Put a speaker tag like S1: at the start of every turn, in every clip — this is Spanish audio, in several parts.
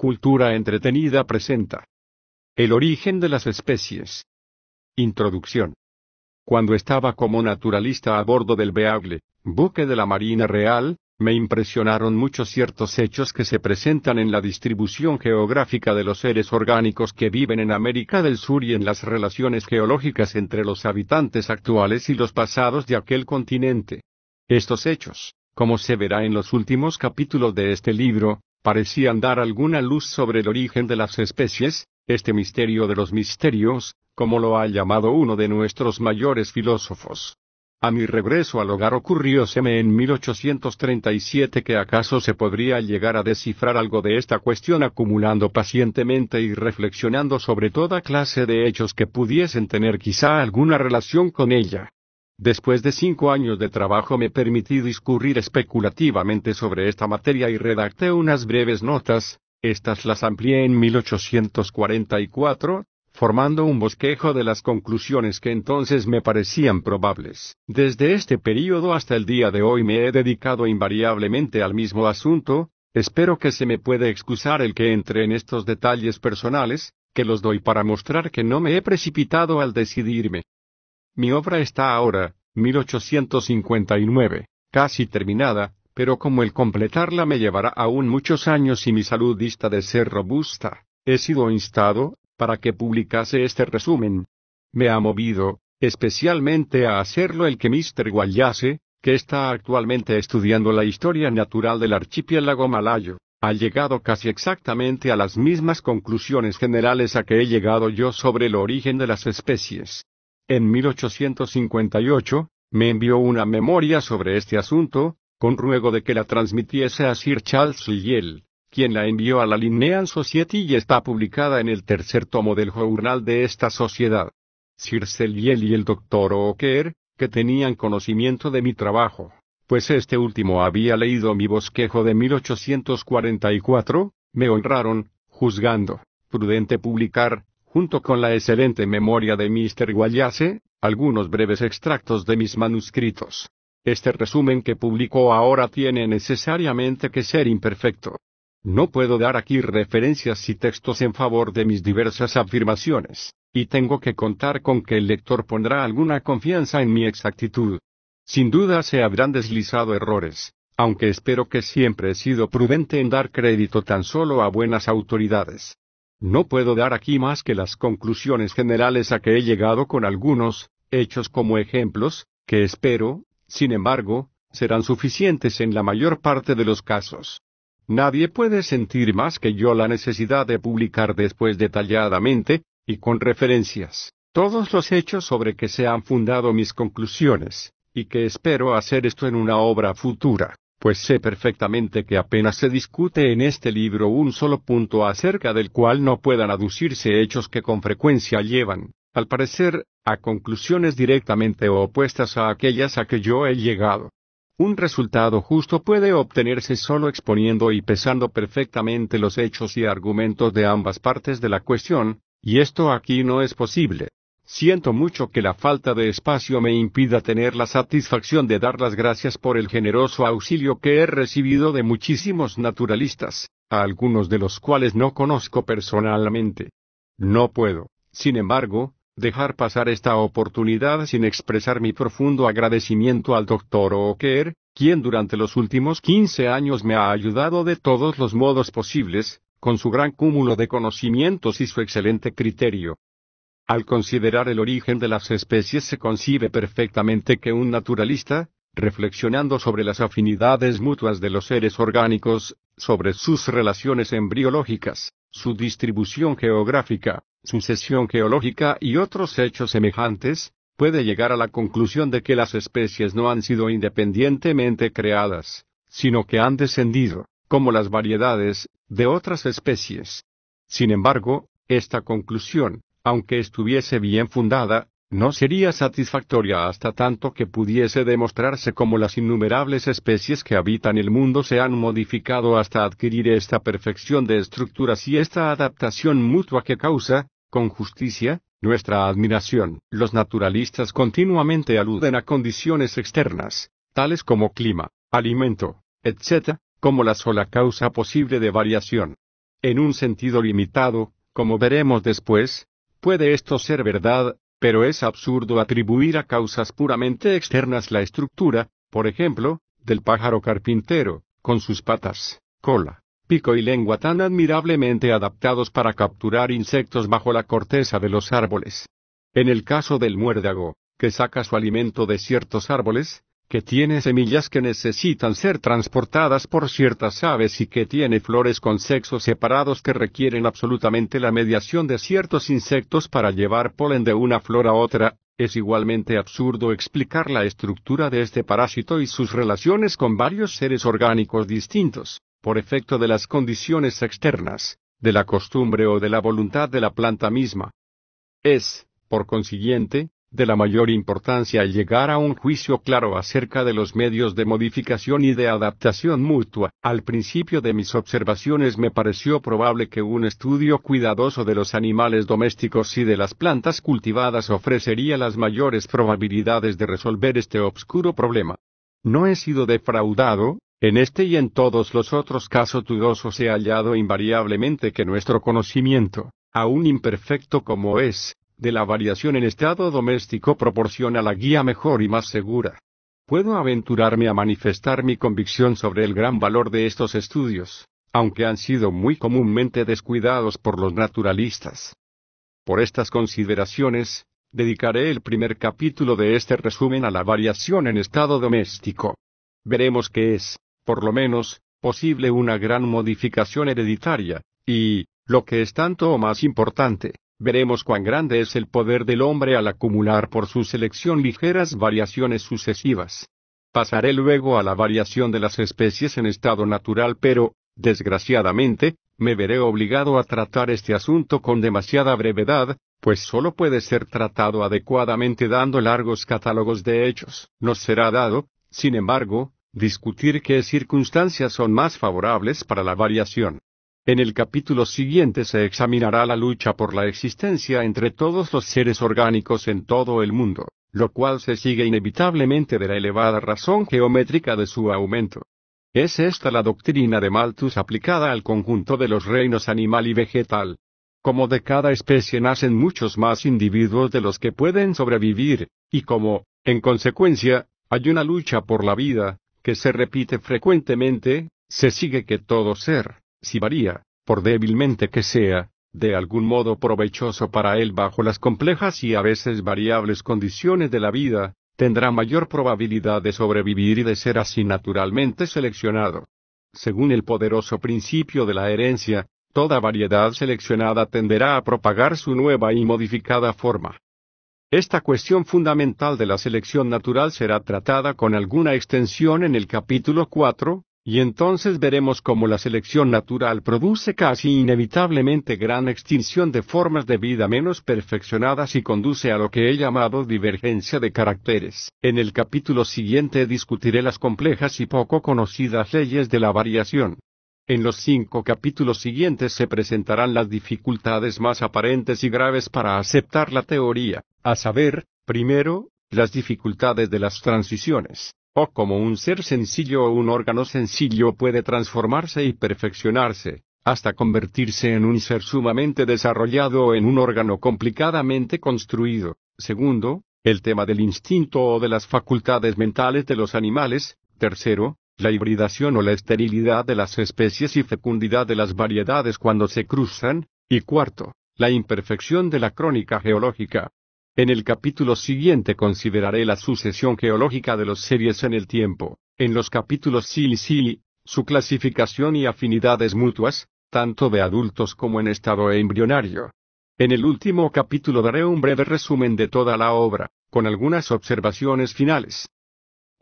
S1: Cultura entretenida presenta. El origen de las especies. Introducción. Cuando estaba como naturalista a bordo del Beagle, buque de la Marina Real, me impresionaron muchos ciertos hechos que se presentan en la distribución geográfica de los seres orgánicos que viven en América del Sur y en las relaciones geológicas entre los habitantes actuales y los pasados de aquel continente. Estos hechos, como se verá en los últimos capítulos de este libro, parecían dar alguna luz sobre el origen de las especies, este misterio de los misterios, como lo ha llamado uno de nuestros mayores filósofos. A mi regreso al hogar ocurrióseme en 1837 que acaso se podría llegar a descifrar algo de esta cuestión acumulando pacientemente y reflexionando sobre toda clase de hechos que pudiesen tener quizá alguna relación con ella. Después de cinco años de trabajo me permití discurrir especulativamente sobre esta materia y redacté unas breves notas, estas las amplié en 1844, formando un bosquejo de las conclusiones que entonces me parecían probables. Desde este período hasta el día de hoy me he dedicado invariablemente al mismo asunto, espero que se me puede excusar el que entre en estos detalles personales, que los doy para mostrar que no me he precipitado al decidirme. Mi obra está ahora, 1859, casi terminada, pero como el completarla me llevará aún muchos años y mi salud dista de ser robusta, he sido instado, para que publicase este resumen. Me ha movido, especialmente a hacerlo el que Mr. Guayase, que está actualmente estudiando la historia natural del archipiélago malayo, ha llegado casi exactamente a las mismas conclusiones generales a que he llegado yo sobre el origen de las especies en 1858, me envió una memoria sobre este asunto, con ruego de que la transmitiese a Sir Charles Lyell, quien la envió a la Linnean Society y está publicada en el tercer tomo del journal de esta sociedad. Sir Lyell y el doctor O'Kerr, que tenían conocimiento de mi trabajo, pues este último había leído mi bosquejo de 1844, me honraron, juzgando prudente publicar, junto con la excelente memoria de Mr. Wallace, algunos breves extractos de mis manuscritos. Este resumen que publicó ahora tiene necesariamente que ser imperfecto. No puedo dar aquí referencias y textos en favor de mis diversas afirmaciones, y tengo que contar con que el lector pondrá alguna confianza en mi exactitud. Sin duda se habrán deslizado errores, aunque espero que siempre he sido prudente en dar crédito tan solo a buenas autoridades. No puedo dar aquí más que las conclusiones generales a que he llegado con algunos, hechos como ejemplos, que espero, sin embargo, serán suficientes en la mayor parte de los casos. Nadie puede sentir más que yo la necesidad de publicar después detalladamente, y con referencias, todos los hechos sobre que se han fundado mis conclusiones, y que espero hacer esto en una obra futura pues sé perfectamente que apenas se discute en este libro un solo punto acerca del cual no puedan aducirse hechos que con frecuencia llevan, al parecer, a conclusiones directamente opuestas a aquellas a que yo he llegado. Un resultado justo puede obtenerse solo exponiendo y pesando perfectamente los hechos y argumentos de ambas partes de la cuestión, y esto aquí no es posible. Siento mucho que la falta de espacio me impida tener la satisfacción de dar las gracias por el generoso auxilio que he recibido de muchísimos naturalistas, a algunos de los cuales no conozco personalmente. No puedo, sin embargo, dejar pasar esta oportunidad sin expresar mi profundo agradecimiento al doctor Oker, quien durante los últimos 15 años me ha ayudado de todos los modos posibles, con su gran cúmulo de conocimientos y su excelente criterio, al considerar el origen de las especies se concibe perfectamente que un naturalista, reflexionando sobre las afinidades mutuas de los seres orgánicos, sobre sus relaciones embriológicas, su distribución geográfica, sucesión geológica y otros hechos semejantes, puede llegar a la conclusión de que las especies no han sido independientemente creadas, sino que han descendido, como las variedades, de otras especies. Sin embargo, esta conclusión, aunque estuviese bien fundada, no sería satisfactoria hasta tanto que pudiese demostrarse cómo las innumerables especies que habitan el mundo se han modificado hasta adquirir esta perfección de estructuras y esta adaptación mutua que causa, con justicia, nuestra admiración. Los naturalistas continuamente aluden a condiciones externas, tales como clima, alimento, etc., como la sola causa posible de variación. En un sentido limitado, como veremos después, Puede esto ser verdad, pero es absurdo atribuir a causas puramente externas la estructura, por ejemplo, del pájaro carpintero, con sus patas, cola, pico y lengua tan admirablemente adaptados para capturar insectos bajo la corteza de los árboles. En el caso del muérdago, que saca su alimento de ciertos árboles, que tiene semillas que necesitan ser transportadas por ciertas aves y que tiene flores con sexos separados que requieren absolutamente la mediación de ciertos insectos para llevar polen de una flor a otra, es igualmente absurdo explicar la estructura de este parásito y sus relaciones con varios seres orgánicos distintos, por efecto de las condiciones externas, de la costumbre o de la voluntad de la planta misma. Es, por consiguiente, de la mayor importancia llegar a un juicio claro acerca de los medios de modificación y de adaptación mutua. Al principio de mis observaciones me pareció probable que un estudio cuidadoso de los animales domésticos y de las plantas cultivadas ofrecería las mayores probabilidades de resolver este obscuro problema. No he sido defraudado, en este y en todos los otros casos dudosos he hallado invariablemente que nuestro conocimiento, aún imperfecto como es, de la variación en estado doméstico proporciona la guía mejor y más segura. Puedo aventurarme a manifestar mi convicción sobre el gran valor de estos estudios, aunque han sido muy comúnmente descuidados por los naturalistas. Por estas consideraciones, dedicaré el primer capítulo de este resumen a la variación en estado doméstico. Veremos que es, por lo menos, posible una gran modificación hereditaria, y, lo que es tanto o más importante, veremos cuán grande es el poder del hombre al acumular por su selección ligeras variaciones sucesivas. Pasaré luego a la variación de las especies en estado natural, pero, desgraciadamente, me veré obligado a tratar este asunto con demasiada brevedad, pues solo puede ser tratado adecuadamente dando largos catálogos de hechos. Nos será dado, sin embargo, discutir qué circunstancias son más favorables para la variación. En el capítulo siguiente se examinará la lucha por la existencia entre todos los seres orgánicos en todo el mundo, lo cual se sigue inevitablemente de la elevada razón geométrica de su aumento. Es esta la doctrina de Malthus aplicada al conjunto de los reinos animal y vegetal. Como de cada especie nacen muchos más individuos de los que pueden sobrevivir, y como, en consecuencia, hay una lucha por la vida, que se repite frecuentemente, se sigue que todo ser, si varía, por débilmente que sea, de algún modo provechoso para él bajo las complejas y a veces variables condiciones de la vida, tendrá mayor probabilidad de sobrevivir y de ser así naturalmente seleccionado. Según el poderoso principio de la herencia, toda variedad seleccionada tenderá a propagar su nueva y modificada forma. Esta cuestión fundamental de la selección natural será tratada con alguna extensión en el capítulo 4, y entonces veremos cómo la selección natural produce casi inevitablemente gran extinción de formas de vida menos perfeccionadas y conduce a lo que he llamado divergencia de caracteres. En el capítulo siguiente discutiré las complejas y poco conocidas leyes de la variación. En los cinco capítulos siguientes se presentarán las dificultades más aparentes y graves para aceptar la teoría, a saber, primero, las dificultades de las transiciones o como un ser sencillo o un órgano sencillo puede transformarse y perfeccionarse, hasta convertirse en un ser sumamente desarrollado o en un órgano complicadamente construido. Segundo, el tema del instinto o de las facultades mentales de los animales. Tercero, la hibridación o la esterilidad de las especies y fecundidad de las variedades cuando se cruzan. Y cuarto, la imperfección de la crónica geológica. En el capítulo siguiente consideraré la sucesión geológica de los series en el tiempo. En los capítulos Sil y su clasificación y afinidades mutuas, tanto de adultos como en estado embrionario. En el último capítulo daré un breve resumen de toda la obra, con algunas observaciones finales.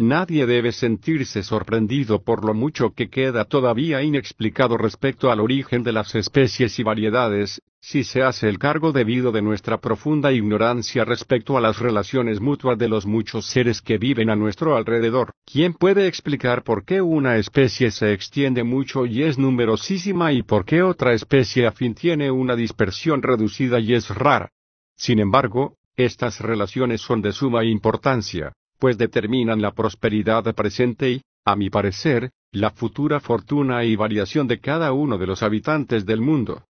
S1: Nadie debe sentirse sorprendido por lo mucho que queda todavía inexplicado respecto al origen de las especies y variedades, si se hace el cargo debido de nuestra profunda ignorancia respecto a las relaciones mutuas de los muchos seres que viven a nuestro alrededor. ¿Quién puede explicar por qué una especie se extiende mucho y es numerosísima y por qué otra especie afín tiene una dispersión reducida y es rara? Sin embargo, estas relaciones son de suma importancia pues determinan la prosperidad presente y, a mi parecer, la futura fortuna y variación de cada uno de los habitantes del mundo.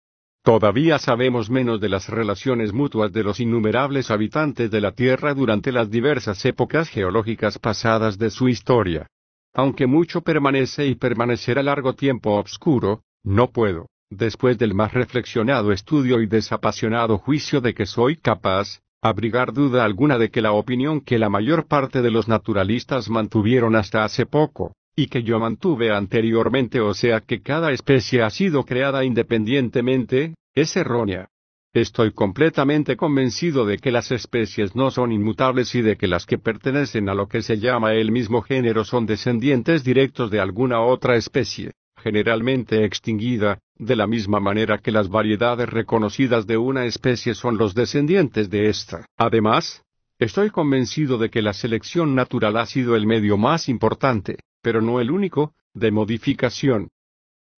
S1: Todavía sabemos menos de las relaciones mutuas de los innumerables habitantes de la Tierra durante las diversas épocas geológicas pasadas de su historia. Aunque mucho permanece y permanecerá largo tiempo obscuro, no puedo, después del más reflexionado estudio y desapasionado juicio de que soy capaz, abrigar duda alguna de que la opinión que la mayor parte de los naturalistas mantuvieron hasta hace poco, y que yo mantuve anteriormente, o sea que cada especie ha sido creada independientemente, es errónea. Estoy completamente convencido de que las especies no son inmutables y de que las que pertenecen a lo que se llama el mismo género son descendientes directos de alguna otra especie, generalmente extinguida, de la misma manera que las variedades reconocidas de una especie son los descendientes de ésta. Además, estoy convencido de que la selección natural ha sido el medio más importante, pero no el único, de modificación.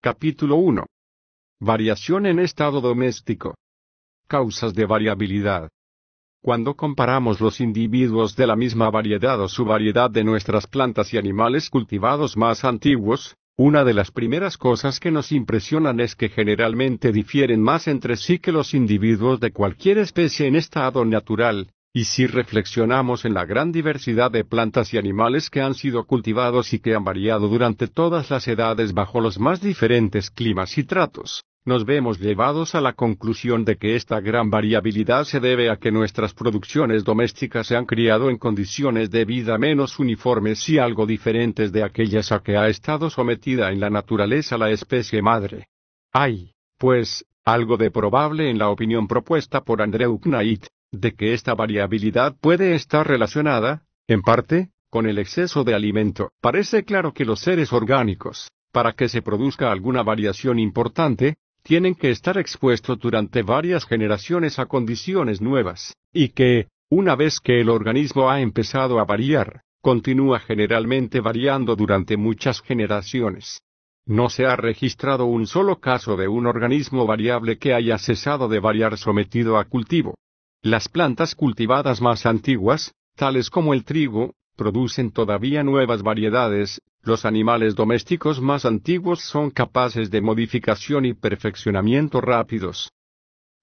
S1: Capítulo 1. Variación en estado doméstico. Causas de variabilidad. Cuando comparamos los individuos de la misma variedad o su variedad de nuestras plantas y animales cultivados más antiguos, una de las primeras cosas que nos impresionan es que generalmente difieren más entre sí que los individuos de cualquier especie en estado natural, y si reflexionamos en la gran diversidad de plantas y animales que han sido cultivados y que han variado durante todas las edades bajo los más diferentes climas y tratos, nos vemos llevados a la conclusión de que esta gran variabilidad se debe a que nuestras producciones domésticas se han criado en condiciones de vida menos uniformes y algo diferentes de aquellas a que ha estado sometida en la naturaleza la especie madre. Hay, pues, algo de probable en la opinión propuesta por Andrew Knight, de que esta variabilidad puede estar relacionada, en parte, con el exceso de alimento. Parece claro que los seres orgánicos, para que se produzca alguna variación importante, tienen que estar expuestos durante varias generaciones a condiciones nuevas, y que, una vez que el organismo ha empezado a variar, continúa generalmente variando durante muchas generaciones. No se ha registrado un solo caso de un organismo variable que haya cesado de variar sometido a cultivo. Las plantas cultivadas más antiguas, tales como el trigo, producen todavía nuevas variedades, los animales domésticos más antiguos son capaces de modificación y perfeccionamiento rápidos.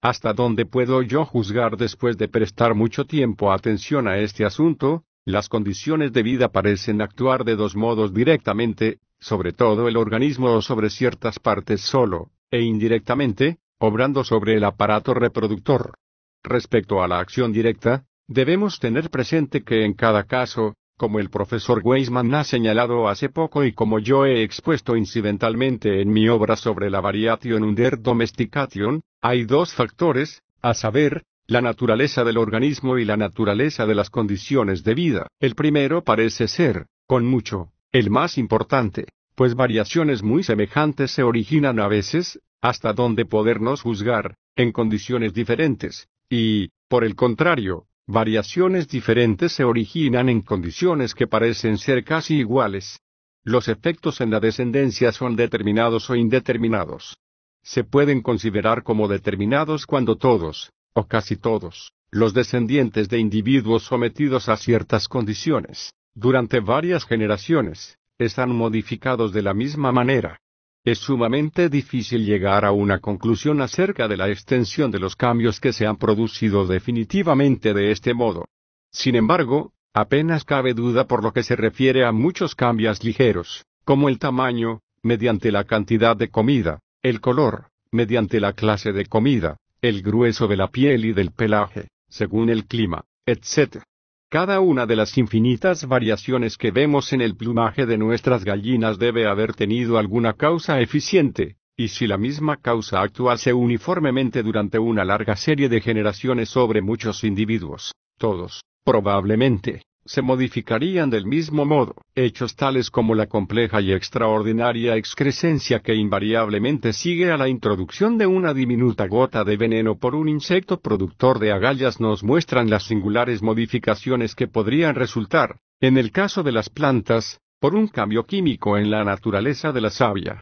S1: Hasta donde puedo yo juzgar después de prestar mucho tiempo atención a este asunto, las condiciones de vida parecen actuar de dos modos directamente, sobre todo el organismo o sobre ciertas partes solo, e indirectamente, obrando sobre el aparato reproductor. Respecto a la acción directa, debemos tener presente que en cada caso, como el profesor Weisman ha señalado hace poco y como yo he expuesto incidentalmente en mi obra sobre la variation under domestication, hay dos factores, a saber, la naturaleza del organismo y la naturaleza de las condiciones de vida. El primero parece ser, con mucho, el más importante, pues variaciones muy semejantes se originan a veces, hasta donde podernos juzgar, en condiciones diferentes, y, por el contrario, Variaciones diferentes se originan en condiciones que parecen ser casi iguales. Los efectos en la descendencia son determinados o indeterminados. Se pueden considerar como determinados cuando todos, o casi todos, los descendientes de individuos sometidos a ciertas condiciones, durante varias generaciones, están modificados de la misma manera. Es sumamente difícil llegar a una conclusión acerca de la extensión de los cambios que se han producido definitivamente de este modo. Sin embargo, apenas cabe duda por lo que se refiere a muchos cambios ligeros, como el tamaño, mediante la cantidad de comida, el color, mediante la clase de comida, el grueso de la piel y del pelaje, según el clima, etc. Cada una de las infinitas variaciones que vemos en el plumaje de nuestras gallinas debe haber tenido alguna causa eficiente, y si la misma causa actuase uniformemente durante una larga serie de generaciones sobre muchos individuos, todos, probablemente, se modificarían del mismo modo, hechos tales como la compleja y extraordinaria excrescencia que invariablemente sigue a la introducción de una diminuta gota de veneno por un insecto productor de agallas nos muestran las singulares modificaciones que podrían resultar, en el caso de las plantas, por un cambio químico en la naturaleza de la savia.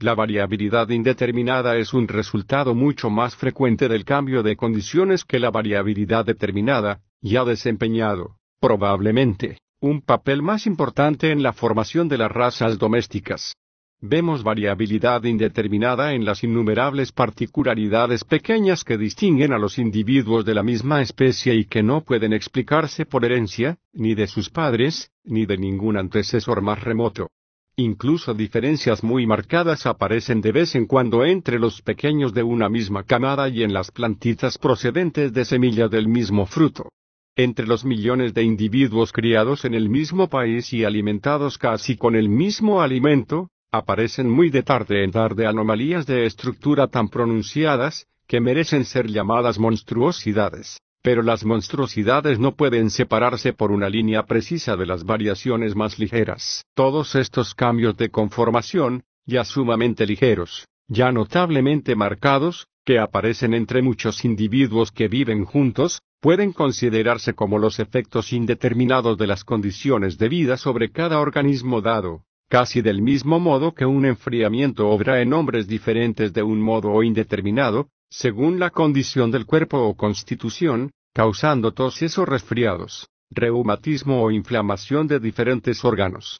S1: La variabilidad indeterminada es un resultado mucho más frecuente del cambio de condiciones que la variabilidad determinada, ya desempeñado, probablemente, un papel más importante en la formación de las razas domésticas. Vemos variabilidad indeterminada en las innumerables particularidades pequeñas que distinguen a los individuos de la misma especie y que no pueden explicarse por herencia, ni de sus padres, ni de ningún antecesor más remoto. Incluso diferencias muy marcadas aparecen de vez en cuando entre los pequeños de una misma camada y en las plantitas procedentes de semilla del mismo fruto entre los millones de individuos criados en el mismo país y alimentados casi con el mismo alimento, aparecen muy de tarde en tarde anomalías de estructura tan pronunciadas, que merecen ser llamadas monstruosidades. Pero las monstruosidades no pueden separarse por una línea precisa de las variaciones más ligeras. Todos estos cambios de conformación, ya sumamente ligeros, ya notablemente marcados, que aparecen entre muchos individuos que viven juntos, pueden considerarse como los efectos indeterminados de las condiciones de vida sobre cada organismo dado, casi del mismo modo que un enfriamiento obra en hombres diferentes de un modo o indeterminado, según la condición del cuerpo o constitución, causando toses o resfriados, reumatismo o inflamación de diferentes órganos.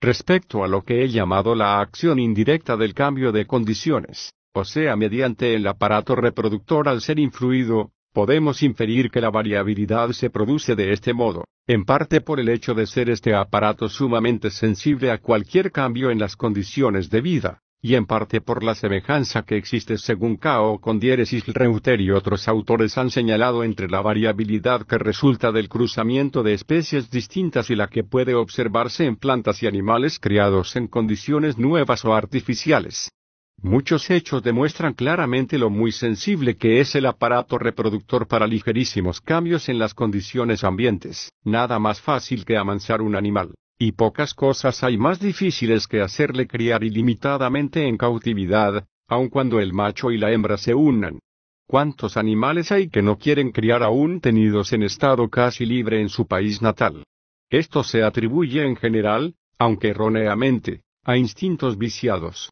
S1: Respecto a lo que he llamado la acción indirecta del cambio de condiciones, o sea, mediante el aparato reproductor al ser influido, Podemos inferir que la variabilidad se produce de este modo, en parte por el hecho de ser este aparato sumamente sensible a cualquier cambio en las condiciones de vida, y en parte por la semejanza que existe según Cao con diéresis Reuter y otros autores han señalado entre la variabilidad que resulta del cruzamiento de especies distintas y la que puede observarse en plantas y animales criados en condiciones nuevas o artificiales. Muchos hechos demuestran claramente lo muy sensible que es el aparato reproductor para ligerísimos cambios en las condiciones ambientes, nada más fácil que amansar un animal, y pocas cosas hay más difíciles que hacerle criar ilimitadamente en cautividad, aun cuando el macho y la hembra se unan. ¿Cuántos animales hay que no quieren criar aún tenidos en estado casi libre en su país natal? Esto se atribuye en general, aunque erróneamente, a instintos viciados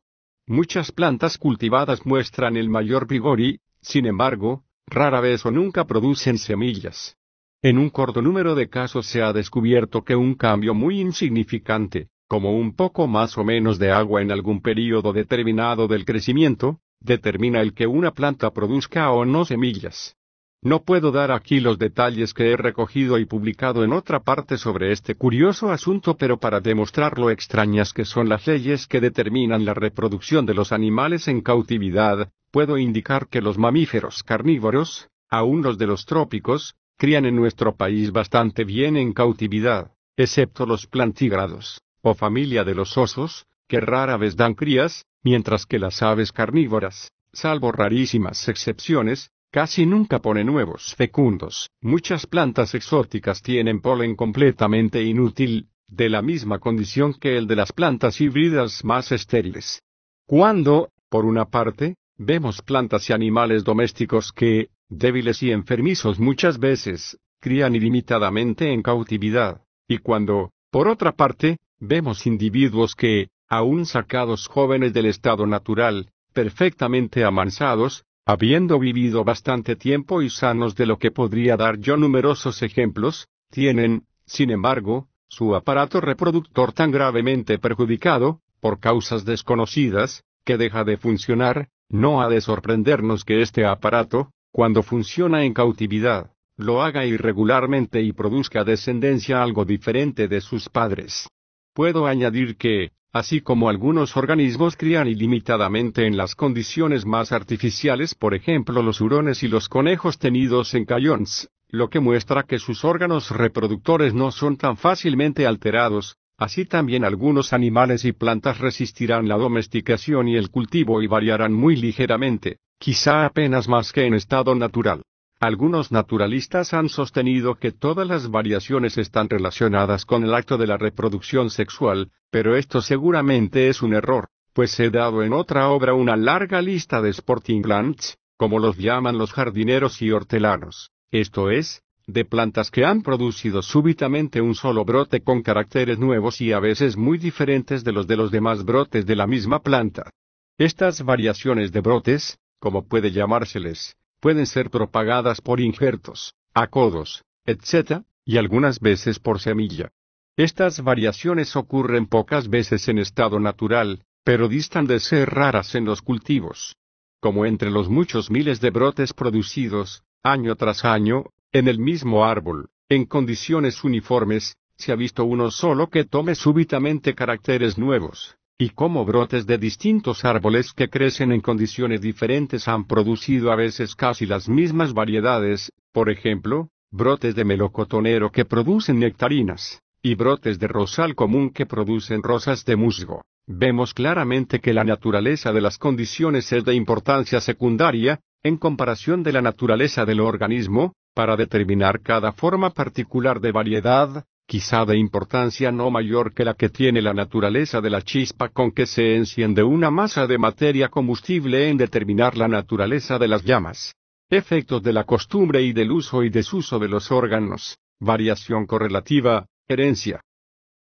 S1: Muchas plantas cultivadas muestran el mayor vigor y, sin embargo, rara vez o nunca producen semillas. En un corto número de casos se ha descubierto que un cambio muy insignificante, como un poco más o menos de agua en algún período determinado del crecimiento, determina el que una planta produzca o no semillas. No puedo dar aquí los detalles que he recogido y publicado en otra parte sobre este curioso asunto, pero para demostrar lo extrañas que son las leyes que determinan la reproducción de los animales en cautividad, puedo indicar que los mamíferos carnívoros, aun los de los trópicos, crían en nuestro país bastante bien en cautividad, excepto los plantígrados, o familia de los osos, que rara vez dan crías, mientras que las aves carnívoras, salvo rarísimas excepciones, Casi nunca pone nuevos fecundos. Muchas plantas exóticas tienen polen completamente inútil, de la misma condición que el de las plantas híbridas más estériles. Cuando, por una parte, vemos plantas y animales domésticos que, débiles y enfermizos muchas veces, crían ilimitadamente en cautividad, y cuando, por otra parte, vemos individuos que, aún sacados jóvenes del estado natural, perfectamente amansados, Habiendo vivido bastante tiempo y sanos de lo que podría dar yo numerosos ejemplos, tienen, sin embargo, su aparato reproductor tan gravemente perjudicado, por causas desconocidas, que deja de funcionar, no ha de sorprendernos que este aparato, cuando funciona en cautividad, lo haga irregularmente y produzca descendencia algo diferente de sus padres. Puedo añadir que, así como algunos organismos crían ilimitadamente en las condiciones más artificiales, por ejemplo los hurones y los conejos tenidos en cayons, lo que muestra que sus órganos reproductores no son tan fácilmente alterados, así también algunos animales y plantas resistirán la domesticación y el cultivo y variarán muy ligeramente, quizá apenas más que en estado natural. Algunos naturalistas han sostenido que todas las variaciones están relacionadas con el acto de la reproducción sexual, pero esto seguramente es un error, pues he dado en otra obra una larga lista de sporting plants, como los llaman los jardineros y hortelanos, esto es, de plantas que han producido súbitamente un solo brote con caracteres nuevos y a veces muy diferentes de los de los demás brotes de la misma planta. Estas variaciones de brotes, como puede llamárseles, pueden ser propagadas por injertos, acodos, etc., y algunas veces por semilla. Estas variaciones ocurren pocas veces en estado natural, pero distan de ser raras en los cultivos. Como entre los muchos miles de brotes producidos, año tras año, en el mismo árbol, en condiciones uniformes, se ha visto uno solo que tome súbitamente caracteres nuevos, y cómo brotes de distintos árboles que crecen en condiciones diferentes han producido a veces casi las mismas variedades, por ejemplo, brotes de melocotonero que producen nectarinas, y brotes de rosal común que producen rosas de musgo. Vemos claramente que la naturaleza de las condiciones es de importancia secundaria, en comparación de la naturaleza del organismo, para determinar cada forma particular de variedad, quizá de importancia no mayor que la que tiene la naturaleza de la chispa con que se enciende una masa de materia combustible en determinar la naturaleza de las llamas. Efectos de la costumbre y del uso y desuso de los órganos, variación correlativa, herencia.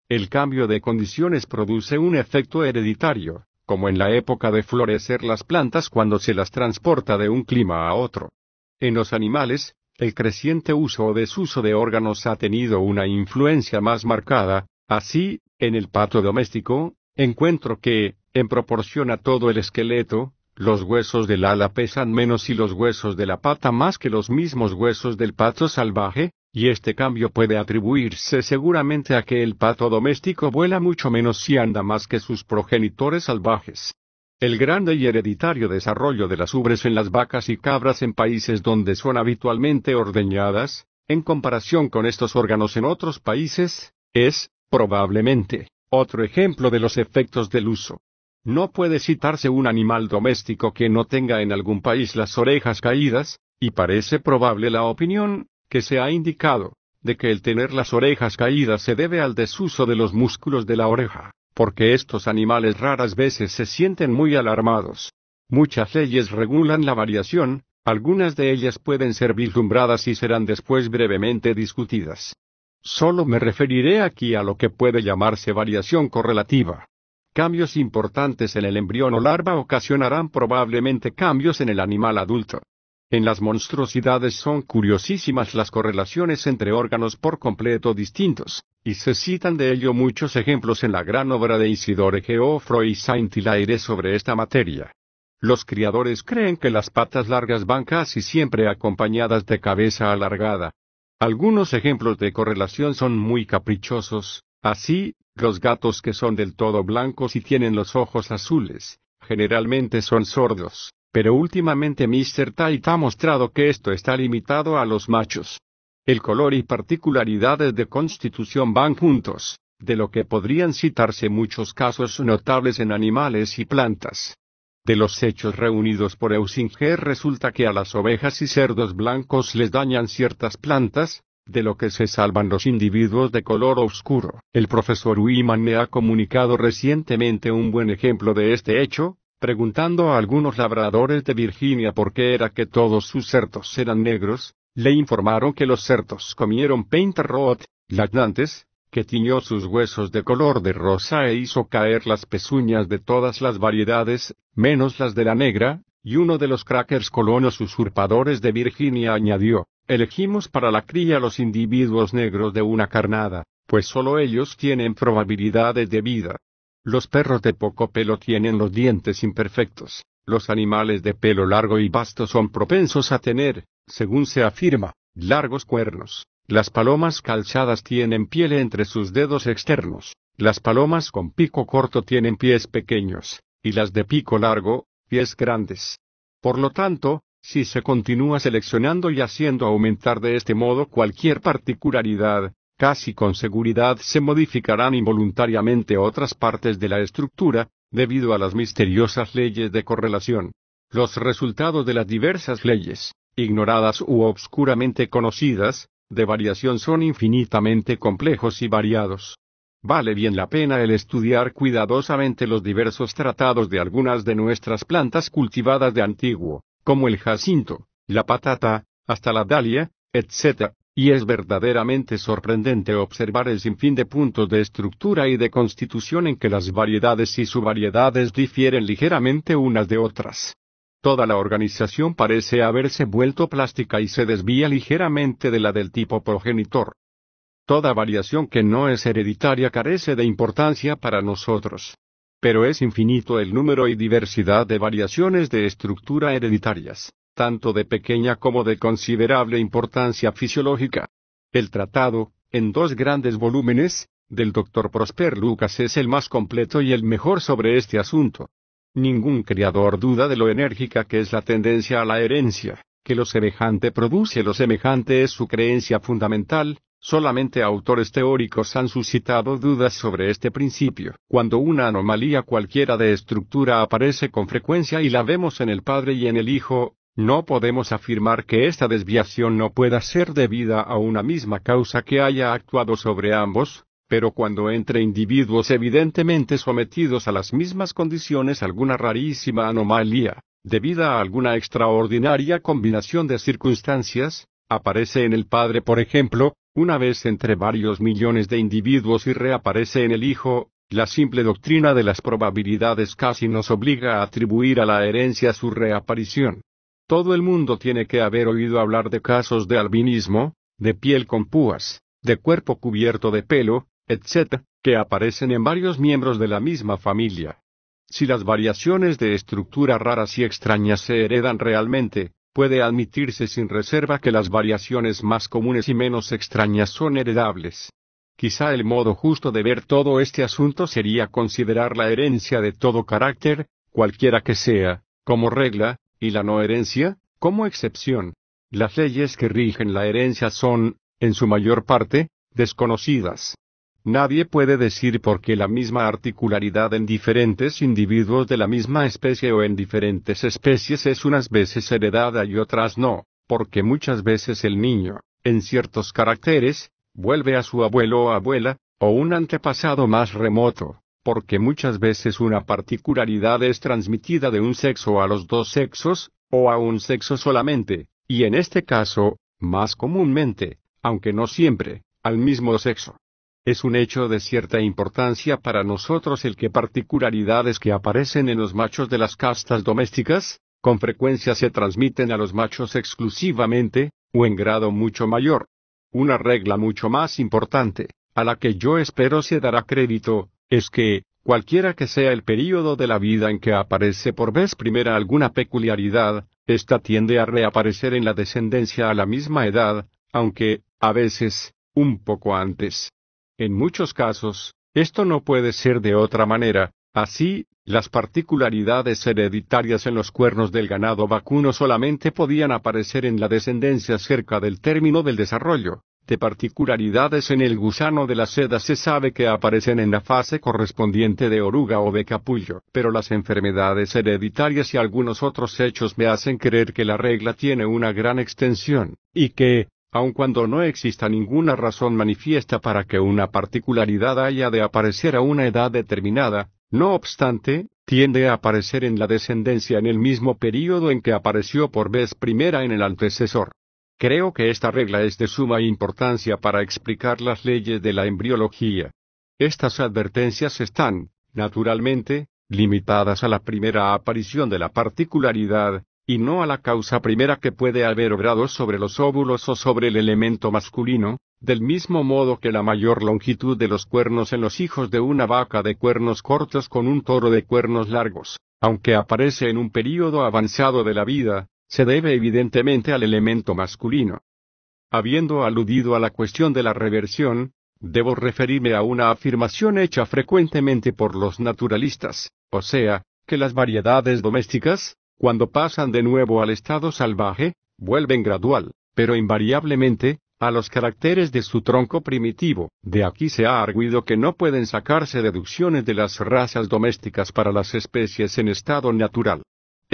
S1: El cambio de condiciones produce un efecto hereditario, como en la época de florecer las plantas cuando se las transporta de un clima a otro. En los animales, el creciente uso o desuso de órganos ha tenido una influencia más marcada, así, en el pato doméstico, encuentro que, en proporción a todo el esqueleto, los huesos del ala pesan menos y los huesos de la pata más que los mismos huesos del pato salvaje, y este cambio puede atribuirse seguramente a que el pato doméstico vuela mucho menos y anda más que sus progenitores salvajes. El grande y hereditario desarrollo de las ubres en las vacas y cabras en países donde son habitualmente ordeñadas, en comparación con estos órganos en otros países, es, probablemente, otro ejemplo de los efectos del uso. No puede citarse un animal doméstico que no tenga en algún país las orejas caídas, y parece probable la opinión, que se ha indicado, de que el tener las orejas caídas se debe al desuso de los músculos de la oreja porque estos animales raras veces se sienten muy alarmados. Muchas leyes regulan la variación, algunas de ellas pueden ser vislumbradas y serán después brevemente discutidas. Solo me referiré aquí a lo que puede llamarse variación correlativa. Cambios importantes en el embrión o larva ocasionarán probablemente cambios en el animal adulto. En las monstruosidades son curiosísimas las correlaciones entre órganos por completo distintos, y se citan de ello muchos ejemplos en la gran obra de Isidore Geoffroy Saint-Hilaire sobre esta materia. Los criadores creen que las patas largas van casi siempre acompañadas de cabeza alargada. Algunos ejemplos de correlación son muy caprichosos, así, los gatos que son del todo blancos y tienen los ojos azules, generalmente son sordos. Pero últimamente Mr. Tait ha mostrado que esto está limitado a los machos. El color y particularidades de constitución van juntos, de lo que podrían citarse muchos casos notables en animales y plantas. De los hechos reunidos por Eusinger resulta que a las ovejas y cerdos blancos les dañan ciertas plantas, de lo que se salvan los individuos de color oscuro. El profesor Wiman me ha comunicado recientemente un buen ejemplo de este hecho, preguntando a algunos labradores de Virginia por qué era que todos sus cerdos eran negros, le informaron que los cerdos comieron rot, lagnantes, que tiñó sus huesos de color de rosa e hizo caer las pezuñas de todas las variedades, menos las de la negra, y uno de los crackers colonos usurpadores de Virginia añadió, elegimos para la cría los individuos negros de una carnada, pues solo ellos tienen probabilidades de vida. Los perros de poco pelo tienen los dientes imperfectos. Los animales de pelo largo y vasto son propensos a tener, según se afirma, largos cuernos. Las palomas calzadas tienen piel entre sus dedos externos. Las palomas con pico corto tienen pies pequeños, y las de pico largo, pies grandes. Por lo tanto, si se continúa seleccionando y haciendo aumentar de este modo cualquier particularidad, casi con seguridad se modificarán involuntariamente otras partes de la estructura, debido a las misteriosas leyes de correlación. Los resultados de las diversas leyes, ignoradas u obscuramente conocidas, de variación son infinitamente complejos y variados. Vale bien la pena el estudiar cuidadosamente los diversos tratados de algunas de nuestras plantas cultivadas de antiguo, como el jacinto, la patata, hasta la dalia, etc. Y es verdaderamente sorprendente observar el sinfín de puntos de estructura y de constitución en que las variedades y subvariedades difieren ligeramente unas de otras. Toda la organización parece haberse vuelto plástica y se desvía ligeramente de la del tipo progenitor. Toda variación que no es hereditaria carece de importancia para nosotros. Pero es infinito el número y diversidad de variaciones de estructura hereditarias tanto de pequeña como de considerable importancia fisiológica. El tratado, en dos grandes volúmenes, del doctor Prosper Lucas es el más completo y el mejor sobre este asunto. Ningún criador duda de lo enérgica que es la tendencia a la herencia, que lo semejante produce lo semejante es su creencia fundamental, solamente autores teóricos han suscitado dudas sobre este principio. Cuando una anomalía cualquiera de estructura aparece con frecuencia y la vemos en el padre y en el hijo, no podemos afirmar que esta desviación no pueda ser debida a una misma causa que haya actuado sobre ambos, pero cuando entre individuos evidentemente sometidos a las mismas condiciones alguna rarísima anomalía, debida a alguna extraordinaria combinación de circunstancias, aparece en el padre, por ejemplo, una vez entre varios millones de individuos y reaparece en el hijo, la simple doctrina de las probabilidades casi nos obliga a atribuir a la herencia su reaparición. Todo el mundo tiene que haber oído hablar de casos de albinismo, de piel con púas, de cuerpo cubierto de pelo, etc., que aparecen en varios miembros de la misma familia. Si las variaciones de estructura raras y extrañas se heredan realmente, puede admitirse sin reserva que las variaciones más comunes y menos extrañas son heredables. Quizá el modo justo de ver todo este asunto sería considerar la herencia de todo carácter, cualquiera que sea, como regla, y la no herencia, como excepción. Las leyes que rigen la herencia son, en su mayor parte, desconocidas. Nadie puede decir por qué la misma articularidad en diferentes individuos de la misma especie o en diferentes especies es unas veces heredada y otras no, porque muchas veces el niño, en ciertos caracteres, vuelve a su abuelo o abuela, o un antepasado más remoto porque muchas veces una particularidad es transmitida de un sexo a los dos sexos, o a un sexo solamente, y en este caso, más comúnmente, aunque no siempre, al mismo sexo. Es un hecho de cierta importancia para nosotros el que particularidades que aparecen en los machos de las castas domésticas, con frecuencia se transmiten a los machos exclusivamente, o en grado mucho mayor. Una regla mucho más importante, a la que yo espero se dará crédito, es que, cualquiera que sea el período de la vida en que aparece por vez primera alguna peculiaridad, ésta tiende a reaparecer en la descendencia a la misma edad, aunque, a veces, un poco antes. En muchos casos, esto no puede ser de otra manera, así, las particularidades hereditarias en los cuernos del ganado vacuno solamente podían aparecer en la descendencia cerca del término del desarrollo de particularidades en el gusano de la seda se sabe que aparecen en la fase correspondiente de oruga o de capullo, pero las enfermedades hereditarias y algunos otros hechos me hacen creer que la regla tiene una gran extensión, y que, aun cuando no exista ninguna razón manifiesta para que una particularidad haya de aparecer a una edad determinada, no obstante, tiende a aparecer en la descendencia en el mismo período en que apareció por vez primera en el antecesor. Creo que esta regla es de suma importancia para explicar las leyes de la embriología. Estas advertencias están, naturalmente, limitadas a la primera aparición de la particularidad, y no a la causa primera que puede haber obrado sobre los óvulos o sobre el elemento masculino, del mismo modo que la mayor longitud de los cuernos en los hijos de una vaca de cuernos cortos con un toro de cuernos largos, aunque aparece en un período avanzado de la vida, se debe evidentemente al elemento masculino. Habiendo aludido a la cuestión de la reversión, debo referirme a una afirmación hecha frecuentemente por los naturalistas, o sea, que las variedades domésticas, cuando pasan de nuevo al estado salvaje, vuelven gradual, pero invariablemente, a los caracteres de su tronco primitivo. De aquí se ha arguido que no pueden sacarse deducciones de las razas domésticas para las especies en estado natural.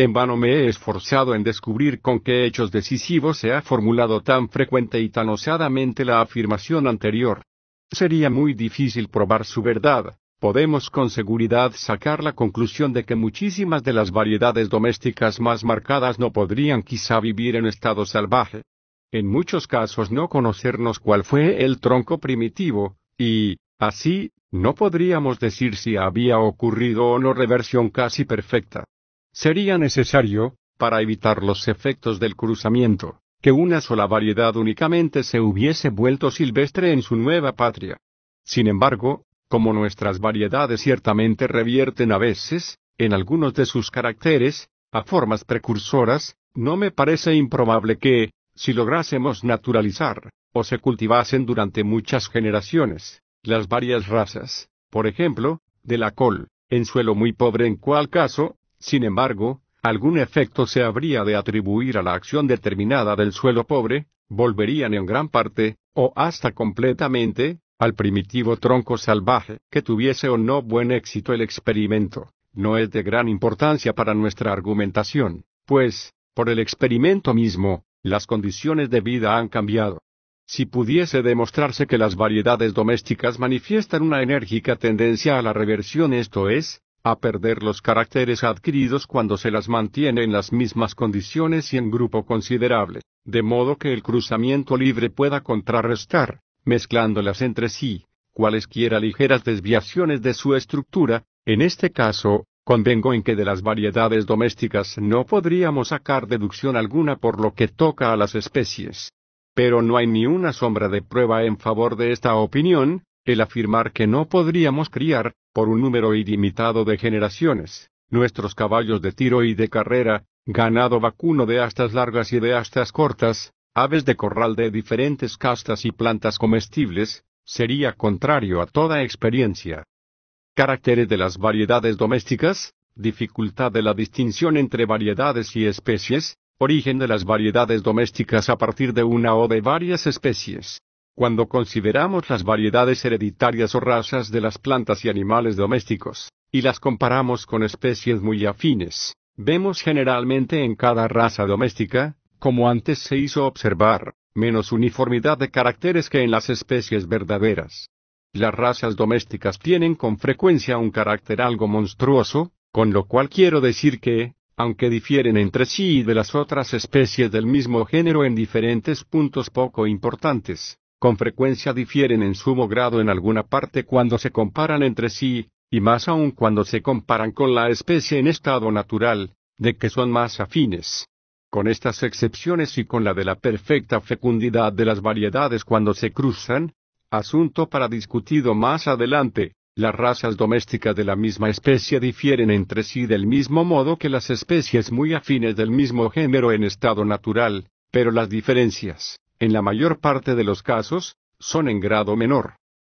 S1: En vano me he esforzado en descubrir con qué hechos decisivos se ha formulado tan frecuente y tan osadamente la afirmación anterior. Sería muy difícil probar su verdad, podemos con seguridad sacar la conclusión de que muchísimas de las variedades domésticas más marcadas no podrían quizá vivir en estado salvaje. En muchos casos no conocernos cuál fue el tronco primitivo, y, así, no podríamos decir si había ocurrido o no reversión casi perfecta sería necesario, para evitar los efectos del cruzamiento, que una sola variedad únicamente se hubiese vuelto silvestre en su nueva patria. Sin embargo, como nuestras variedades ciertamente revierten a veces, en algunos de sus caracteres, a formas precursoras, no me parece improbable que, si lográsemos naturalizar, o se cultivasen durante muchas generaciones, las varias razas, por ejemplo, de la col, en suelo muy pobre en cual caso, sin embargo, algún efecto se habría de atribuir a la acción determinada del suelo pobre, volverían en gran parte, o hasta completamente, al primitivo tronco salvaje, que tuviese o no buen éxito el experimento. No es de gran importancia para nuestra argumentación, pues, por el experimento mismo, las condiciones de vida han cambiado. Si pudiese demostrarse que las variedades domésticas manifiestan una enérgica tendencia a la reversión, esto es, a perder los caracteres adquiridos cuando se las mantiene en las mismas condiciones y en grupo considerable, de modo que el cruzamiento libre pueda contrarrestar, mezclándolas entre sí, cualesquiera ligeras desviaciones de su estructura, en este caso, convengo en que de las variedades domésticas no podríamos sacar deducción alguna por lo que toca a las especies. Pero no hay ni una sombra de prueba en favor de esta opinión, el afirmar que no podríamos criar, por un número ilimitado de generaciones, nuestros caballos de tiro y de carrera, ganado vacuno de astas largas y de astas cortas, aves de corral de diferentes castas y plantas comestibles, sería contrario a toda experiencia. Caracteres de las variedades domésticas, dificultad de la distinción entre variedades y especies, origen de las variedades domésticas a partir de una o de varias especies, cuando consideramos las variedades hereditarias o razas de las plantas y animales domésticos, y las comparamos con especies muy afines, vemos generalmente en cada raza doméstica, como antes se hizo observar, menos uniformidad de caracteres que en las especies verdaderas. Las razas domésticas tienen con frecuencia un carácter algo monstruoso, con lo cual quiero decir que, aunque difieren entre sí y de las otras especies del mismo género en diferentes puntos poco importantes, con frecuencia difieren en sumo grado en alguna parte cuando se comparan entre sí, y más aún cuando se comparan con la especie en estado natural, de que son más afines. Con estas excepciones y con la de la perfecta fecundidad de las variedades cuando se cruzan, asunto para discutido más adelante, las razas domésticas de la misma especie difieren entre sí del mismo modo que las especies muy afines del mismo género en estado natural, pero las diferencias en la mayor parte de los casos, son en grado menor.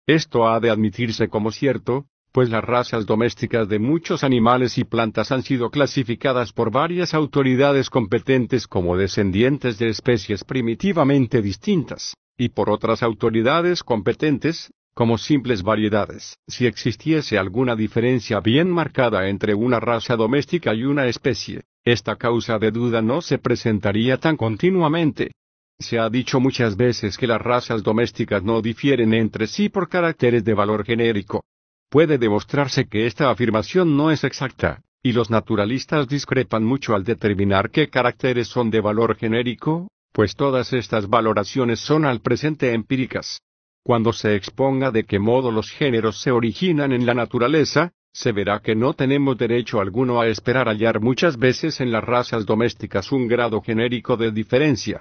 S1: Esto ha de admitirse como cierto, pues las razas domésticas de muchos animales y plantas han sido clasificadas por varias autoridades competentes como descendientes de especies primitivamente distintas, y por otras autoridades competentes, como simples variedades. Si existiese alguna diferencia bien marcada entre una raza doméstica y una especie, esta causa de duda no se presentaría tan continuamente, se ha dicho muchas veces que las razas domésticas no difieren entre sí por caracteres de valor genérico. Puede demostrarse que esta afirmación no es exacta, y los naturalistas discrepan mucho al determinar qué caracteres son de valor genérico, pues todas estas valoraciones son al presente empíricas. Cuando se exponga de qué modo los géneros se originan en la naturaleza, se verá que no tenemos derecho alguno a esperar hallar muchas veces en las razas domésticas un grado genérico de diferencia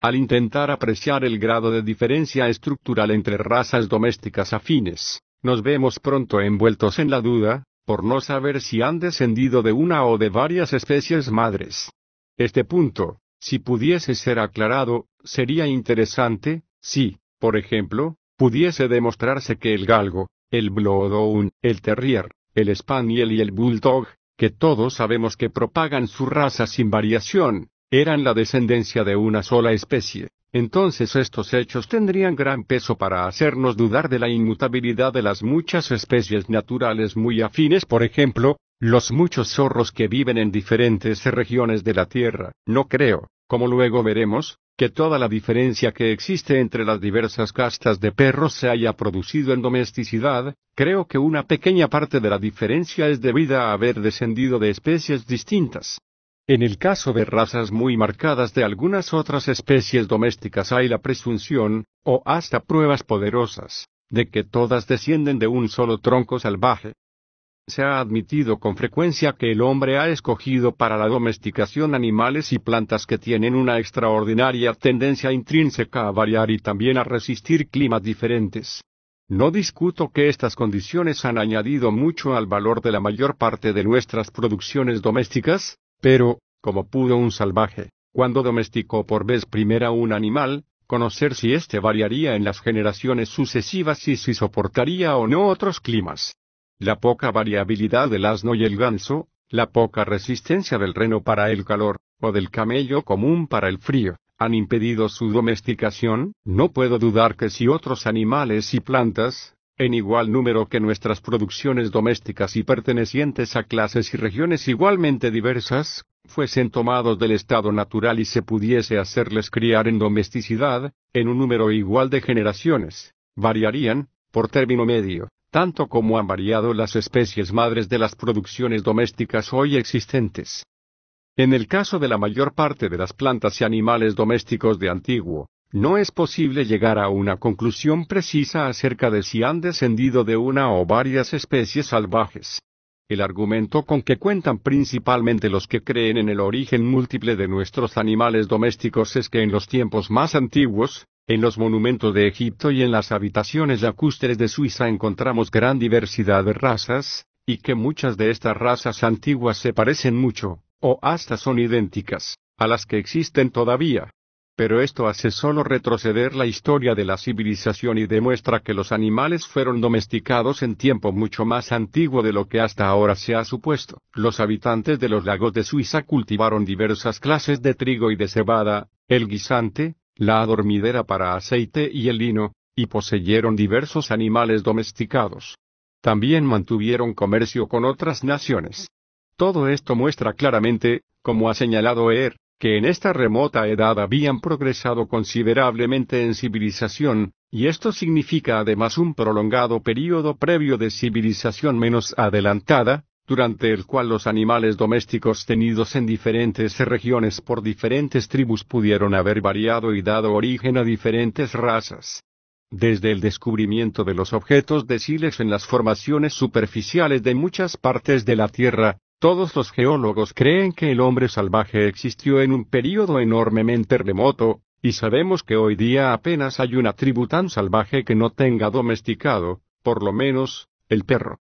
S1: al intentar apreciar el grado de diferencia estructural entre razas domésticas afines, nos vemos pronto envueltos en la duda, por no saber si han descendido de una o de varias especies madres. Este punto, si pudiese ser aclarado, sería interesante, si, por ejemplo, pudiese demostrarse que el galgo, el bloodhound, el terrier, el spaniel y el bulldog, que todos sabemos que propagan su raza sin variación, eran la descendencia de una sola especie, entonces estos hechos tendrían gran peso para hacernos dudar de la inmutabilidad de las muchas especies naturales muy afines, por ejemplo, los muchos zorros que viven en diferentes regiones de la Tierra. No creo, como luego veremos, que toda la diferencia que existe entre las diversas castas de perros se haya producido en domesticidad, creo que una pequeña parte de la diferencia es debida a haber descendido de especies distintas. En el caso de razas muy marcadas de algunas otras especies domésticas hay la presunción, o hasta pruebas poderosas, de que todas descienden de un solo tronco salvaje. Se ha admitido con frecuencia que el hombre ha escogido para la domesticación animales y plantas que tienen una extraordinaria tendencia intrínseca a variar y también a resistir climas diferentes. No discuto que estas condiciones han añadido mucho al valor de la mayor parte de nuestras producciones domésticas, pero, como pudo un salvaje, cuando domesticó por vez primera un animal, conocer si éste variaría en las generaciones sucesivas y si soportaría o no otros climas. La poca variabilidad del asno y el ganso, la poca resistencia del reno para el calor, o del camello común para el frío, han impedido su domesticación, no puedo dudar que si otros animales y plantas, en igual número que nuestras producciones domésticas y pertenecientes a clases y regiones igualmente diversas, fuesen tomados del estado natural y se pudiese hacerles criar en domesticidad, en un número igual de generaciones, variarían, por término medio, tanto como han variado las especies madres de las producciones domésticas hoy existentes. En el caso de la mayor parte de las plantas y animales domésticos de antiguo, no es posible llegar a una conclusión precisa acerca de si han descendido de una o varias especies salvajes. El argumento con que cuentan principalmente los que creen en el origen múltiple de nuestros animales domésticos es que en los tiempos más antiguos, en los monumentos de Egipto y en las habitaciones lacustres de Suiza encontramos gran diversidad de razas, y que muchas de estas razas antiguas se parecen mucho, o hasta son idénticas, a las que existen todavía pero esto hace solo retroceder la historia de la civilización y demuestra que los animales fueron domesticados en tiempo mucho más antiguo de lo que hasta ahora se ha supuesto. Los habitantes de los lagos de Suiza cultivaron diversas clases de trigo y de cebada, el guisante, la adormidera para aceite y el lino, y poseyeron diversos animales domesticados. También mantuvieron comercio con otras naciones. Todo esto muestra claramente, como ha señalado Er, que en esta remota edad habían progresado considerablemente en civilización, y esto significa además un prolongado período previo de civilización menos adelantada, durante el cual los animales domésticos tenidos en diferentes regiones por diferentes tribus pudieron haber variado y dado origen a diferentes razas. Desde el descubrimiento de los objetos de sílex en las formaciones superficiales de muchas partes de la Tierra, todos los geólogos creen que el hombre salvaje existió en un período enormemente remoto, y sabemos que hoy día apenas hay una tribu tan salvaje que no tenga domesticado, por lo menos, el perro.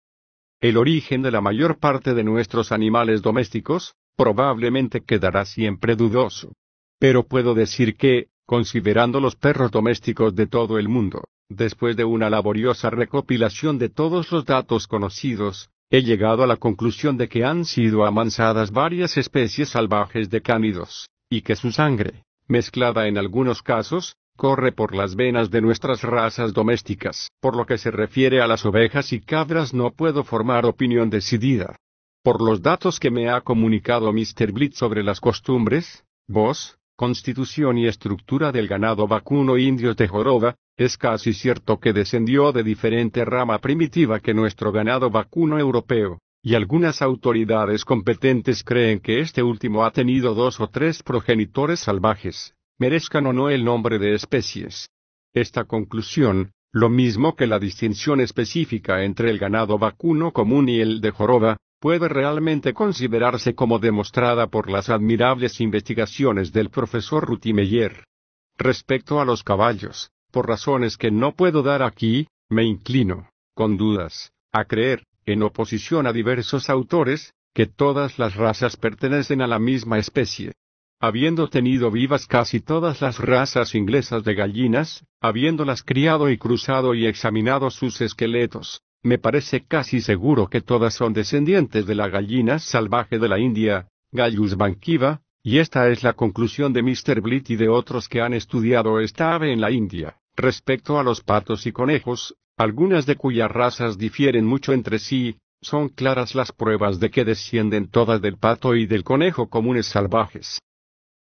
S1: El origen de la mayor parte de nuestros animales domésticos, probablemente quedará siempre dudoso. Pero puedo decir que, considerando los perros domésticos de todo el mundo, después de una laboriosa recopilación de todos los datos conocidos, He llegado a la conclusión de que han sido amansadas varias especies salvajes de cánidos, y que su sangre, mezclada en algunos casos, corre por las venas de nuestras razas domésticas. Por lo que se refiere a las ovejas y cabras no puedo formar opinión decidida. Por los datos que me ha comunicado Mr. Blitz sobre las costumbres, vos, constitución y estructura del ganado vacuno indio de Joroba, es casi cierto que descendió de diferente rama primitiva que nuestro ganado vacuno europeo, y algunas autoridades competentes creen que este último ha tenido dos o tres progenitores salvajes, merezcan o no el nombre de especies. Esta conclusión, lo mismo que la distinción específica entre el ganado vacuno común y el de joroba, puede realmente considerarse como demostrada por las admirables investigaciones del profesor Rutimeyer. Respecto a los caballos, por razones que no puedo dar aquí, me inclino, con dudas, a creer, en oposición a diversos autores, que todas las razas pertenecen a la misma especie. Habiendo tenido vivas casi todas las razas inglesas de gallinas, habiéndolas criado y cruzado y examinado sus esqueletos, me parece casi seguro que todas son descendientes de la gallina salvaje de la India, Gallus bankiva, y esta es la conclusión de Mr. Blit y de otros que han estudiado esta ave en la India. Respecto a los patos y conejos, algunas de cuyas razas difieren mucho entre sí, son claras las pruebas de que descienden todas del pato y del conejo comunes salvajes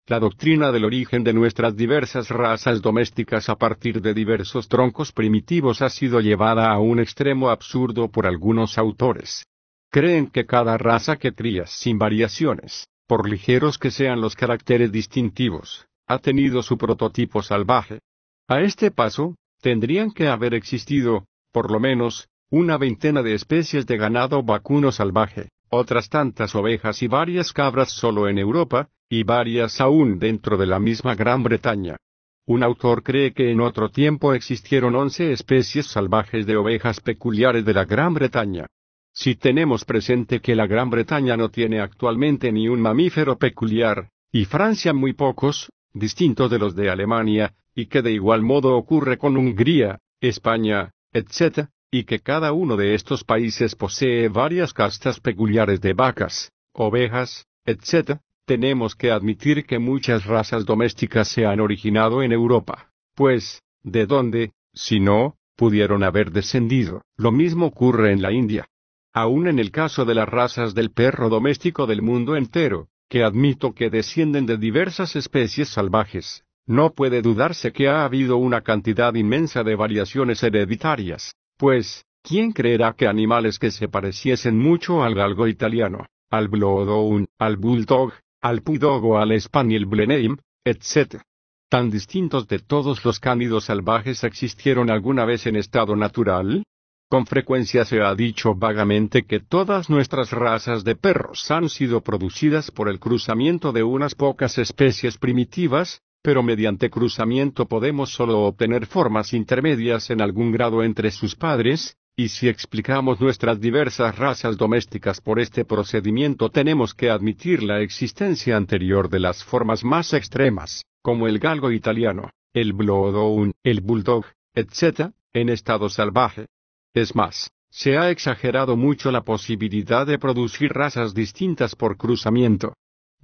S1: la doctrina del origen de nuestras diversas razas domésticas a partir de diversos troncos primitivos ha sido llevada a un extremo absurdo por algunos autores. Creen que cada raza que crías sin variaciones, por ligeros que sean los caracteres distintivos, ha tenido su prototipo salvaje. A este paso, tendrían que haber existido, por lo menos, una veintena de especies de ganado vacuno salvaje, otras tantas ovejas y varias cabras solo en Europa, y varias aún dentro de la misma Gran Bretaña. Un autor cree que en otro tiempo existieron once especies salvajes de ovejas peculiares de la Gran Bretaña. Si tenemos presente que la Gran Bretaña no tiene actualmente ni un mamífero peculiar, y Francia muy pocos, distintos de los de Alemania, y que de igual modo ocurre con Hungría, España, etc., y que cada uno de estos países posee varias castas peculiares de vacas, ovejas, etc., tenemos que admitir que muchas razas domésticas se han originado en Europa. Pues, ¿de dónde, si no, pudieron haber descendido? Lo mismo ocurre en la India. Aún en el caso de las razas del perro doméstico del mundo entero, que admito que descienden de diversas especies salvajes, no puede dudarse que ha habido una cantidad inmensa de variaciones hereditarias. Pues, ¿quién creerá que animales que se pareciesen mucho al galgo italiano, al bloodhound, al bulldog, al pudog o al spaniel blenheim, etc., tan distintos de todos los cánidos salvajes existieron alguna vez en estado natural? Con frecuencia se ha dicho vagamente que todas nuestras razas de perros han sido producidas por el cruzamiento de unas pocas especies primitivas, pero mediante cruzamiento podemos solo obtener formas intermedias en algún grado entre sus padres, y si explicamos nuestras diversas razas domésticas por este procedimiento tenemos que admitir la existencia anterior de las formas más extremas, como el galgo italiano, el bloodhound, el bulldog, etc., en estado salvaje. Es más, se ha exagerado mucho la posibilidad de producir razas distintas por cruzamiento,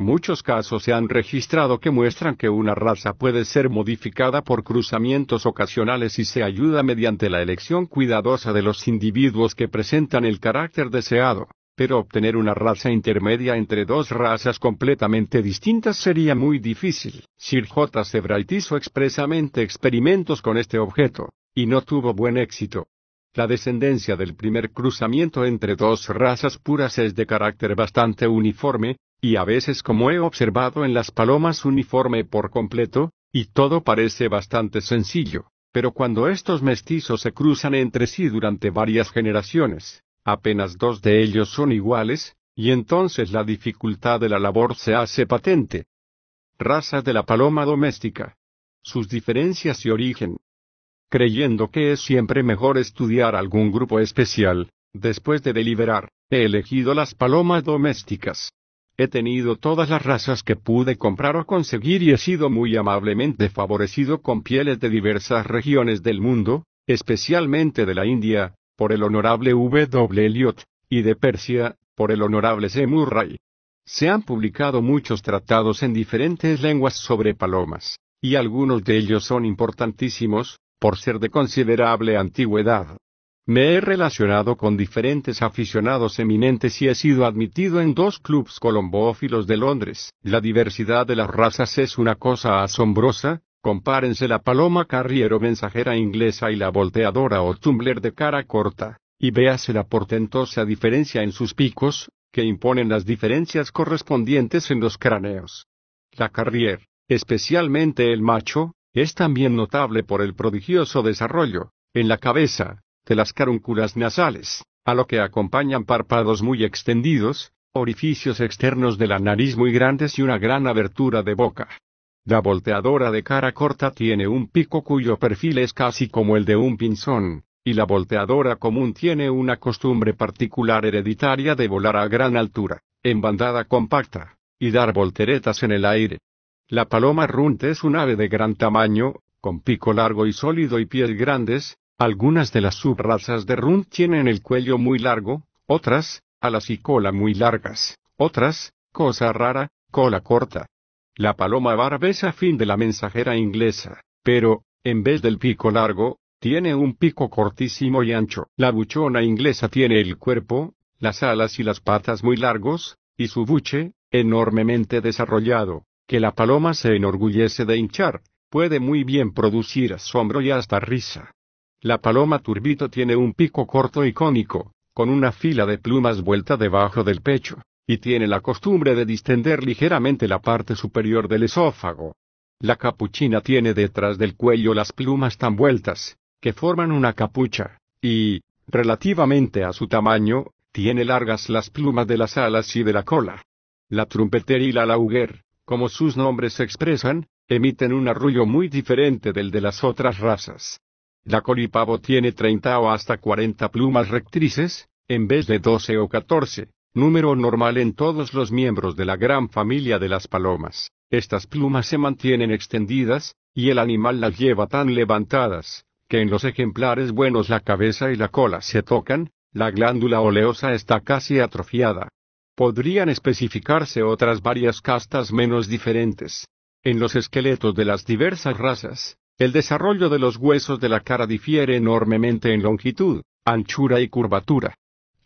S1: Muchos casos se han registrado que muestran que una raza puede ser modificada por cruzamientos ocasionales y se ayuda mediante la elección cuidadosa de los individuos que presentan el carácter deseado, pero obtener una raza intermedia entre dos razas completamente distintas sería muy difícil. Sir J. Sebright hizo expresamente experimentos con este objeto, y no tuvo buen éxito. La descendencia del primer cruzamiento entre dos razas puras es de carácter bastante uniforme, y a veces como he observado en las palomas uniforme por completo, y todo parece bastante sencillo, pero cuando estos mestizos se cruzan entre sí durante varias generaciones, apenas dos de ellos son iguales, y entonces la dificultad de la labor se hace patente. Raza de la paloma doméstica. Sus diferencias y origen. Creyendo que es siempre mejor estudiar algún grupo especial, después de deliberar, he elegido las palomas domésticas. He tenido todas las razas que pude comprar o conseguir y he sido muy amablemente favorecido con pieles de diversas regiones del mundo, especialmente de la India, por el honorable W. Elliot, y de Persia, por el honorable C. Murray. Se han publicado muchos tratados en diferentes lenguas sobre palomas, y algunos de ellos son importantísimos, por ser de considerable antigüedad. Me he relacionado con diferentes aficionados eminentes y he sido admitido en dos clubs colombófilos de Londres. La diversidad de las razas es una cosa asombrosa, compárense la paloma o mensajera inglesa y la volteadora o tumbler de cara corta, y véase la portentosa diferencia en sus picos, que imponen las diferencias correspondientes en los cráneos. La carrier, especialmente el macho, es también notable por el prodigioso desarrollo, en la cabeza, las carúnculas nasales, a lo que acompañan párpados muy extendidos, orificios externos de la nariz muy grandes y una gran abertura de boca. La volteadora de cara corta tiene un pico cuyo perfil es casi como el de un pinzón, y la volteadora común tiene una costumbre particular hereditaria de volar a gran altura, en bandada compacta, y dar volteretas en el aire. La paloma runt es un ave de gran tamaño, con pico largo y sólido y pies grandes, algunas de las subrazas de Run tienen el cuello muy largo, otras, alas y cola muy largas, otras, cosa rara, cola corta. La paloma barbesa fin de la mensajera inglesa, pero, en vez del pico largo, tiene un pico cortísimo y ancho. La buchona inglesa tiene el cuerpo, las alas y las patas muy largos, y su buche, enormemente desarrollado, que la paloma se enorgullece de hinchar, puede muy bien producir asombro y hasta risa. La paloma turbito tiene un pico corto y cónico, con una fila de plumas vuelta debajo del pecho, y tiene la costumbre de distender ligeramente la parte superior del esófago. La capuchina tiene detrás del cuello las plumas tan vueltas, que forman una capucha, y, relativamente a su tamaño, tiene largas las plumas de las alas y de la cola. La trompetera y la lauguer, como sus nombres expresan, emiten un arrullo muy diferente del de las otras razas. La colipavo tiene 30 o hasta 40 plumas rectrices, en vez de 12 o 14, número normal en todos los miembros de la gran familia de las palomas. Estas plumas se mantienen extendidas, y el animal las lleva tan levantadas, que en los ejemplares buenos la cabeza y la cola se tocan, la glándula oleosa está casi atrofiada. Podrían especificarse otras varias castas menos diferentes. En los esqueletos de las diversas razas, el desarrollo de los huesos de la cara difiere enormemente en longitud, anchura y curvatura.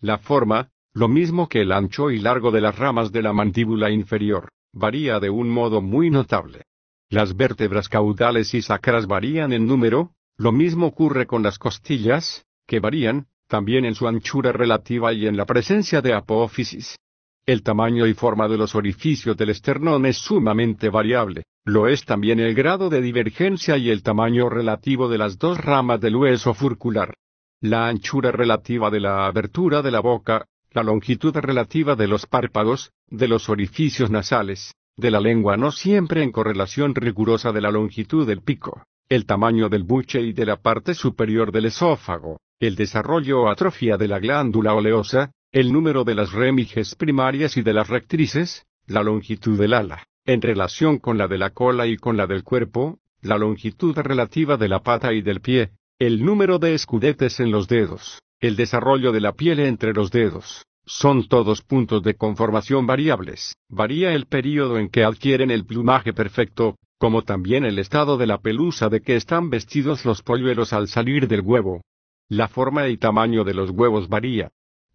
S1: La forma, lo mismo que el ancho y largo de las ramas de la mandíbula inferior, varía de un modo muy notable. Las vértebras caudales y sacras varían en número, lo mismo ocurre con las costillas, que varían, también en su anchura relativa y en la presencia de apófisis, el tamaño y forma de los orificios del esternón es sumamente variable, lo es también el grado de divergencia y el tamaño relativo de las dos ramas del hueso furcular. La anchura relativa de la abertura de la boca, la longitud relativa de los párpados, de los orificios nasales, de la lengua no siempre en correlación rigurosa de la longitud del pico, el tamaño del buche y de la parte superior del esófago, el desarrollo o atrofia de la glándula oleosa, el número de las remiges primarias y de las rectrices, la longitud del ala, en relación con la de la cola y con la del cuerpo, la longitud relativa de la pata y del pie, el número de escudetes en los dedos, el desarrollo de la piel entre los dedos, son todos puntos de conformación variables. Varía el período en que adquieren el plumaje perfecto, como también el estado de la pelusa de que están vestidos los polluelos al salir del huevo. La forma y tamaño de los huevos varía,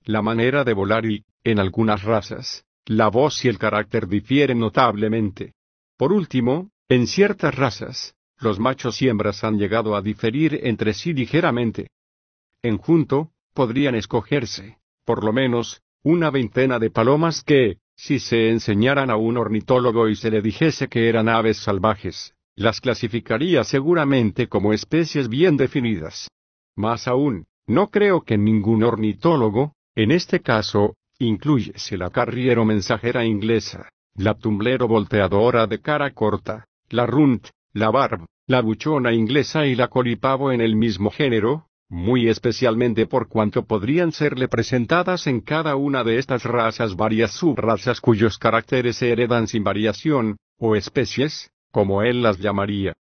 S1: la manera de volar y, en algunas razas, la voz y el carácter difieren notablemente. Por último, en ciertas razas, los machos y hembras han llegado a diferir entre sí ligeramente. En junto, podrían escogerse, por lo menos, una veintena de palomas que, si se enseñaran a un ornitólogo y se le dijese que eran aves salvajes, las clasificaría seguramente como especies bien definidas. Más aún, no creo que ningún ornitólogo, en este caso, incluyese la carriero mensajera inglesa, la tumblero volteadora de cara corta, la runt, la barb, la buchona inglesa y la colipavo en el mismo género, muy especialmente por cuanto podrían serle presentadas en cada una de estas razas varias subrazas cuyos caracteres se heredan sin variación, o especies, como él las llamaría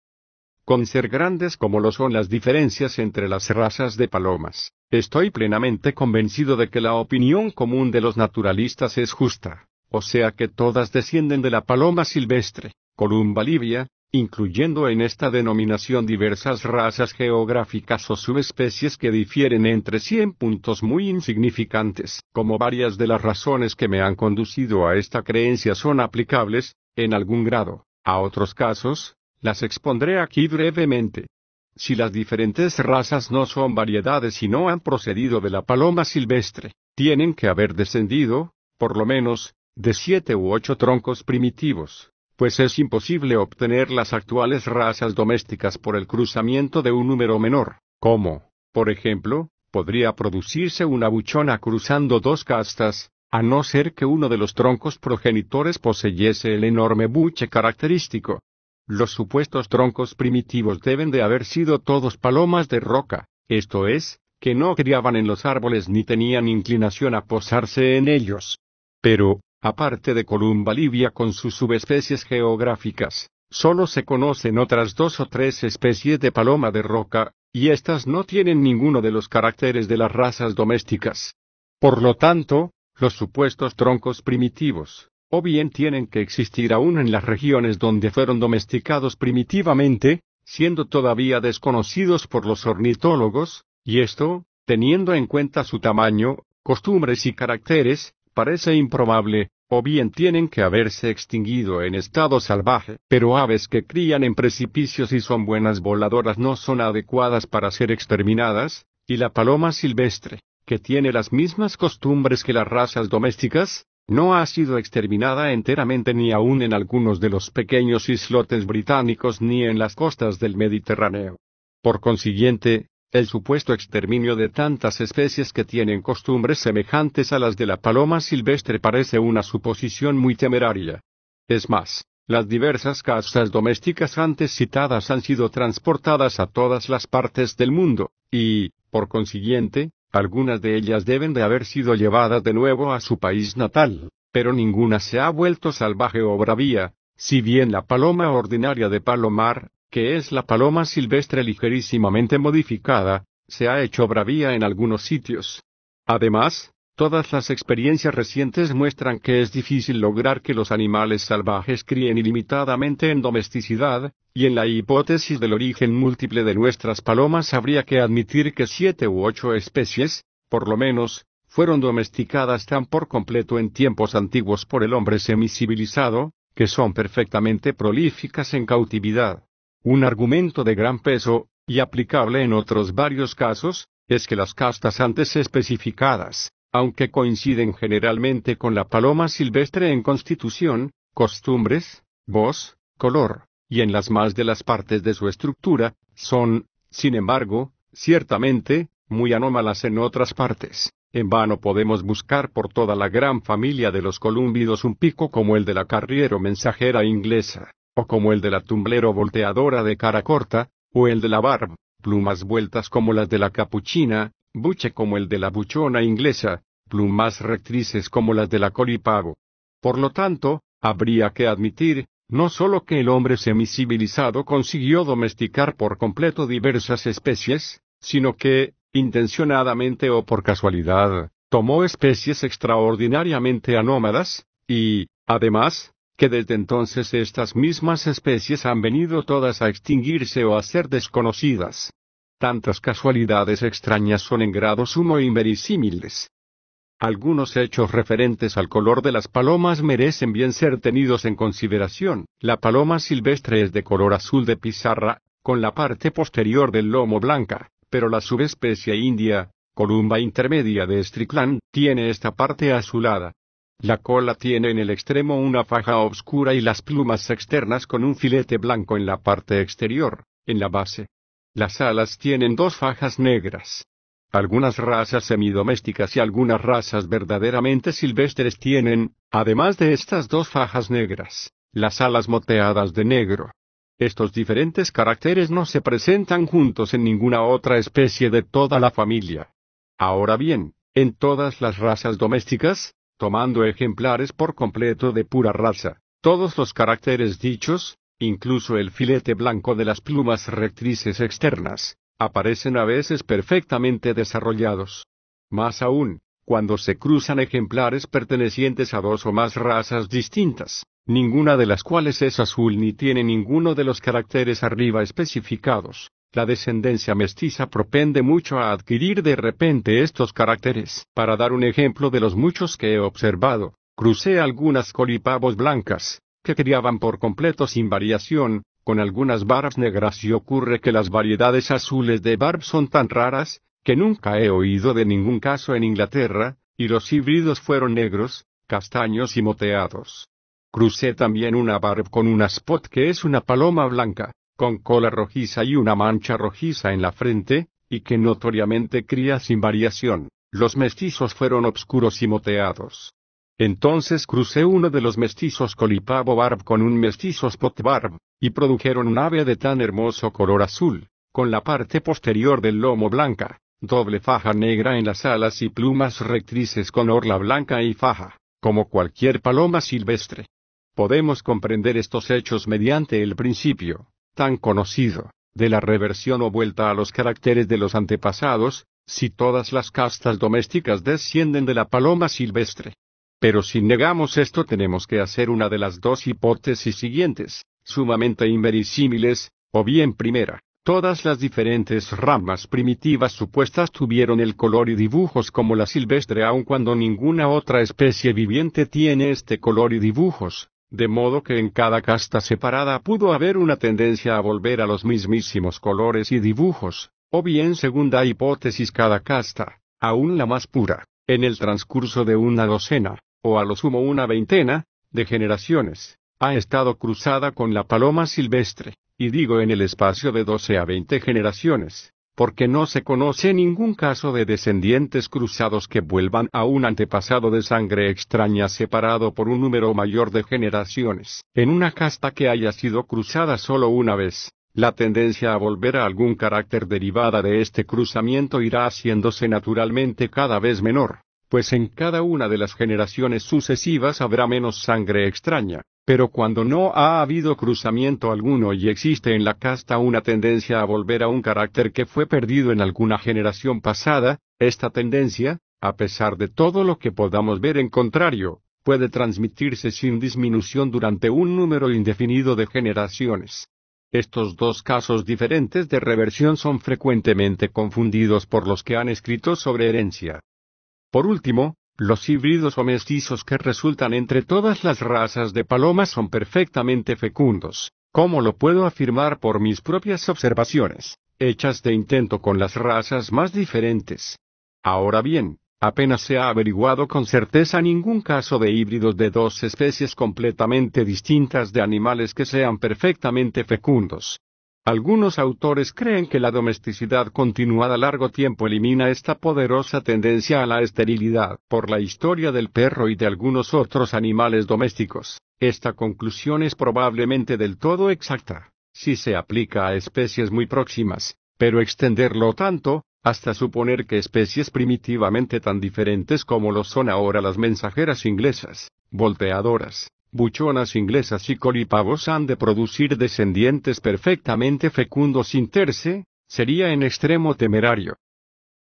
S1: con ser grandes como lo son las diferencias entre las razas de palomas. Estoy plenamente convencido de que la opinión común de los naturalistas es justa, o sea que todas descienden de la paloma silvestre, columba libia, incluyendo en esta denominación diversas razas geográficas o subespecies que difieren entre sí en puntos muy insignificantes. Como varias de las razones que me han conducido a esta creencia son aplicables, en algún grado, a otros casos, las expondré aquí brevemente. Si las diferentes razas no son variedades y no han procedido de la paloma silvestre, tienen que haber descendido, por lo menos, de siete u ocho troncos primitivos, pues es imposible obtener las actuales razas domésticas por el cruzamiento de un número menor, como, por ejemplo, podría producirse una buchona cruzando dos castas, a no ser que uno de los troncos progenitores poseyese el enorme buche característico, los supuestos troncos primitivos deben de haber sido todos palomas de roca, esto es, que no criaban en los árboles ni tenían inclinación a posarse en ellos. Pero, aparte de Columba libia con sus subespecies geográficas, solo se conocen otras dos o tres especies de paloma de roca, y estas no tienen ninguno de los caracteres de las razas domésticas. Por lo tanto, los supuestos troncos primitivos, o bien tienen que existir aún en las regiones donde fueron domesticados primitivamente, siendo todavía desconocidos por los ornitólogos, y esto, teniendo en cuenta su tamaño, costumbres y caracteres, parece improbable, o bien tienen que haberse extinguido en estado salvaje, pero aves que crían en precipicios y son buenas voladoras no son adecuadas para ser exterminadas, y la paloma silvestre, que tiene las mismas costumbres que las razas domésticas, no ha sido exterminada enteramente ni aún en algunos de los pequeños islotes británicos ni en las costas del Mediterráneo. Por consiguiente, el supuesto exterminio de tantas especies que tienen costumbres semejantes a las de la paloma silvestre parece una suposición muy temeraria. Es más, las diversas casas domésticas antes citadas han sido transportadas a todas las partes del mundo, y, por consiguiente, algunas de ellas deben de haber sido llevadas de nuevo a su país natal, pero ninguna se ha vuelto salvaje o bravía, si bien la paloma ordinaria de Palomar, que es la paloma silvestre ligerísimamente modificada, se ha hecho bravía en algunos sitios. Además, Todas las experiencias recientes muestran que es difícil lograr que los animales salvajes críen ilimitadamente en domesticidad, y en la hipótesis del origen múltiple de nuestras palomas habría que admitir que siete u ocho especies, por lo menos, fueron domesticadas tan por completo en tiempos antiguos por el hombre semicivilizado, que son perfectamente prolíficas en cautividad. Un argumento de gran peso, y aplicable en otros varios casos, es que las castas antes especificadas, aunque coinciden generalmente con la paloma silvestre en constitución, costumbres, voz, color, y en las más de las partes de su estructura, son, sin embargo, ciertamente, muy anómalas en otras partes. En vano podemos buscar por toda la gran familia de los columbidos un pico como el de la carriero mensajera inglesa, o como el de la tumblero volteadora de cara corta, o el de la barb, plumas vueltas como las de la capuchina, buche como el de la buchona inglesa, plumas rectrices como las de la colipago. Por lo tanto, habría que admitir, no sólo que el hombre semicivilizado consiguió domesticar por completo diversas especies, sino que, intencionadamente o por casualidad, tomó especies extraordinariamente anómadas, y, además, que desde entonces estas mismas especies han venido todas a extinguirse o a ser desconocidas. Tantas casualidades extrañas son en grado sumo inverisímiles. Algunos hechos referentes al color de las palomas merecen bien ser tenidos en consideración. La paloma silvestre es de color azul de pizarra, con la parte posterior del lomo blanca, pero la subespecie india, columba intermedia de Strickland tiene esta parte azulada, la cola tiene en el extremo una faja oscura y las plumas externas con un filete blanco en la parte exterior, en la base. Las alas tienen dos fajas negras. Algunas razas semidomésticas y algunas razas verdaderamente silvestres tienen, además de estas dos fajas negras, las alas moteadas de negro. Estos diferentes caracteres no se presentan juntos en ninguna otra especie de toda la familia. Ahora bien, en todas las razas domésticas, tomando ejemplares por completo de pura raza. Todos los caracteres dichos, incluso el filete blanco de las plumas rectrices externas, aparecen a veces perfectamente desarrollados. Más aún, cuando se cruzan ejemplares pertenecientes a dos o más razas distintas, ninguna de las cuales es azul ni tiene ninguno de los caracteres arriba especificados, la descendencia mestiza propende mucho a adquirir de repente estos caracteres. Para dar un ejemplo de los muchos que he observado, crucé algunas colipavos blancas, que criaban por completo sin variación, con algunas barbs negras y ocurre que las variedades azules de barb son tan raras, que nunca he oído de ningún caso en Inglaterra, y los híbridos fueron negros, castaños y moteados. Crucé también una barb con una spot que es una paloma blanca, con cola rojiza y una mancha rojiza en la frente, y que notoriamente cría sin variación. Los mestizos fueron obscuros y moteados. Entonces crucé uno de los mestizos colipavo barb con un mestizo spot barb, y produjeron un ave de tan hermoso color azul, con la parte posterior del lomo blanca, doble faja negra en las alas y plumas rectrices con orla blanca y faja, como cualquier paloma silvestre. Podemos comprender estos hechos mediante el principio, tan conocido, de la reversión o vuelta a los caracteres de los antepasados, si todas las castas domésticas descienden de la paloma silvestre. Pero si negamos esto tenemos que hacer una de las dos hipótesis siguientes, sumamente inverisímiles, o bien primera, todas las diferentes ramas primitivas supuestas tuvieron el color y dibujos como la silvestre aun cuando ninguna otra especie viviente tiene este color y dibujos, de modo que en cada casta separada pudo haber una tendencia a volver a los mismísimos colores y dibujos, o bien segunda hipótesis cada casta, aún la más pura, en el transcurso de una docena, o a lo sumo una veintena, de generaciones, ha estado cruzada con la paloma silvestre, y digo en el espacio de doce a veinte generaciones porque no se conoce ningún caso de descendientes cruzados que vuelvan a un antepasado de sangre extraña separado por un número mayor de generaciones. En una casta que haya sido cruzada solo una vez, la tendencia a volver a algún carácter derivada de este cruzamiento irá haciéndose naturalmente cada vez menor pues en cada una de las generaciones sucesivas habrá menos sangre extraña. Pero cuando no ha habido cruzamiento alguno y existe en la casta una tendencia a volver a un carácter que fue perdido en alguna generación pasada, esta tendencia, a pesar de todo lo que podamos ver en contrario, puede transmitirse sin disminución durante un número indefinido de generaciones. Estos dos casos diferentes de reversión son frecuentemente confundidos por los que han escrito sobre herencia. Por último, los híbridos o mestizos que resultan entre todas las razas de palomas son perfectamente fecundos, como lo puedo afirmar por mis propias observaciones, hechas de intento con las razas más diferentes. Ahora bien, apenas se ha averiguado con certeza ningún caso de híbridos de dos especies completamente distintas de animales que sean perfectamente fecundos. Algunos autores creen que la domesticidad continuada largo tiempo elimina esta poderosa tendencia a la esterilidad por la historia del perro y de algunos otros animales domésticos. Esta conclusión es probablemente del todo exacta, si se aplica a especies muy próximas, pero extenderlo tanto, hasta suponer que especies primitivamente tan diferentes como lo son ahora las mensajeras inglesas, volteadoras, buchonas inglesas y colipavos han de producir descendientes perfectamente fecundos sin terce, sería en extremo temerario.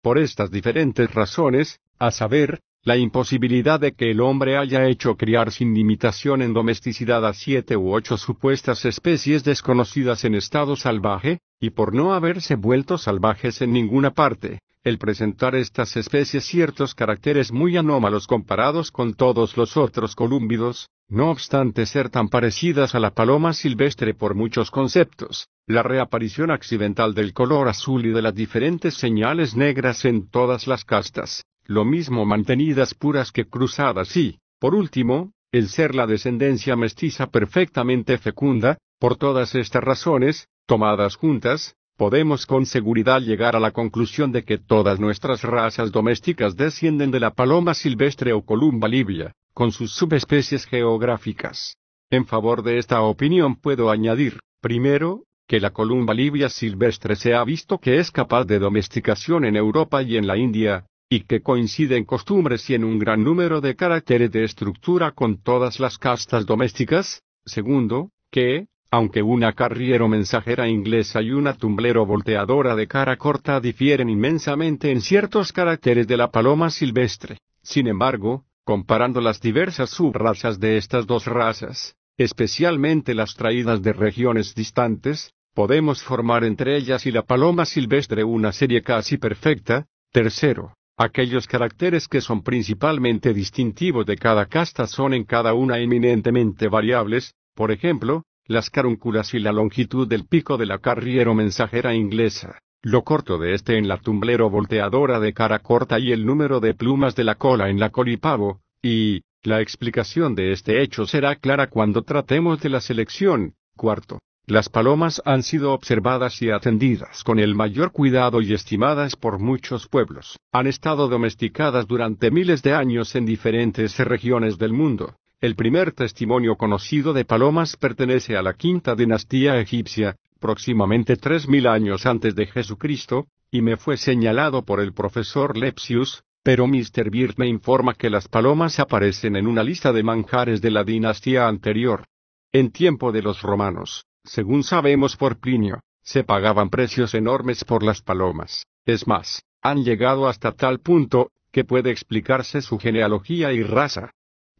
S1: Por estas diferentes razones, a saber, la imposibilidad de que el hombre haya hecho criar sin limitación en domesticidad a siete u ocho supuestas especies desconocidas en estado salvaje, y por no haberse vuelto salvajes en ninguna parte, el presentar estas especies ciertos caracteres muy anómalos comparados con todos los otros colúmbidos, no obstante ser tan parecidas a la paloma silvestre por muchos conceptos, la reaparición accidental del color azul y de las diferentes señales negras en todas las castas, lo mismo mantenidas puras que cruzadas y, por último, el ser la descendencia mestiza perfectamente fecunda, por todas estas razones, tomadas juntas, podemos con seguridad llegar a la conclusión de que todas nuestras razas domésticas descienden de la paloma silvestre o columba libia, con sus subespecies geográficas. En favor de esta opinión puedo añadir, primero, que la columba libia silvestre se ha visto que es capaz de domesticación en Europa y en la India, y que coincide en costumbres y en un gran número de caracteres de estructura con todas las castas domésticas. Segundo, que, aunque una carriero mensajera inglesa y una tumblero volteadora de cara corta difieren inmensamente en ciertos caracteres de la paloma silvestre, sin embargo, comparando las diversas subrazas de estas dos razas, especialmente las traídas de regiones distantes, podemos formar entre ellas y la paloma silvestre una serie casi perfecta. Tercero, aquellos caracteres que son principalmente distintivos de cada casta son en cada una eminentemente variables, por ejemplo, las carúnculas y la longitud del pico de la carriero mensajera inglesa, lo corto de este en la tumblero volteadora de cara corta y el número de plumas de la cola en la colipavo, y, la explicación de este hecho será clara cuando tratemos de la selección. Cuarto. Las palomas han sido observadas y atendidas con el mayor cuidado y estimadas por muchos pueblos. Han estado domesticadas durante miles de años en diferentes regiones del mundo. El primer testimonio conocido de palomas pertenece a la quinta dinastía egipcia, próximamente tres mil años antes de Jesucristo, y me fue señalado por el profesor Lepsius, pero Mr. Beard me informa que las palomas aparecen en una lista de manjares de la dinastía anterior. En tiempo de los romanos, según sabemos por Plinio, se pagaban precios enormes por las palomas. Es más, han llegado hasta tal punto, que puede explicarse su genealogía y raza.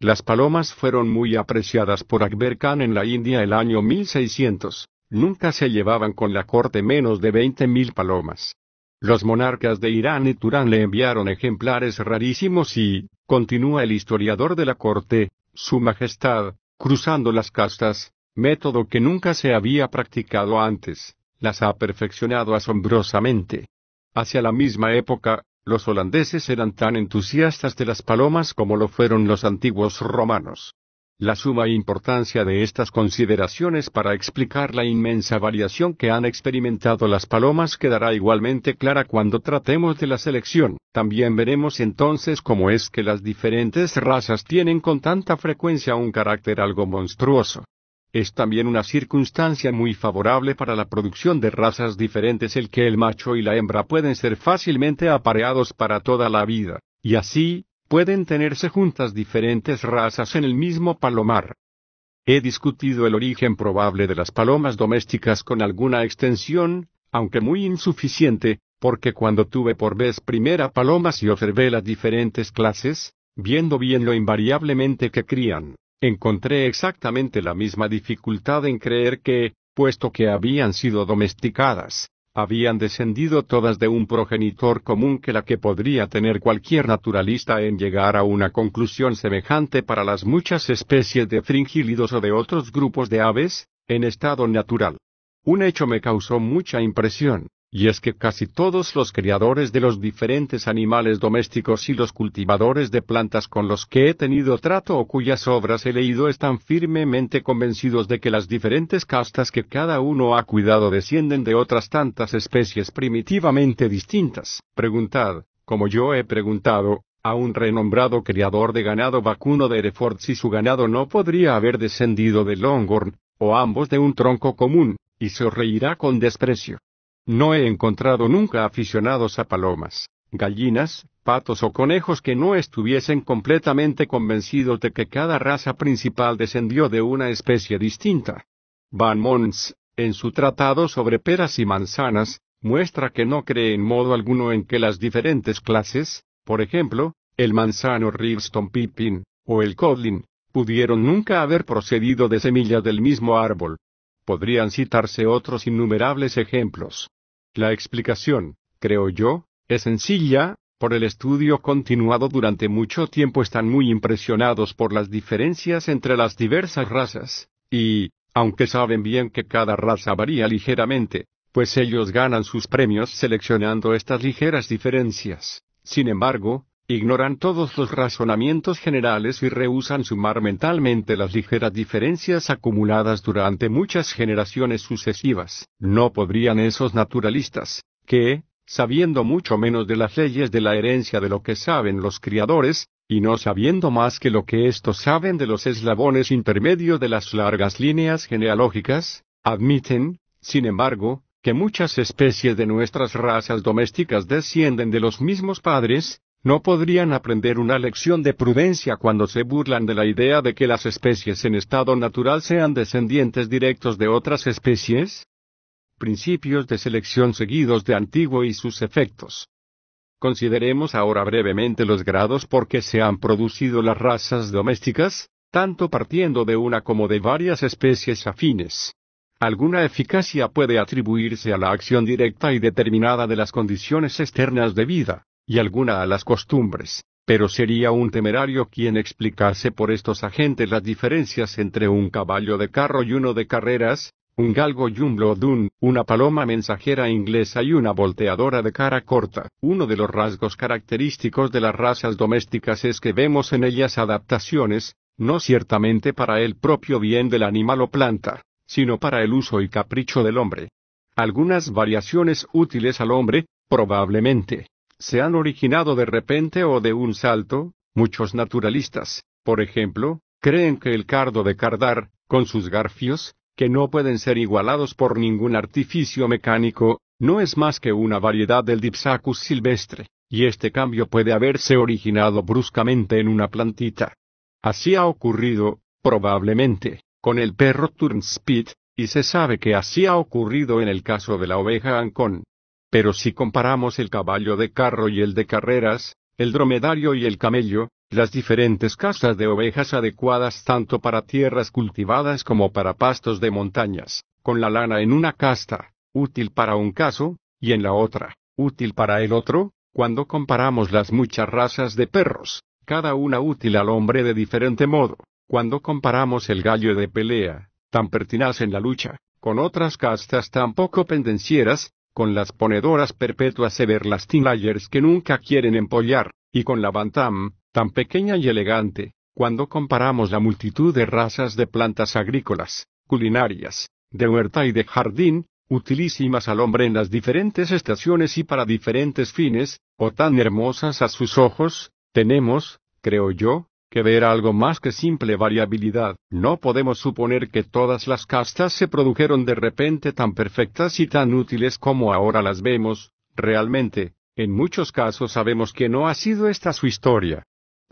S1: Las palomas fueron muy apreciadas por Akbar Khan en la India el año 1600. Nunca se llevaban con la corte menos de 20.000 palomas. Los monarcas de Irán y Turán le enviaron ejemplares rarísimos y, continúa el historiador de la corte, Su Majestad, cruzando las castas, método que nunca se había practicado antes, las ha perfeccionado asombrosamente. Hacia la misma época, los holandeses eran tan entusiastas de las palomas como lo fueron los antiguos romanos. La suma importancia de estas consideraciones para explicar la inmensa variación que han experimentado las palomas quedará igualmente clara cuando tratemos de la selección. También veremos entonces cómo es que las diferentes razas tienen con tanta frecuencia un carácter algo monstruoso. Es también una circunstancia muy favorable para la producción de razas diferentes el que el macho y la hembra pueden ser fácilmente apareados para toda la vida, y así, pueden tenerse juntas diferentes razas en el mismo palomar. He discutido el origen probable de las palomas domésticas con alguna extensión, aunque muy insuficiente, porque cuando tuve por vez primera palomas y observé las diferentes clases, viendo bien lo invariablemente que crían, encontré exactamente la misma dificultad en creer que, puesto que habían sido domesticadas, habían descendido todas de un progenitor común que la que podría tener cualquier naturalista en llegar a una conclusión semejante para las muchas especies de fringílidos o de otros grupos de aves, en estado natural. Un hecho me causó mucha impresión, y es que casi todos los criadores de los diferentes animales domésticos y los cultivadores de plantas con los que he tenido trato o cuyas obras he leído están firmemente convencidos de que las diferentes castas que cada uno ha cuidado descienden de otras tantas especies primitivamente distintas. Preguntad, como yo he preguntado, a un renombrado criador de ganado vacuno de Hereford si su ganado no podría haber descendido de Longhorn, o ambos de un tronco común, y se reirá con desprecio. No he encontrado nunca aficionados a palomas, gallinas, patos o conejos que no estuviesen completamente convencidos de que cada raza principal descendió de una especie distinta. Van Mons, en su tratado sobre peras y manzanas, muestra que no cree en modo alguno en que las diferentes clases, por ejemplo, el manzano Ribston Pippin, o el Codlin, pudieron nunca haber procedido de semillas del mismo árbol. Podrían citarse otros innumerables ejemplos. La explicación, creo yo, es sencilla, por el estudio continuado durante mucho tiempo están muy impresionados por las diferencias entre las diversas razas, y, aunque saben bien que cada raza varía ligeramente, pues ellos ganan sus premios seleccionando estas ligeras diferencias. Sin embargo, ignoran todos los razonamientos generales y rehusan sumar mentalmente las ligeras diferencias acumuladas durante muchas generaciones sucesivas. No podrían esos naturalistas, que, sabiendo mucho menos de las leyes de la herencia de lo que saben los criadores, y no sabiendo más que lo que estos saben de los eslabones intermedios de las largas líneas genealógicas, admiten, sin embargo, que muchas especies de nuestras razas domésticas descienden de los mismos padres, no podrían aprender una lección de prudencia cuando se burlan de la idea de que las especies en estado natural sean descendientes directos de otras especies. Principios de selección seguidos de antiguo y sus efectos. Consideremos ahora brevemente los grados por que se han producido las razas domésticas, tanto partiendo de una como de varias especies afines. Alguna eficacia puede atribuirse a la acción directa y determinada de las condiciones externas de vida y alguna a las costumbres, pero sería un temerario quien explicase por estos agentes las diferencias entre un caballo de carro y uno de carreras, un galgo y un blodún, una paloma mensajera inglesa y una volteadora de cara corta. Uno de los rasgos característicos de las razas domésticas es que vemos en ellas adaptaciones, no ciertamente para el propio bien del animal o planta, sino para el uso y capricho del hombre. Algunas variaciones útiles al hombre, probablemente, se han originado de repente o de un salto, muchos naturalistas, por ejemplo, creen que el cardo de cardar, con sus garfios, que no pueden ser igualados por ningún artificio mecánico, no es más que una variedad del Dipsacus silvestre, y este cambio puede haberse originado bruscamente en una plantita. Así ha ocurrido, probablemente, con el perro Turnspit, y se sabe que así ha ocurrido en el caso de la oveja Ancón. Pero si comparamos el caballo de carro y el de carreras, el dromedario y el camello, las diferentes castas de ovejas adecuadas tanto para tierras cultivadas como para pastos de montañas, con la lana en una casta, útil para un caso, y en la otra, útil para el otro, cuando comparamos las muchas razas de perros, cada una útil al hombre de diferente modo, cuando comparamos el gallo de pelea, tan pertinaz en la lucha, con otras castas tan poco pendencieras, con las ponedoras perpetuas tin layers que nunca quieren empollar, y con la bantam, tan pequeña y elegante, cuando comparamos la multitud de razas de plantas agrícolas, culinarias, de huerta y de jardín, utilísimas al hombre en las diferentes estaciones y para diferentes fines, o tan hermosas a sus ojos, tenemos, creo yo, que ver algo más que simple variabilidad. No podemos suponer que todas las castas se produjeron de repente tan perfectas y tan útiles como ahora las vemos, realmente, en muchos casos sabemos que no ha sido esta su historia.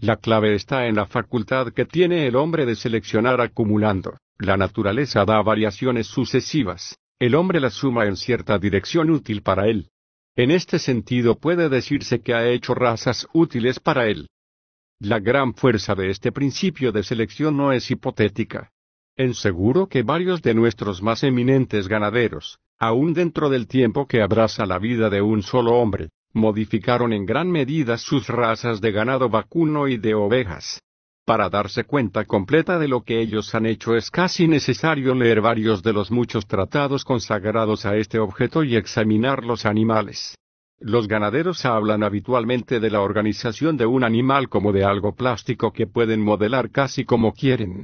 S1: La clave está en la facultad que tiene el hombre de seleccionar acumulando. La naturaleza da variaciones sucesivas, el hombre las suma en cierta dirección útil para él. En este sentido puede decirse que ha hecho razas útiles para él. La gran fuerza de este principio de selección no es hipotética. En seguro que varios de nuestros más eminentes ganaderos, aún dentro del tiempo que abraza la vida de un solo hombre, modificaron en gran medida sus razas de ganado vacuno y de ovejas. Para darse cuenta completa de lo que ellos han hecho es casi necesario leer varios de los muchos tratados consagrados a este objeto y examinar los animales. Los ganaderos hablan habitualmente de la organización de un animal como de algo plástico que pueden modelar casi como quieren.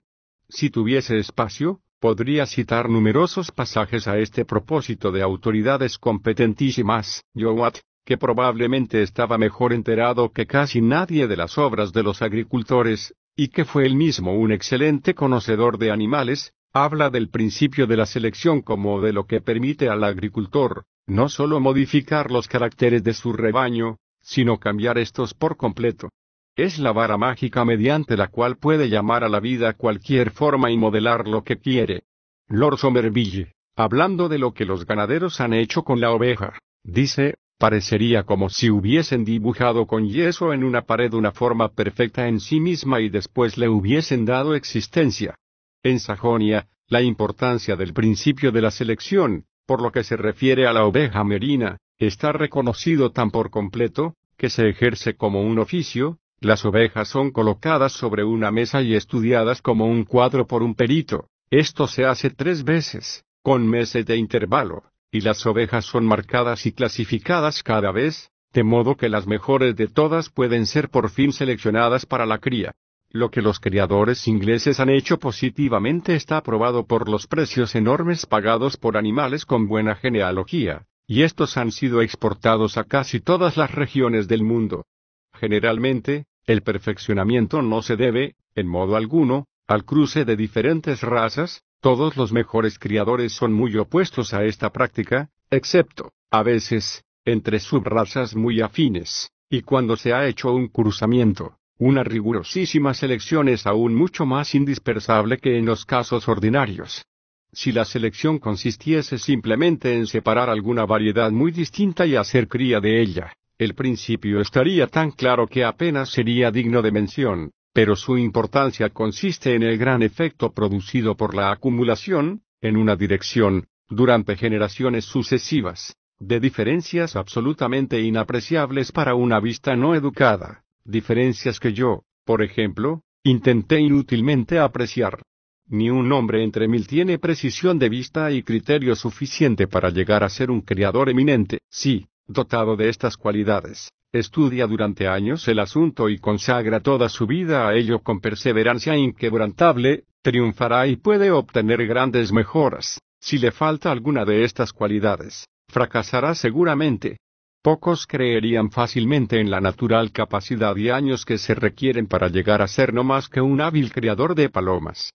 S1: Si tuviese espacio, podría citar numerosos pasajes a este propósito de autoridades competentísimas, Yowat, que probablemente estaba mejor enterado que casi nadie de las obras de los agricultores, y que fue él mismo un excelente conocedor de animales, habla del principio de la selección como de lo que permite al agricultor, no solo modificar los caracteres de su rebaño, sino cambiar estos por completo. Es la vara mágica mediante la cual puede llamar a la vida cualquier forma y modelar lo que quiere. Lord Somerville, hablando de lo que los ganaderos han hecho con la oveja, dice, parecería como si hubiesen dibujado con yeso en una pared una forma perfecta en sí misma y después le hubiesen dado existencia. En Sajonia, la importancia del principio de la selección, por lo que se refiere a la oveja merina, está reconocido tan por completo, que se ejerce como un oficio, las ovejas son colocadas sobre una mesa y estudiadas como un cuadro por un perito, esto se hace tres veces, con meses de intervalo, y las ovejas son marcadas y clasificadas cada vez, de modo que las mejores de todas pueden ser por fin seleccionadas para la cría. Lo que los criadores ingleses han hecho positivamente está aprobado por los precios enormes pagados por animales con buena genealogía, y estos han sido exportados a casi todas las regiones del mundo. Generalmente, el perfeccionamiento no se debe, en modo alguno, al cruce de diferentes razas, todos los mejores criadores son muy opuestos a esta práctica, excepto, a veces, entre subrazas muy afines, y cuando se ha hecho un cruzamiento, una rigurosísima selección es aún mucho más indispensable que en los casos ordinarios. Si la selección consistiese simplemente en separar alguna variedad muy distinta y hacer cría de ella, el principio estaría tan claro que apenas sería digno de mención, pero su importancia consiste en el gran efecto producido por la acumulación, en una dirección, durante generaciones sucesivas, de diferencias absolutamente inapreciables para una vista no educada diferencias que yo, por ejemplo, intenté inútilmente apreciar. Ni un hombre entre mil tiene precisión de vista y criterio suficiente para llegar a ser un creador eminente, si, dotado de estas cualidades, estudia durante años el asunto y consagra toda su vida a ello con perseverancia inquebrantable, triunfará y puede obtener grandes mejoras. Si le falta alguna de estas cualidades, fracasará seguramente, Pocos creerían fácilmente en la natural capacidad y años que se requieren para llegar a ser no más que un hábil creador de palomas.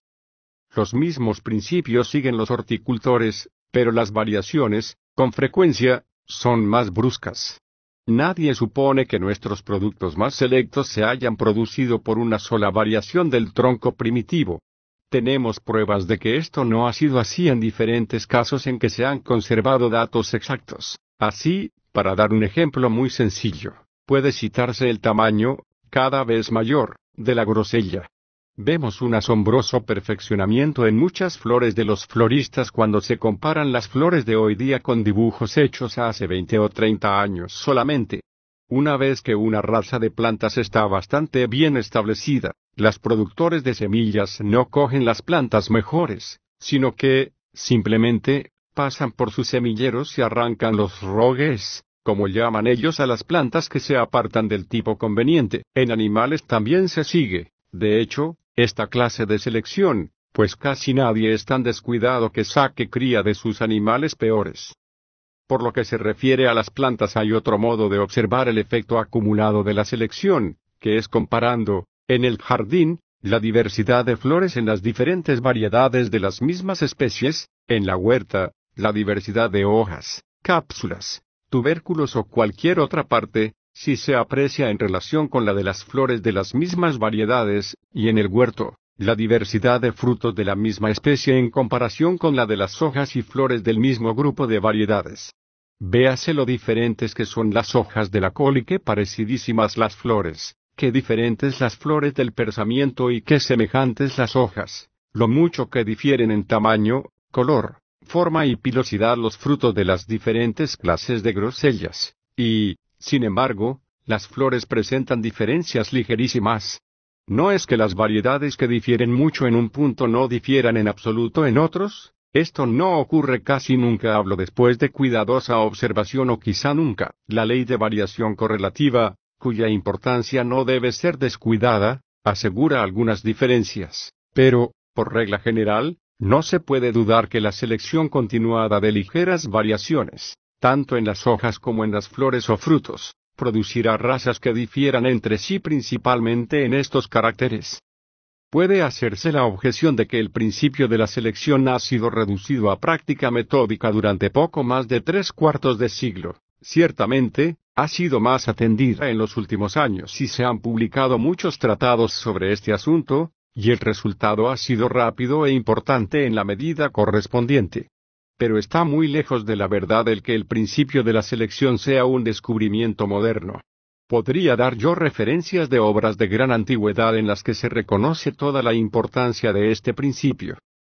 S1: Los mismos principios siguen los horticultores, pero las variaciones, con frecuencia, son más bruscas. Nadie supone que nuestros productos más selectos se hayan producido por una sola variación del tronco primitivo. Tenemos pruebas de que esto no ha sido así en diferentes casos en que se han conservado datos exactos. Así, para dar un ejemplo muy sencillo, puede citarse el tamaño, cada vez mayor, de la grosella. Vemos un asombroso perfeccionamiento en muchas flores de los floristas cuando se comparan las flores de hoy día con dibujos hechos hace 20 o 30 años solamente. Una vez que una raza de plantas está bastante bien establecida, las productores de semillas no cogen las plantas mejores, sino que, simplemente, pasan por sus semilleros y arrancan los rogues, como llaman ellos a las plantas que se apartan del tipo conveniente. En animales también se sigue, de hecho, esta clase de selección, pues casi nadie es tan descuidado que saque cría de sus animales peores. Por lo que se refiere a las plantas hay otro modo de observar el efecto acumulado de la selección, que es comparando, en el jardín, la diversidad de flores en las diferentes variedades de las mismas especies, en la huerta, la diversidad de hojas, cápsulas, tubérculos o cualquier otra parte, si se aprecia en relación con la de las flores de las mismas variedades, y en el huerto, la diversidad de frutos de la misma especie en comparación con la de las hojas y flores del mismo grupo de variedades. Véase lo diferentes que son las hojas de la col y qué parecidísimas las flores, qué diferentes las flores del persamiento y qué semejantes las hojas, lo mucho que difieren en tamaño, color, forma y pilosidad los frutos de las diferentes clases de grosellas, y, sin embargo, las flores presentan diferencias ligerísimas. No es que las variedades que difieren mucho en un punto no difieran en absoluto en otros, esto no ocurre casi nunca, hablo después de cuidadosa observación o quizá nunca. La ley de variación correlativa, cuya importancia no debe ser descuidada, asegura algunas diferencias, pero, por regla general, no se puede dudar que la selección continuada de ligeras variaciones, tanto en las hojas como en las flores o frutos, producirá razas que difieran entre sí principalmente en estos caracteres. Puede hacerse la objeción de que el principio de la selección ha sido reducido a práctica metódica durante poco más de tres cuartos de siglo. Ciertamente, ha sido más atendida en los últimos años y se han publicado muchos tratados sobre este asunto, y el resultado ha sido rápido e importante en la medida correspondiente. Pero está muy lejos de la verdad el que el principio de la selección sea un descubrimiento moderno. Podría dar yo referencias de obras de gran antigüedad en las que se reconoce toda la importancia de este principio.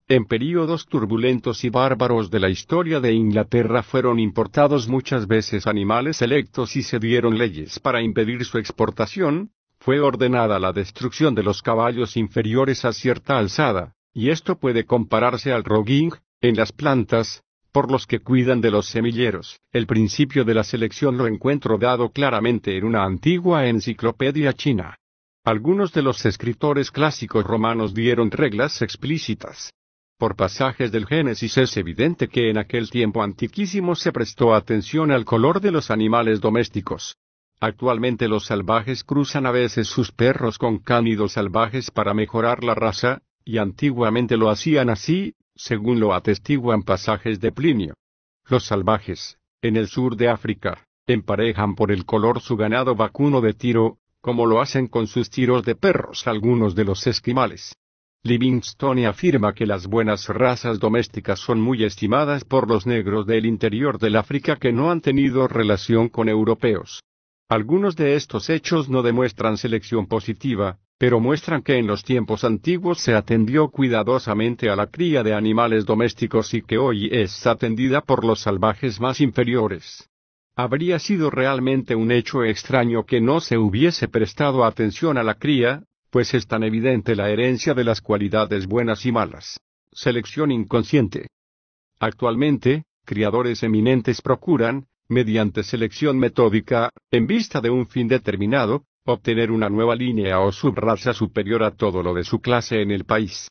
S1: En períodos turbulentos y bárbaros de la historia de Inglaterra fueron importados muchas veces animales selectos y se dieron leyes para impedir su exportación, fue ordenada la destrucción de los caballos inferiores a cierta alzada, y esto puede compararse al roguing, en las plantas, por los que cuidan de los semilleros. El principio de la selección lo encuentro dado claramente en una antigua enciclopedia china. Algunos de los escritores clásicos romanos dieron reglas explícitas. Por pasajes del Génesis es evidente que en aquel tiempo antiquísimo se prestó atención al color de los animales domésticos. Actualmente los salvajes cruzan a veces sus perros con cánidos salvajes para mejorar la raza, y antiguamente lo hacían así, según lo atestiguan pasajes de Plinio. Los salvajes, en el sur de África, emparejan por el color su ganado vacuno de tiro, como lo hacen con sus tiros de perros algunos de los esquimales. Livingstone afirma que las buenas razas domésticas son muy estimadas por los negros del interior del África que no han tenido relación con europeos. Algunos de estos hechos no demuestran selección positiva, pero muestran que en los tiempos antiguos se atendió cuidadosamente a la cría de animales domésticos y que hoy es atendida por los salvajes más inferiores. Habría sido realmente un hecho extraño que no se hubiese prestado atención a la cría, pues es tan evidente la herencia de las cualidades buenas y malas. Selección inconsciente. Actualmente, criadores eminentes procuran, mediante selección metódica, en vista de un fin determinado, obtener una nueva línea o subraza superior a todo lo de su clase en el país.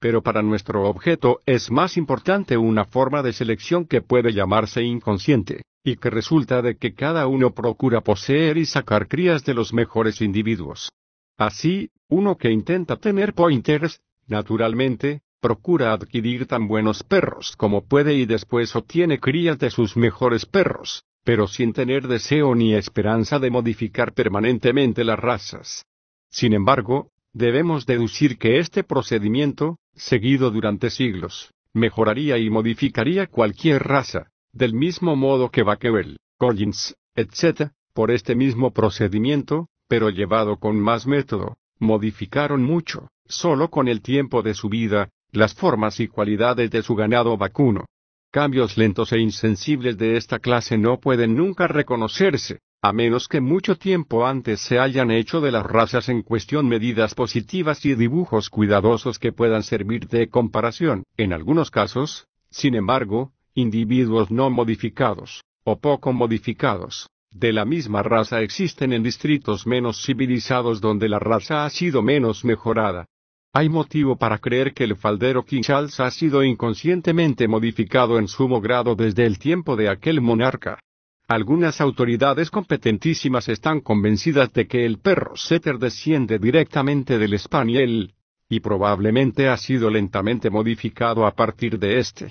S1: Pero para nuestro objeto es más importante una forma de selección que puede llamarse inconsciente, y que resulta de que cada uno procura poseer y sacar crías de los mejores individuos. Así, uno que intenta tener pointers, naturalmente, procura adquirir tan buenos perros como puede y después obtiene crías de sus mejores perros, pero sin tener deseo ni esperanza de modificar permanentemente las razas. Sin embargo, debemos deducir que este procedimiento, seguido durante siglos, mejoraría y modificaría cualquier raza, del mismo modo que Bakewell, Collins, etc., por este mismo procedimiento, pero llevado con más método, modificaron mucho, solo con el tiempo de su vida, las formas y cualidades de su ganado vacuno. Cambios lentos e insensibles de esta clase no pueden nunca reconocerse, a menos que mucho tiempo antes se hayan hecho de las razas en cuestión medidas positivas y dibujos cuidadosos que puedan servir de comparación. En algunos casos, sin embargo, individuos no modificados, o poco modificados, de la misma raza existen en distritos menos civilizados donde la raza ha sido menos mejorada, hay motivo para creer que el faldero King Charles ha sido inconscientemente modificado en sumo grado desde el tiempo de aquel monarca. Algunas autoridades competentísimas están convencidas de que el perro setter desciende directamente del spaniel, y probablemente ha sido lentamente modificado a partir de este.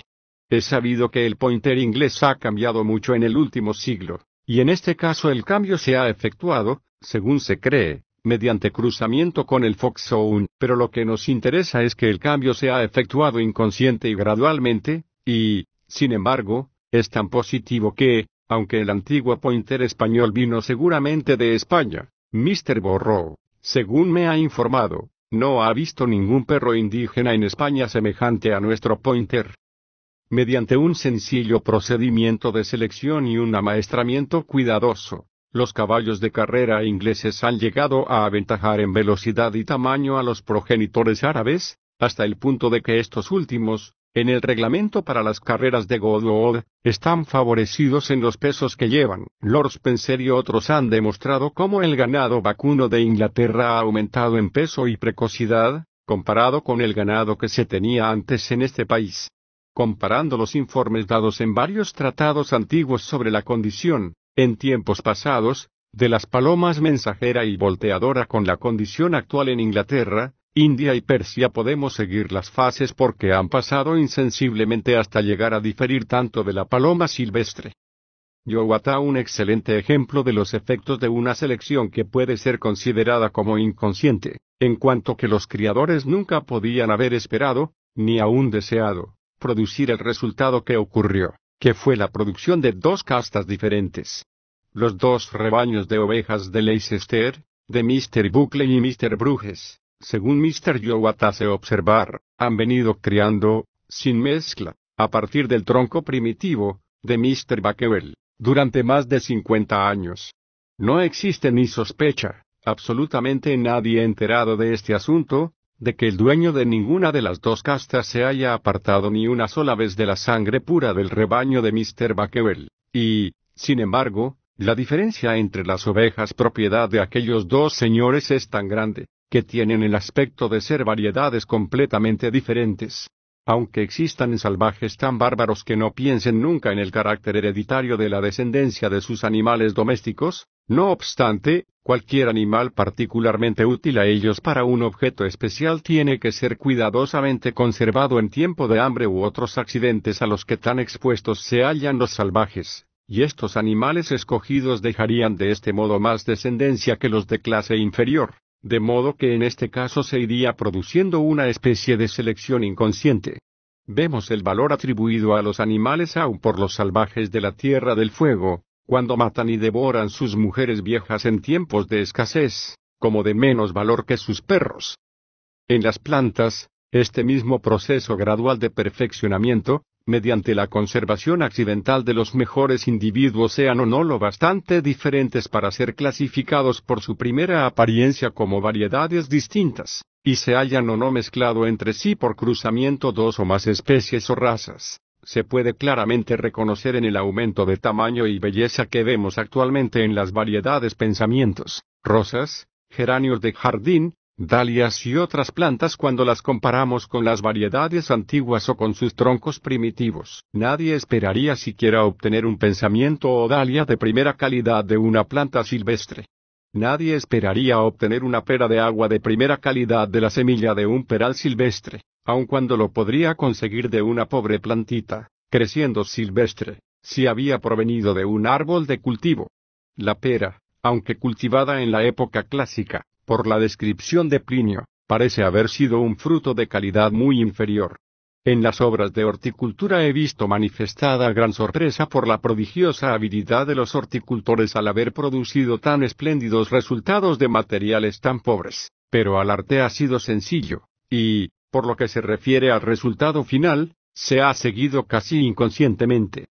S1: Es sabido que el pointer inglés ha cambiado mucho en el último siglo, y en este caso el cambio se ha efectuado, según se cree, mediante cruzamiento con el Foxhound, pero lo que nos interesa es que el cambio se ha efectuado inconsciente y gradualmente, y, sin embargo, es tan positivo que, aunque el antiguo pointer español vino seguramente de España, Mr. Borro, según me ha informado, no ha visto ningún perro indígena en España semejante a nuestro pointer. Mediante un sencillo procedimiento de selección y un amaestramiento cuidadoso, los caballos de carrera ingleses han llegado a aventajar en velocidad y tamaño a los progenitores árabes, hasta el punto de que estos últimos, en el reglamento para las carreras de Godwood, están favorecidos en los pesos que llevan. Lord Spencer y otros han demostrado cómo el ganado vacuno de Inglaterra ha aumentado en peso y precocidad, comparado con el ganado que se tenía antes en este país. Comparando los informes dados en varios tratados antiguos sobre la condición, en tiempos pasados, de las palomas mensajera y volteadora con la condición actual en Inglaterra, India y Persia podemos seguir las fases porque han pasado insensiblemente hasta llegar a diferir tanto de la paloma silvestre. Yowata un excelente ejemplo de los efectos de una selección que puede ser considerada como inconsciente, en cuanto que los criadores nunca podían haber esperado, ni aún deseado, producir el resultado que ocurrió que fue la producción de dos castas diferentes. Los dos rebaños de ovejas de Leicester, de Mr. Buckley y Mr. Bruges, según Mr. Yowata hace observar, han venido criando, sin mezcla, a partir del tronco primitivo, de Mr. Buckley, durante más de 50 años. No existe ni sospecha, absolutamente nadie enterado de este asunto, de que el dueño de ninguna de las dos castas se haya apartado ni una sola vez de la sangre pura del rebaño de Mr. Buckewell, y, sin embargo, la diferencia entre las ovejas propiedad de aquellos dos señores es tan grande, que tienen el aspecto de ser variedades completamente diferentes, aunque existan salvajes tan bárbaros que no piensen nunca en el carácter hereditario de la descendencia de sus animales domésticos, no obstante, cualquier animal particularmente útil a ellos para un objeto especial tiene que ser cuidadosamente conservado en tiempo de hambre u otros accidentes a los que tan expuestos se hallan los salvajes, y estos animales escogidos dejarían de este modo más descendencia que los de clase inferior de modo que en este caso se iría produciendo una especie de selección inconsciente. Vemos el valor atribuido a los animales aún por los salvajes de la Tierra del Fuego, cuando matan y devoran sus mujeres viejas en tiempos de escasez, como de menos valor que sus perros. En las plantas, este mismo proceso gradual de perfeccionamiento, mediante la conservación accidental de los mejores individuos sean o no lo bastante diferentes para ser clasificados por su primera apariencia como variedades distintas, y se hayan o no mezclado entre sí por cruzamiento dos o más especies o razas. Se puede claramente reconocer en el aumento de tamaño y belleza que vemos actualmente en las variedades pensamientos, rosas, geranios de jardín, dalias y otras plantas cuando las comparamos con las variedades antiguas o con sus troncos primitivos. Nadie esperaría siquiera obtener un pensamiento o dalia de primera calidad de una planta silvestre. Nadie esperaría obtener una pera de agua de primera calidad de la semilla de un peral silvestre, aun cuando lo podría conseguir de una pobre plantita, creciendo silvestre, si había provenido de un árbol de cultivo. La pera, aunque cultivada en la época clásica, por la descripción de Plinio, parece haber sido un fruto de calidad muy inferior. En las obras de horticultura he visto manifestada gran sorpresa por la prodigiosa habilidad de los horticultores al haber producido tan espléndidos resultados de materiales tan pobres, pero al arte ha sido sencillo, y, por lo que se refiere al resultado final, se ha seguido casi inconscientemente.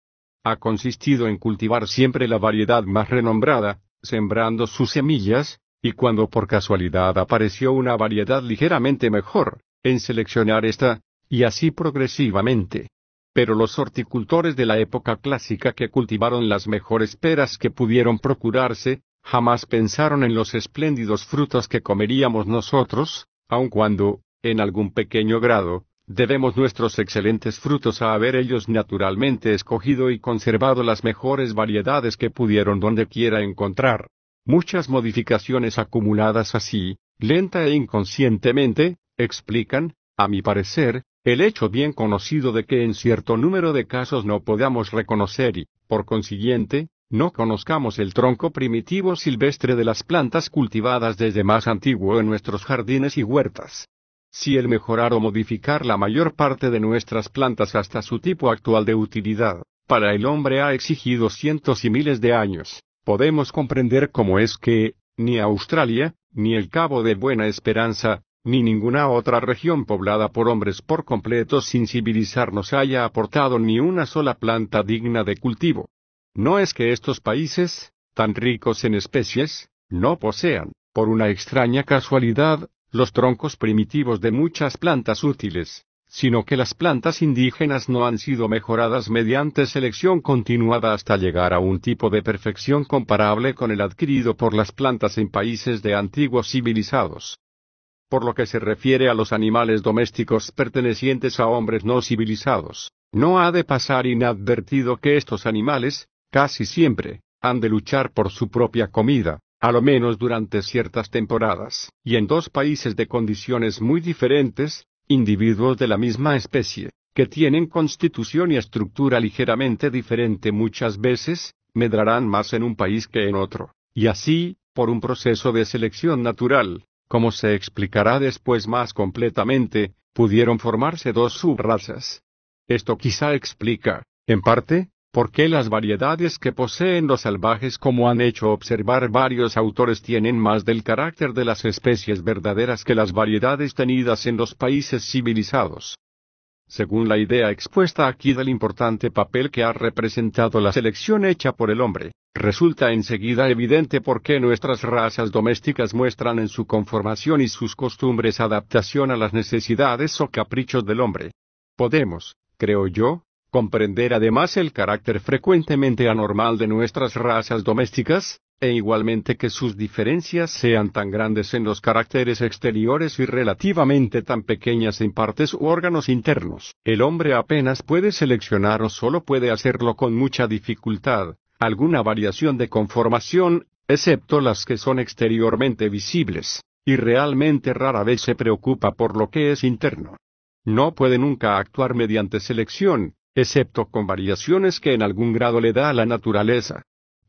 S1: Ha consistido en cultivar siempre la variedad más renombrada, sembrando sus semillas, y cuando por casualidad apareció una variedad ligeramente mejor, en seleccionar esta, y así progresivamente. Pero los horticultores de la época clásica que cultivaron las mejores peras que pudieron procurarse, jamás pensaron en los espléndidos frutos que comeríamos nosotros, aun cuando, en algún pequeño grado, debemos nuestros excelentes frutos a haber ellos naturalmente escogido y conservado las mejores variedades que pudieron quiera encontrar. Muchas modificaciones acumuladas así, lenta e inconscientemente, explican, a mi parecer, el hecho bien conocido de que en cierto número de casos no podamos reconocer y, por consiguiente, no conozcamos el tronco primitivo silvestre de las plantas cultivadas desde más antiguo en nuestros jardines y huertas. Si el mejorar o modificar la mayor parte de nuestras plantas hasta su tipo actual de utilidad, para el hombre ha exigido cientos y miles de años, podemos comprender cómo es que, ni Australia, ni el Cabo de Buena Esperanza, ni ninguna otra región poblada por hombres por completo sin civilizarnos haya aportado ni una sola planta digna de cultivo. No es que estos países, tan ricos en especies, no posean, por una extraña casualidad, los troncos primitivos de muchas plantas útiles, sino que las plantas indígenas no han sido mejoradas mediante selección continuada hasta llegar a un tipo de perfección comparable con el adquirido por las plantas en países de antiguos civilizados. Por lo que se refiere a los animales domésticos pertenecientes a hombres no civilizados, no ha de pasar inadvertido que estos animales, casi siempre, han de luchar por su propia comida, a lo menos durante ciertas temporadas, y en dos países de condiciones muy diferentes, individuos de la misma especie, que tienen constitución y estructura ligeramente diferente muchas veces, medrarán más en un país que en otro, y así, por un proceso de selección natural, como se explicará después más completamente, pudieron formarse dos subrazas. Esto quizá explica, en parte, porque las variedades que poseen los salvajes, como han hecho observar varios autores, tienen más del carácter de las especies verdaderas que las variedades tenidas en los países civilizados. Según la idea expuesta aquí del importante papel que ha representado la selección hecha por el hombre, resulta enseguida evidente por qué nuestras razas domésticas muestran en su conformación y sus costumbres adaptación a las necesidades o caprichos del hombre. Podemos, creo yo, comprender además el carácter frecuentemente anormal de nuestras razas domésticas, e igualmente que sus diferencias sean tan grandes en los caracteres exteriores y relativamente tan pequeñas en partes u órganos internos. El hombre apenas puede seleccionar o solo puede hacerlo con mucha dificultad, alguna variación de conformación, excepto las que son exteriormente visibles, y realmente rara vez se preocupa por lo que es interno. No puede nunca actuar mediante selección, excepto con variaciones que en algún grado le da a la naturaleza.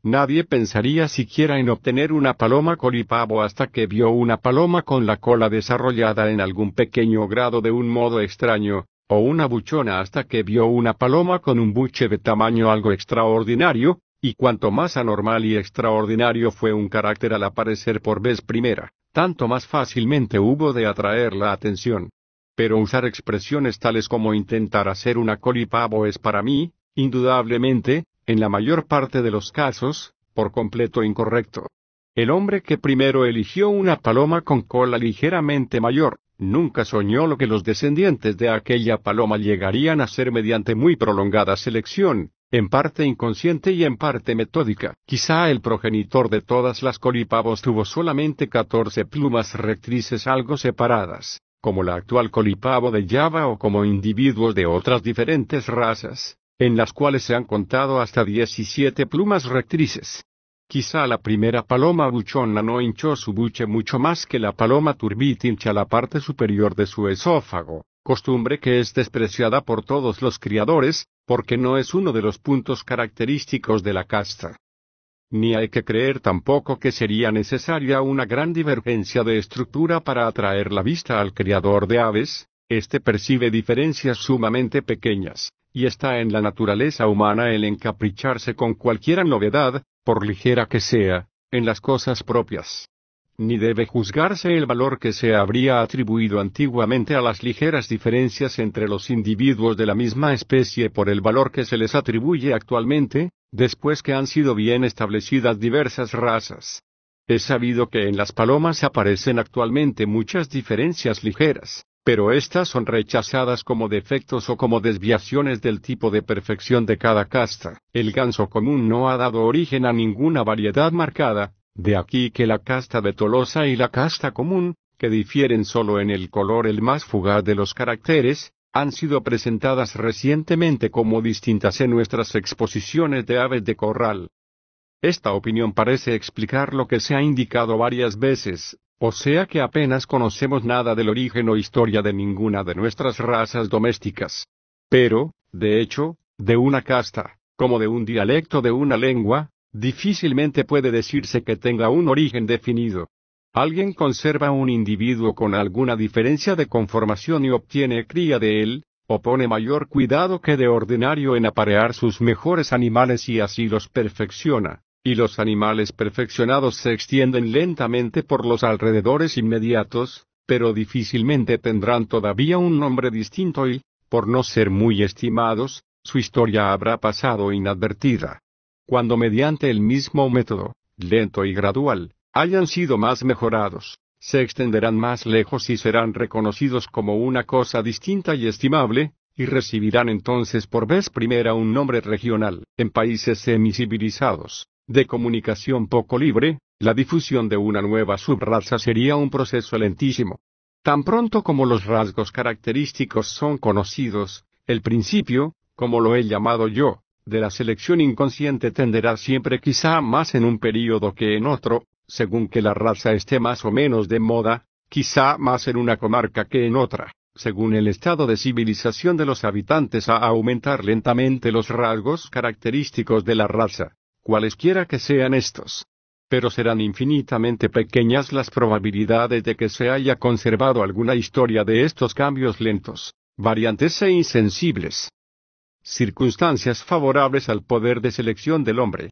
S1: Nadie pensaría siquiera en obtener una paloma colipavo hasta que vio una paloma con la cola desarrollada en algún pequeño grado de un modo extraño, o una buchona hasta que vio una paloma con un buche de tamaño algo extraordinario, y cuanto más anormal y extraordinario fue un carácter al aparecer por vez primera, tanto más fácilmente hubo de atraer la atención. Pero usar expresiones tales como intentar hacer una colipavo es para mí, indudablemente, en la mayor parte de los casos, por completo incorrecto. El hombre que primero eligió una paloma con cola ligeramente mayor, nunca soñó lo que los descendientes de aquella paloma llegarían a ser mediante muy prolongada selección, en parte inconsciente y en parte metódica. Quizá el progenitor de todas las colipavos tuvo solamente catorce plumas rectrices algo separadas, como la actual colipavo de Java o como individuos de otras diferentes razas, en las cuales se han contado hasta 17 plumas rectrices. Quizá la primera paloma buchona no hinchó su buche mucho más que la paloma turbit hincha la parte superior de su esófago, costumbre que es despreciada por todos los criadores, porque no es uno de los puntos característicos de la casta ni hay que creer tampoco que sería necesaria una gran divergencia de estructura para atraer la vista al criador de aves, éste percibe diferencias sumamente pequeñas, y está en la naturaleza humana el encapricharse con cualquiera novedad, por ligera que sea, en las cosas propias. Ni debe juzgarse el valor que se habría atribuido antiguamente a las ligeras diferencias entre los individuos de la misma especie por el valor que se les atribuye actualmente, después que han sido bien establecidas diversas razas. Es sabido que en las palomas aparecen actualmente muchas diferencias ligeras, pero estas son rechazadas como defectos o como desviaciones del tipo de perfección de cada casta. El ganso común no ha dado origen a ninguna variedad marcada, de aquí que la casta de Tolosa y la casta común, que difieren solo en el color el más fugaz de los caracteres, han sido presentadas recientemente como distintas en nuestras exposiciones de aves de corral. Esta opinión parece explicar lo que se ha indicado varias veces, o sea que apenas conocemos nada del origen o historia de ninguna de nuestras razas domésticas. Pero, de hecho, de una casta, como de un dialecto de una lengua, difícilmente puede decirse que tenga un origen definido. Alguien conserva un individuo con alguna diferencia de conformación y obtiene cría de él, o pone mayor cuidado que de ordinario en aparear sus mejores animales y así los perfecciona, y los animales perfeccionados se extienden lentamente por los alrededores inmediatos, pero difícilmente tendrán todavía un nombre distinto y, por no ser muy estimados, su historia habrá pasado inadvertida. Cuando mediante el mismo método, lento y gradual, hayan sido más mejorados, se extenderán más lejos y serán reconocidos como una cosa distinta y estimable, y recibirán entonces por vez primera un nombre regional. En países semicivilizados, de comunicación poco libre, la difusión de una nueva subraza sería un proceso lentísimo. Tan pronto como los rasgos característicos son conocidos, el principio, como lo he llamado yo, de la selección inconsciente tenderá siempre quizá más en un período que en otro, según que la raza esté más o menos de moda, quizá más en una comarca que en otra, según el estado de civilización de los habitantes a aumentar lentamente los rasgos característicos de la raza, cualesquiera que sean estos. Pero serán infinitamente pequeñas las probabilidades de que se haya conservado alguna historia de estos cambios lentos, variantes e insensibles circunstancias favorables al poder de selección del hombre,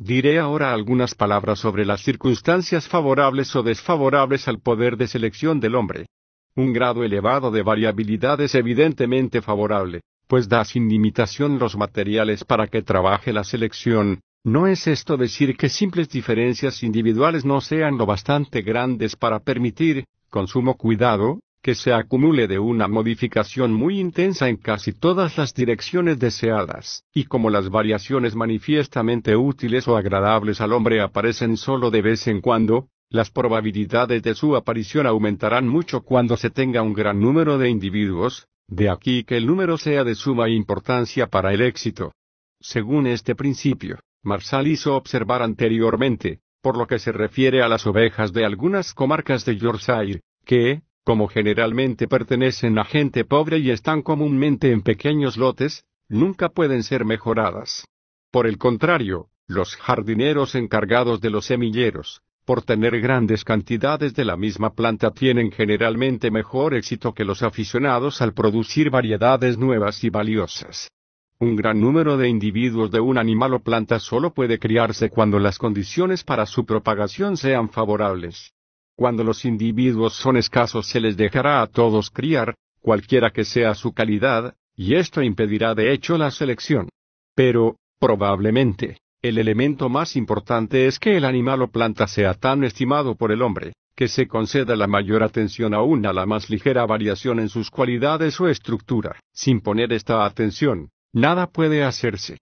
S1: Diré ahora algunas palabras sobre las circunstancias favorables o desfavorables al poder de selección del hombre. Un grado elevado de variabilidad es evidentemente favorable, pues da sin limitación los materiales para que trabaje la selección. No es esto decir que simples diferencias individuales no sean lo bastante grandes para permitir, con sumo cuidado, se acumule de una modificación muy intensa en casi todas las direcciones deseadas, y como las variaciones manifiestamente útiles o agradables al hombre aparecen solo de vez en cuando, las probabilidades de su aparición aumentarán mucho cuando se tenga un gran número de individuos, de aquí que el número sea de suma importancia para el éxito. Según este principio, Marsal hizo observar anteriormente, por lo que se refiere a las ovejas de algunas comarcas de Yorkshire, que, como generalmente pertenecen a gente pobre y están comúnmente en pequeños lotes, nunca pueden ser mejoradas. Por el contrario, los jardineros encargados de los semilleros, por tener grandes cantidades de la misma planta tienen generalmente mejor éxito que los aficionados al producir variedades nuevas y valiosas. Un gran número de individuos de un animal o planta solo puede criarse cuando las condiciones para su propagación sean favorables. Cuando los individuos son escasos se les dejará a todos criar, cualquiera que sea su calidad, y esto impedirá de hecho la selección. Pero, probablemente, el elemento más importante es que el animal o planta sea tan estimado por el hombre, que se conceda la mayor atención aún a la más ligera variación en sus cualidades o estructura. Sin poner esta atención, nada puede hacerse.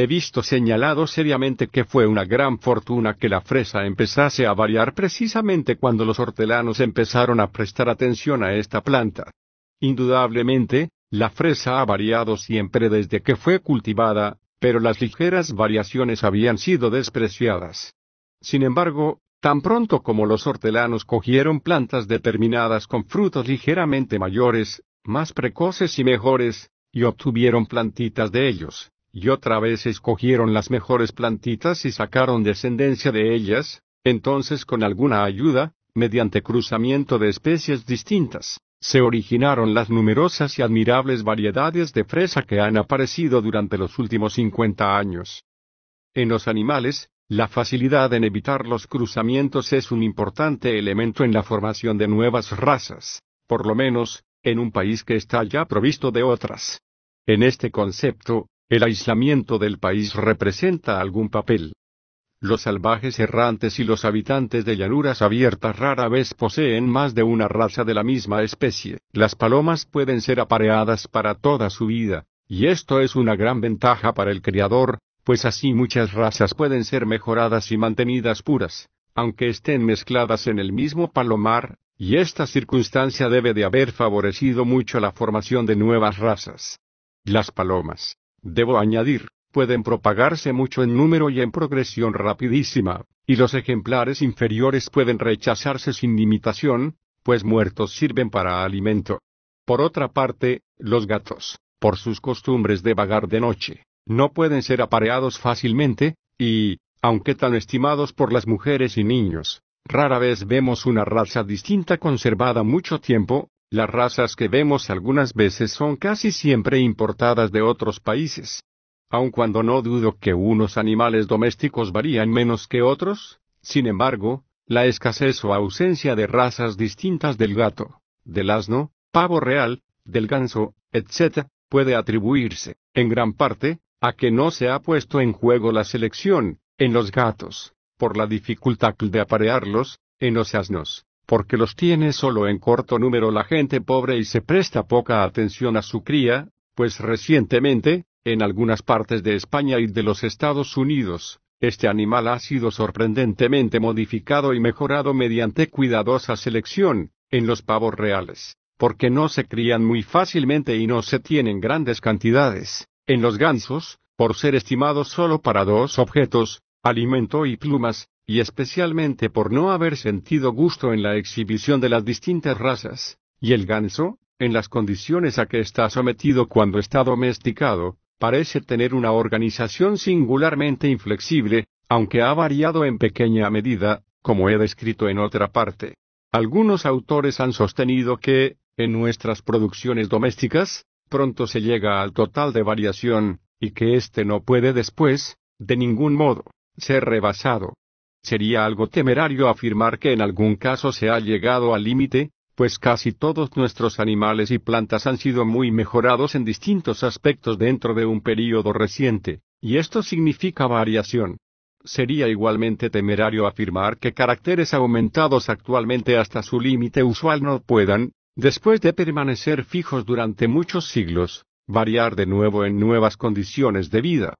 S1: He visto señalado seriamente que fue una gran fortuna que la fresa empezase a variar precisamente cuando los hortelanos empezaron a prestar atención a esta planta. Indudablemente, la fresa ha variado siempre desde que fue cultivada, pero las ligeras variaciones habían sido despreciadas. Sin embargo, tan pronto como los hortelanos cogieron plantas determinadas con frutos ligeramente mayores, más precoces y mejores, y obtuvieron plantitas de ellos, y otra vez escogieron las mejores plantitas y sacaron descendencia de ellas, entonces con alguna ayuda, mediante cruzamiento de especies distintas, se originaron las numerosas y admirables variedades de fresa que han aparecido durante los últimos 50 años. En los animales, la facilidad en evitar los cruzamientos es un importante elemento en la formación de nuevas razas, por lo menos, en un país que está ya provisto de otras. En este concepto, el aislamiento del país representa algún papel. Los salvajes errantes y los habitantes de llanuras abiertas rara vez poseen más de una raza de la misma especie. Las palomas pueden ser apareadas para toda su vida, y esto es una gran ventaja para el criador, pues así muchas razas pueden ser mejoradas y mantenidas puras, aunque estén mezcladas en el mismo palomar, y esta circunstancia debe de haber favorecido mucho la formación de nuevas razas. Las palomas, Debo añadir, pueden propagarse mucho en número y en progresión rapidísima, y los ejemplares inferiores pueden rechazarse sin limitación, pues muertos sirven para alimento. Por otra parte, los gatos, por sus costumbres de vagar de noche, no pueden ser apareados fácilmente, y, aunque tan estimados por las mujeres y niños, rara vez vemos una raza distinta conservada mucho tiempo, las razas que vemos algunas veces son casi siempre importadas de otros países. Aun cuando no dudo que unos animales domésticos varían menos que otros, sin embargo, la escasez o ausencia de razas distintas del gato, del asno, pavo real, del ganso, etc., puede atribuirse, en gran parte, a que no se ha puesto en juego la selección, en los gatos, por la dificultad de aparearlos, en los asnos, porque los tiene solo en corto número la gente pobre y se presta poca atención a su cría, pues recientemente, en algunas partes de España y de los Estados Unidos, este animal ha sido sorprendentemente modificado y mejorado mediante cuidadosa selección, en los pavos reales, porque no se crían muy fácilmente y no se tienen grandes cantidades, en los gansos, por ser estimados solo para dos objetos, alimento y plumas, y especialmente por no haber sentido gusto en la exhibición de las distintas razas, y el ganso, en las condiciones a que está sometido cuando está domesticado, parece tener una organización singularmente inflexible, aunque ha variado en pequeña medida, como he descrito en otra parte. Algunos autores han sostenido que, en nuestras producciones domésticas, pronto se llega al total de variación, y que éste no puede después, de ningún modo, ser rebasado. Sería algo temerario afirmar que en algún caso se ha llegado al límite, pues casi todos nuestros animales y plantas han sido muy mejorados en distintos aspectos dentro de un período reciente, y esto significa variación. Sería igualmente temerario afirmar que caracteres aumentados actualmente hasta su límite usual no puedan, después de permanecer fijos durante muchos siglos, variar de nuevo en nuevas condiciones de vida.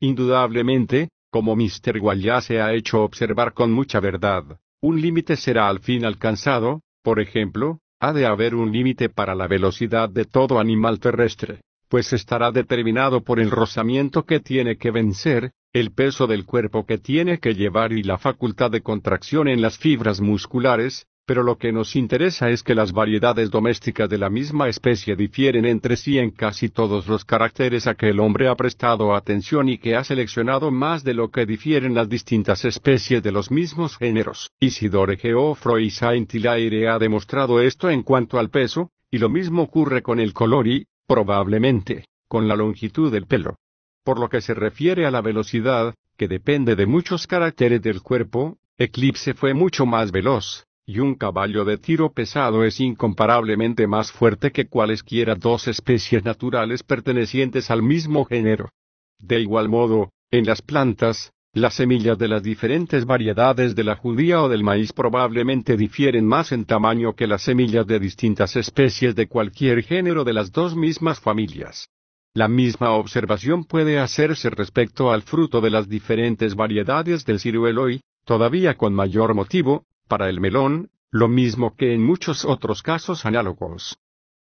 S1: Indudablemente, como Mr. ya se ha hecho observar con mucha verdad, un límite será al fin alcanzado, por ejemplo, ha de haber un límite para la velocidad de todo animal terrestre, pues estará determinado por el rozamiento que tiene que vencer, el peso del cuerpo que tiene que llevar y la facultad de contracción en las fibras musculares, pero lo que nos interesa es que las variedades domésticas de la misma especie difieren entre sí en casi todos los caracteres a que el hombre ha prestado atención y que ha seleccionado más de lo que difieren las distintas especies de los mismos géneros. Isidore Geoffroy Saint-Hilaire ha demostrado esto en cuanto al peso, y lo mismo ocurre con el color y, probablemente, con la longitud del pelo. Por lo que se refiere a la velocidad, que depende de muchos caracteres del cuerpo, Eclipse fue mucho más veloz, y un caballo de tiro pesado es incomparablemente más fuerte que cualesquiera dos especies naturales pertenecientes al mismo género. De igual modo, en las plantas, las semillas de las diferentes variedades de la judía o del maíz probablemente difieren más en tamaño que las semillas de distintas especies de cualquier género de las dos mismas familias. La misma observación puede hacerse respecto al fruto de las diferentes variedades del ciruelo y, todavía con mayor motivo, para el melón, lo mismo que en muchos otros casos análogos.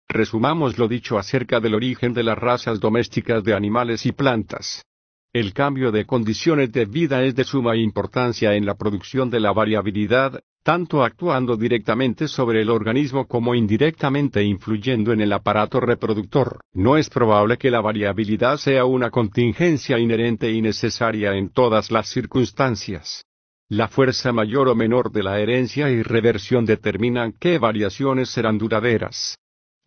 S1: Resumamos lo dicho acerca del origen de las razas domésticas de animales y plantas. El cambio de condiciones de vida es de suma importancia en la producción de la variabilidad, tanto actuando directamente sobre el organismo como indirectamente influyendo en el aparato reproductor. No es probable que la variabilidad sea una contingencia inherente y necesaria en todas las circunstancias. La fuerza mayor o menor de la herencia y reversión determinan qué variaciones serán duraderas.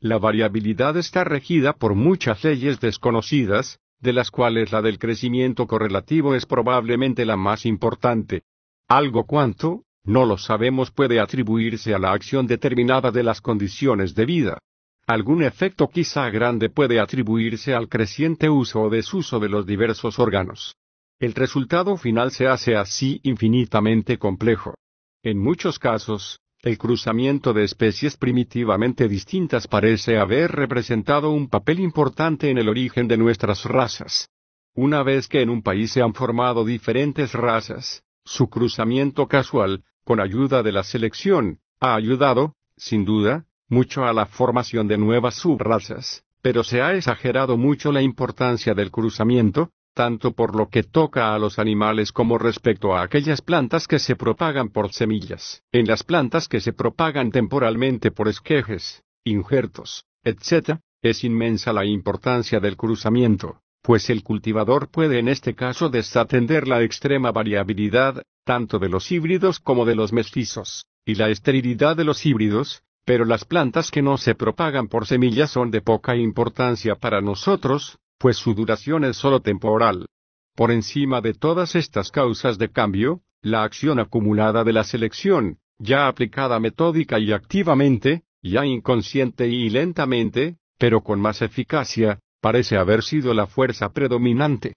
S1: La variabilidad está regida por muchas leyes desconocidas, de las cuales la del crecimiento correlativo es probablemente la más importante. Algo cuanto, no lo sabemos, puede atribuirse a la acción determinada de las condiciones de vida. Algún efecto quizá grande puede atribuirse al creciente uso o desuso de los diversos órganos. El resultado final se hace así infinitamente complejo. En muchos casos, el cruzamiento de especies primitivamente distintas parece haber representado un papel importante en el origen de nuestras razas. Una vez que en un país se han formado diferentes razas, su cruzamiento casual, con ayuda de la selección, ha ayudado, sin duda, mucho a la formación de nuevas subrazas, pero se ha exagerado mucho la importancia del cruzamiento, tanto por lo que toca a los animales como respecto a aquellas plantas que se propagan por semillas, en las plantas que se propagan temporalmente por esquejes, injertos, etc., es inmensa la importancia del cruzamiento, pues el cultivador puede en este caso desatender la extrema variabilidad, tanto de los híbridos como de los mestizos, y la esterilidad de los híbridos, pero las plantas que no se propagan por semillas son de poca importancia para nosotros, pues su duración es sólo temporal. Por encima de todas estas causas de cambio, la acción acumulada de la selección, ya aplicada metódica y activamente, ya inconsciente y lentamente, pero con más eficacia, parece haber sido la fuerza predominante.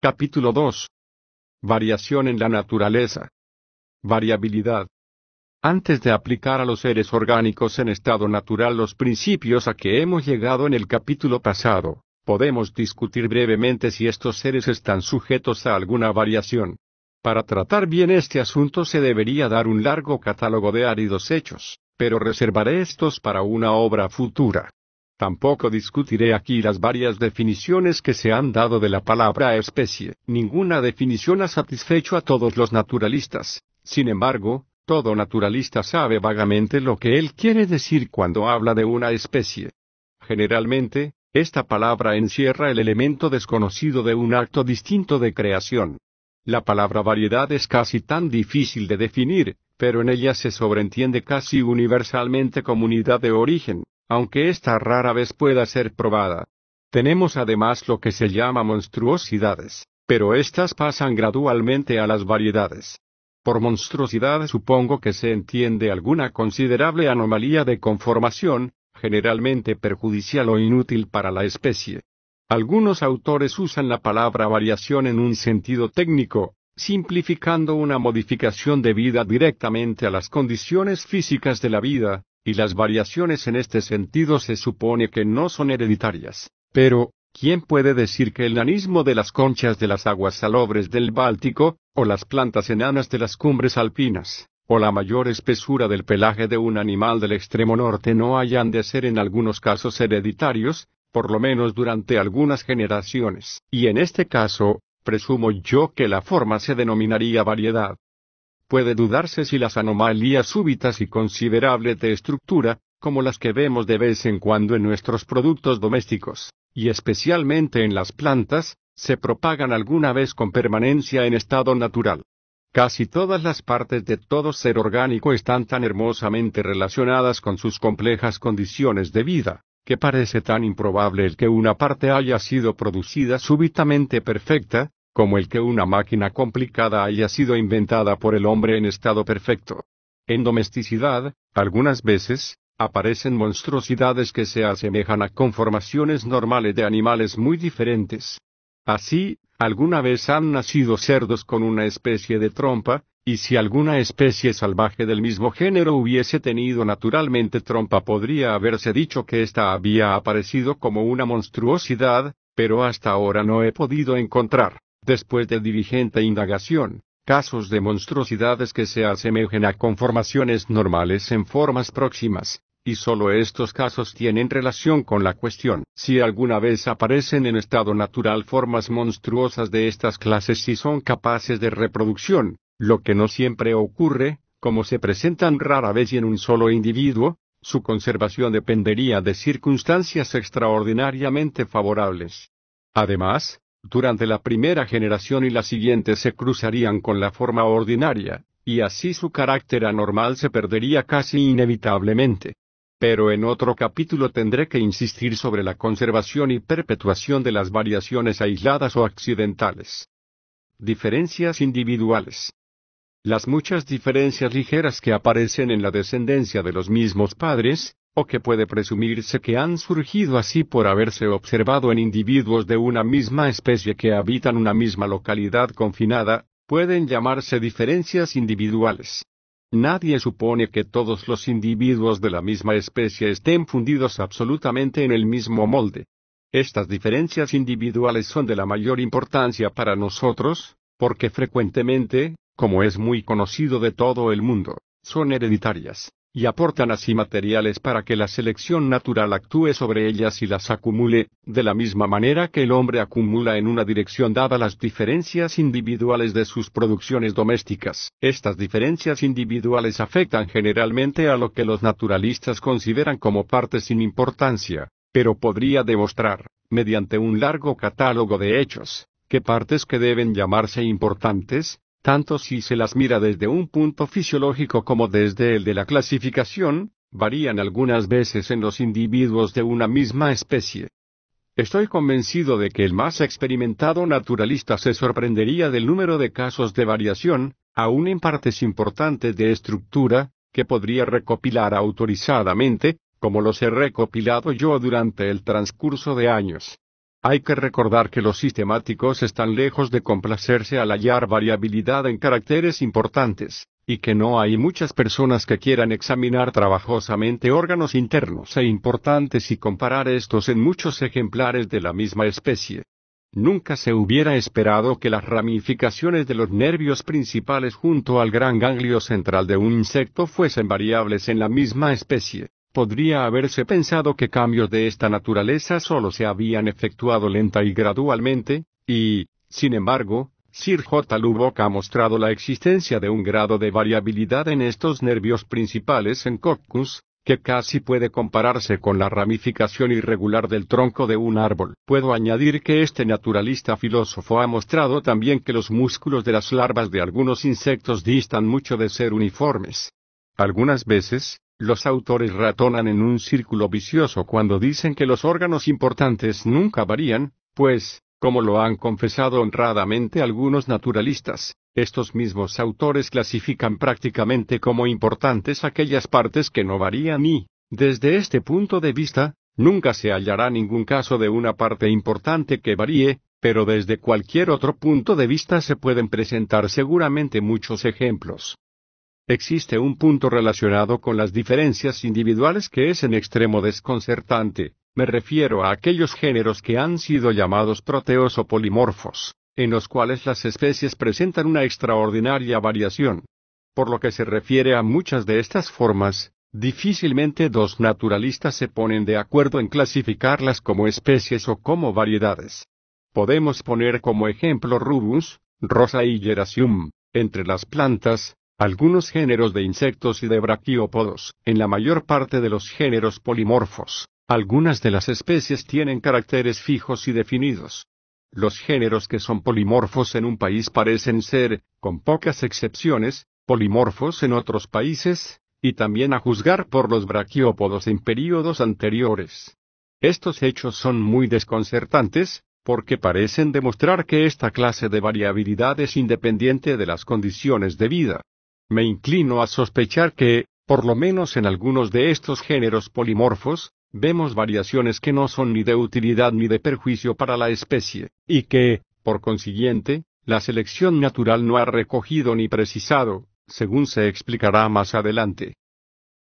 S1: Capítulo 2. Variación en la naturaleza. Variabilidad. Antes de aplicar a los seres orgánicos en estado natural los principios a que hemos llegado en el capítulo pasado, Podemos discutir brevemente si estos seres están sujetos a alguna variación. Para tratar bien este asunto se debería dar un largo catálogo de áridos hechos, pero reservaré estos para una obra futura. Tampoco discutiré aquí las varias definiciones que se han dado de la palabra especie. Ninguna definición ha satisfecho a todos los naturalistas. Sin embargo, todo naturalista sabe vagamente lo que él quiere decir cuando habla de una especie. Generalmente, esta palabra encierra el elemento desconocido de un acto distinto de creación. La palabra variedad es casi tan difícil de definir, pero en ella se sobreentiende casi universalmente comunidad de origen, aunque ésta rara vez pueda ser probada. Tenemos además lo que se llama monstruosidades, pero éstas pasan gradualmente a las variedades. Por monstruosidad supongo que se entiende alguna considerable anomalía de conformación, generalmente perjudicial o inútil para la especie. Algunos autores usan la palabra variación en un sentido técnico, simplificando una modificación debida directamente a las condiciones físicas de la vida, y las variaciones en este sentido se supone que no son hereditarias. Pero, ¿quién puede decir que el nanismo de las conchas de las aguas salobres del Báltico, o las plantas enanas de las cumbres alpinas, o la mayor espesura del pelaje de un animal del extremo norte no hayan de ser en algunos casos hereditarios, por lo menos durante algunas generaciones. Y en este caso, presumo yo que la forma se denominaría variedad. Puede dudarse si las anomalías súbitas y considerables de estructura, como las que vemos de vez en cuando en nuestros productos domésticos, y especialmente en las plantas, se propagan alguna vez con permanencia en estado natural. Casi todas las partes de todo ser orgánico están tan hermosamente relacionadas con sus complejas condiciones de vida, que parece tan improbable el que una parte haya sido producida súbitamente perfecta, como el que una máquina complicada haya sido inventada por el hombre en estado perfecto. En domesticidad, algunas veces, aparecen monstruosidades que se asemejan a conformaciones normales de animales muy diferentes, Así, alguna vez han nacido cerdos con una especie de trompa, y si alguna especie salvaje del mismo género hubiese tenido naturalmente trompa podría haberse dicho que ésta había aparecido como una monstruosidad, pero hasta ahora no he podido encontrar, después de diligente indagación, casos de monstruosidades que se asemejen a conformaciones normales en formas próximas, y solo estos casos tienen relación con la cuestión. Si alguna vez aparecen en estado natural formas monstruosas de estas clases y son capaces de reproducción, lo que no siempre ocurre, como se presentan rara vez y en un solo individuo, su conservación dependería de circunstancias extraordinariamente favorables. Además, durante la primera generación y la siguiente se cruzarían con la forma ordinaria, y así su carácter anormal se perdería casi inevitablemente pero en otro capítulo tendré que insistir sobre la conservación y perpetuación de las variaciones aisladas o accidentales. Diferencias individuales. Las muchas diferencias ligeras que aparecen en la descendencia de los mismos padres, o que puede presumirse que han surgido así por haberse observado en individuos de una misma especie que habitan una misma localidad confinada, pueden llamarse diferencias individuales. Nadie supone que todos los individuos de la misma especie estén fundidos absolutamente en el mismo molde. Estas diferencias individuales son de la mayor importancia para nosotros, porque frecuentemente, como es muy conocido de todo el mundo, son hereditarias y aportan así materiales para que la selección natural actúe sobre ellas y las acumule, de la misma manera que el hombre acumula en una dirección dada las diferencias individuales de sus producciones domésticas. Estas diferencias individuales afectan generalmente a lo que los naturalistas consideran como partes sin importancia, pero podría demostrar, mediante un largo catálogo de hechos, que partes que deben llamarse importantes, tanto si se las mira desde un punto fisiológico como desde el de la clasificación, varían algunas veces en los individuos de una misma especie. Estoy convencido de que el más experimentado naturalista se sorprendería del número de casos de variación, aún en partes importantes de estructura, que podría recopilar autorizadamente, como los he recopilado yo durante el transcurso de años. Hay que recordar que los sistemáticos están lejos de complacerse al hallar variabilidad en caracteres importantes, y que no hay muchas personas que quieran examinar trabajosamente órganos internos e importantes y comparar estos en muchos ejemplares de la misma especie. Nunca se hubiera esperado que las ramificaciones de los nervios principales junto al gran ganglio central de un insecto fuesen variables en la misma especie podría haberse pensado que cambios de esta naturaleza solo se habían efectuado lenta y gradualmente, y, sin embargo, Sir J. Lubbock ha mostrado la existencia de un grado de variabilidad en estos nervios principales en Coccus, que casi puede compararse con la ramificación irregular del tronco de un árbol. Puedo añadir que este naturalista filósofo ha mostrado también que los músculos de las larvas de algunos insectos distan mucho de ser uniformes. Algunas veces, los autores ratonan en un círculo vicioso cuando dicen que los órganos importantes nunca varían, pues, como lo han confesado honradamente algunos naturalistas, estos mismos autores clasifican prácticamente como importantes aquellas partes que no varían y, desde este punto de vista, nunca se hallará ningún caso de una parte importante que varíe, pero desde cualquier otro punto de vista se pueden presentar seguramente muchos ejemplos. Existe un punto relacionado con las diferencias individuales que es en extremo desconcertante, me refiero a aquellos géneros que han sido llamados proteos o polimorfos, en los cuales las especies presentan una extraordinaria variación. Por lo que se refiere a muchas de estas formas, difícilmente dos naturalistas se ponen de acuerdo en clasificarlas como especies o como variedades. Podemos poner como ejemplo Rubus, Rosa y Gerasium, entre las plantas, algunos géneros de insectos y de braquiópodos, en la mayor parte de los géneros polimorfos, algunas de las especies tienen caracteres fijos y definidos. Los géneros que son polimorfos en un país parecen ser, con pocas excepciones, polimorfos en otros países, y también a juzgar por los braquiópodos en períodos anteriores. Estos hechos son muy desconcertantes, porque parecen demostrar que esta clase de variabilidad es independiente de las condiciones de vida me inclino a sospechar que, por lo menos en algunos de estos géneros polimorfos, vemos variaciones que no son ni de utilidad ni de perjuicio para la especie, y que, por consiguiente, la selección natural no ha recogido ni precisado, según se explicará más adelante.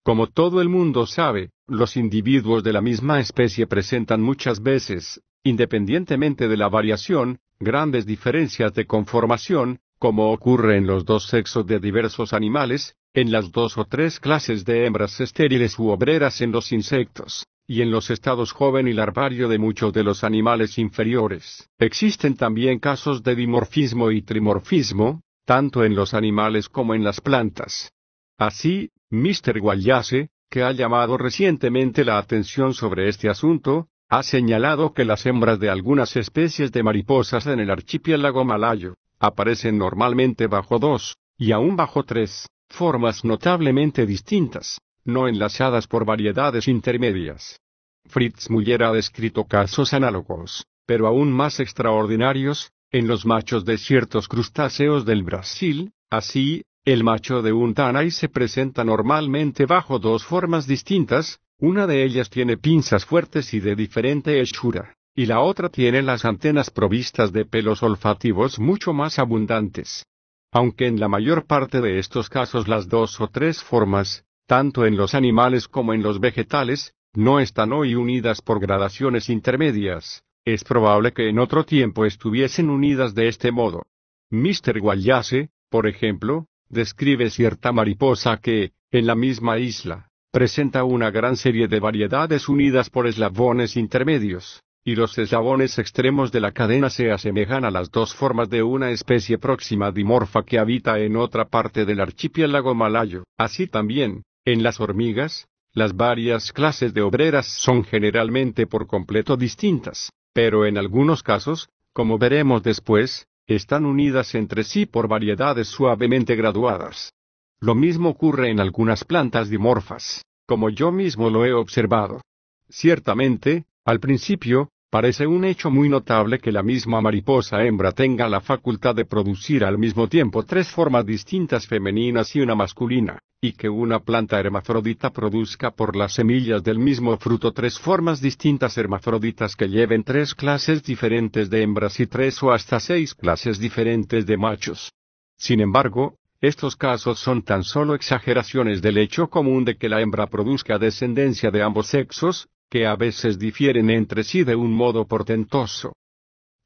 S1: Como todo el mundo sabe, los individuos de la misma especie presentan muchas veces, independientemente de la variación, grandes diferencias de conformación, como ocurre en los dos sexos de diversos animales, en las dos o tres clases de hembras estériles u obreras en los insectos, y en los estados joven y larvario de muchos de los animales inferiores. Existen también casos de dimorfismo y trimorfismo, tanto en los animales como en las plantas. Así, Mr. Wallace, que ha llamado recientemente la atención sobre este asunto, ha señalado que las hembras de algunas especies de mariposas en el archipiélago malayo aparecen normalmente bajo dos, y aún bajo tres, formas notablemente distintas, no enlazadas por variedades intermedias. Fritz Muller ha descrito casos análogos, pero aún más extraordinarios, en los machos de ciertos crustáceos del Brasil, así, el macho de un tanay se presenta normalmente bajo dos formas distintas, una de ellas tiene pinzas fuertes y de diferente hechura y la otra tiene las antenas provistas de pelos olfativos mucho más abundantes. Aunque en la mayor parte de estos casos las dos o tres formas, tanto en los animales como en los vegetales, no están hoy unidas por gradaciones intermedias, es probable que en otro tiempo estuviesen unidas de este modo. Mr. Wallace, por ejemplo, describe cierta mariposa que, en la misma isla, presenta una gran serie de variedades unidas por eslabones intermedios y los eslabones extremos de la cadena se asemejan a las dos formas de una especie próxima dimorfa que habita en otra parte del archipiélago malayo. Así también, en las hormigas, las varias clases de obreras son generalmente por completo distintas, pero en algunos casos, como veremos después, están unidas entre sí por variedades suavemente graduadas. Lo mismo ocurre en algunas plantas dimorfas, como yo mismo lo he observado. Ciertamente, al principio, parece un hecho muy notable que la misma mariposa hembra tenga la facultad de producir al mismo tiempo tres formas distintas femeninas y una masculina, y que una planta hermafrodita produzca por las semillas del mismo fruto tres formas distintas hermafroditas que lleven tres clases diferentes de hembras y tres o hasta seis clases diferentes de machos. Sin embargo, estos casos son tan solo exageraciones del hecho común de que la hembra produzca descendencia de ambos sexos, que a veces difieren entre sí de un modo portentoso.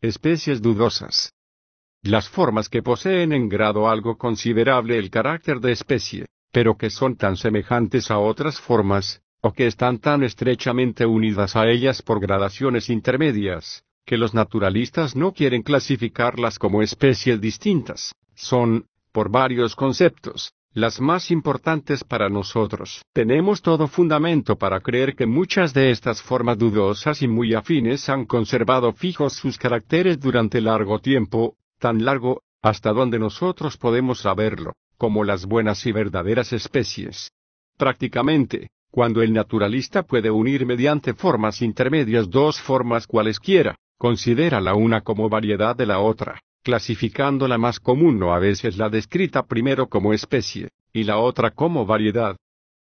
S1: Especies dudosas. Las formas que poseen en grado algo considerable el carácter de especie, pero que son tan semejantes a otras formas, o que están tan estrechamente unidas a ellas por gradaciones intermedias, que los naturalistas no quieren clasificarlas como especies distintas, son, por varios conceptos, las más importantes para nosotros. Tenemos todo fundamento para creer que muchas de estas formas dudosas y muy afines han conservado fijos sus caracteres durante largo tiempo, tan largo, hasta donde nosotros podemos saberlo, como las buenas y verdaderas especies. Prácticamente, cuando el naturalista puede unir mediante formas intermedias dos formas cualesquiera, considera la una como variedad de la otra, clasificando la más común o a veces la descrita primero como especie, y la otra como variedad.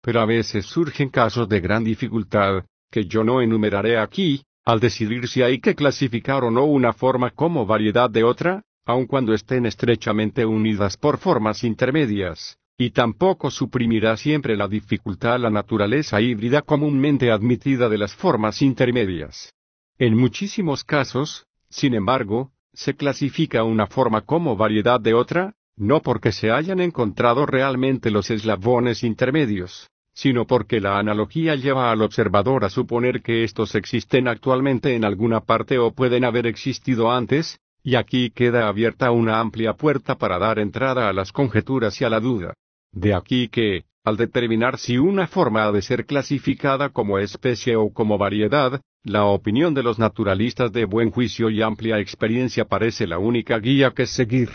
S1: Pero a veces surgen casos de gran dificultad, que yo no enumeraré aquí, al decidir si hay que clasificar o no una forma como variedad de otra, aun cuando estén estrechamente unidas por formas intermedias, y tampoco suprimirá siempre la dificultad la naturaleza híbrida comúnmente admitida de las formas intermedias. En muchísimos casos, sin embargo, se clasifica una forma como variedad de otra, no porque se hayan encontrado realmente los eslabones intermedios, sino porque la analogía lleva al observador a suponer que estos existen actualmente en alguna parte o pueden haber existido antes, y aquí queda abierta una amplia puerta para dar entrada a las conjeturas y a la duda. De aquí que, al determinar si una forma ha de ser clasificada como especie o como variedad, la opinión de los naturalistas de buen juicio y amplia experiencia parece la única guía que seguir.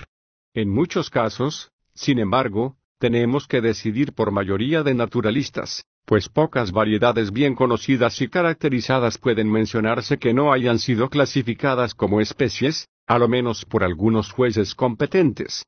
S1: En muchos casos, sin embargo, tenemos que decidir por mayoría de naturalistas, pues pocas variedades bien conocidas y caracterizadas pueden mencionarse que no hayan sido clasificadas como especies, a lo menos por algunos jueces competentes.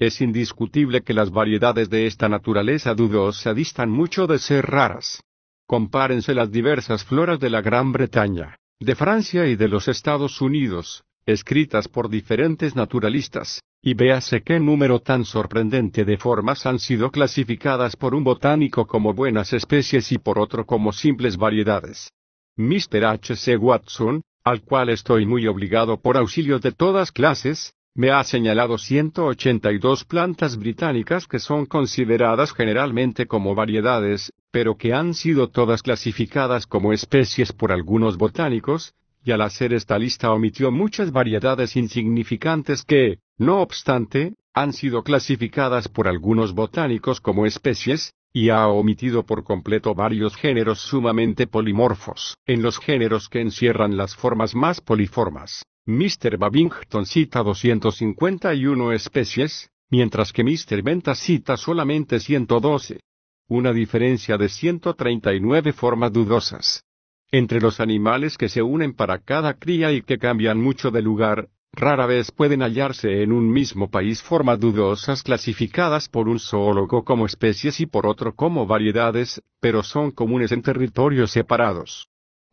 S1: Es indiscutible que las variedades de esta naturaleza dudosa distan mucho de ser raras. Compárense las diversas floras de la Gran Bretaña, de Francia y de los Estados Unidos, escritas por diferentes naturalistas, y véase qué número tan sorprendente de formas han sido clasificadas por un botánico como buenas especies y por otro como simples variedades. Mr. H. C. Watson, al cual estoy muy obligado por auxilio de todas clases, me ha señalado 182 plantas británicas que son consideradas generalmente como variedades, pero que han sido todas clasificadas como especies por algunos botánicos, y al hacer esta lista omitió muchas variedades insignificantes que, no obstante, han sido clasificadas por algunos botánicos como especies, y ha omitido por completo varios géneros sumamente polimorfos, en los géneros que encierran las formas más poliformas, Mr. Babington cita 251 especies, mientras que Mr. Benta cita solamente 112. Una diferencia de 139 formas dudosas. Entre los animales que se unen para cada cría y que cambian mucho de lugar, rara vez pueden hallarse en un mismo país formas dudosas clasificadas por un zoólogo como especies y por otro como variedades, pero son comunes en territorios separados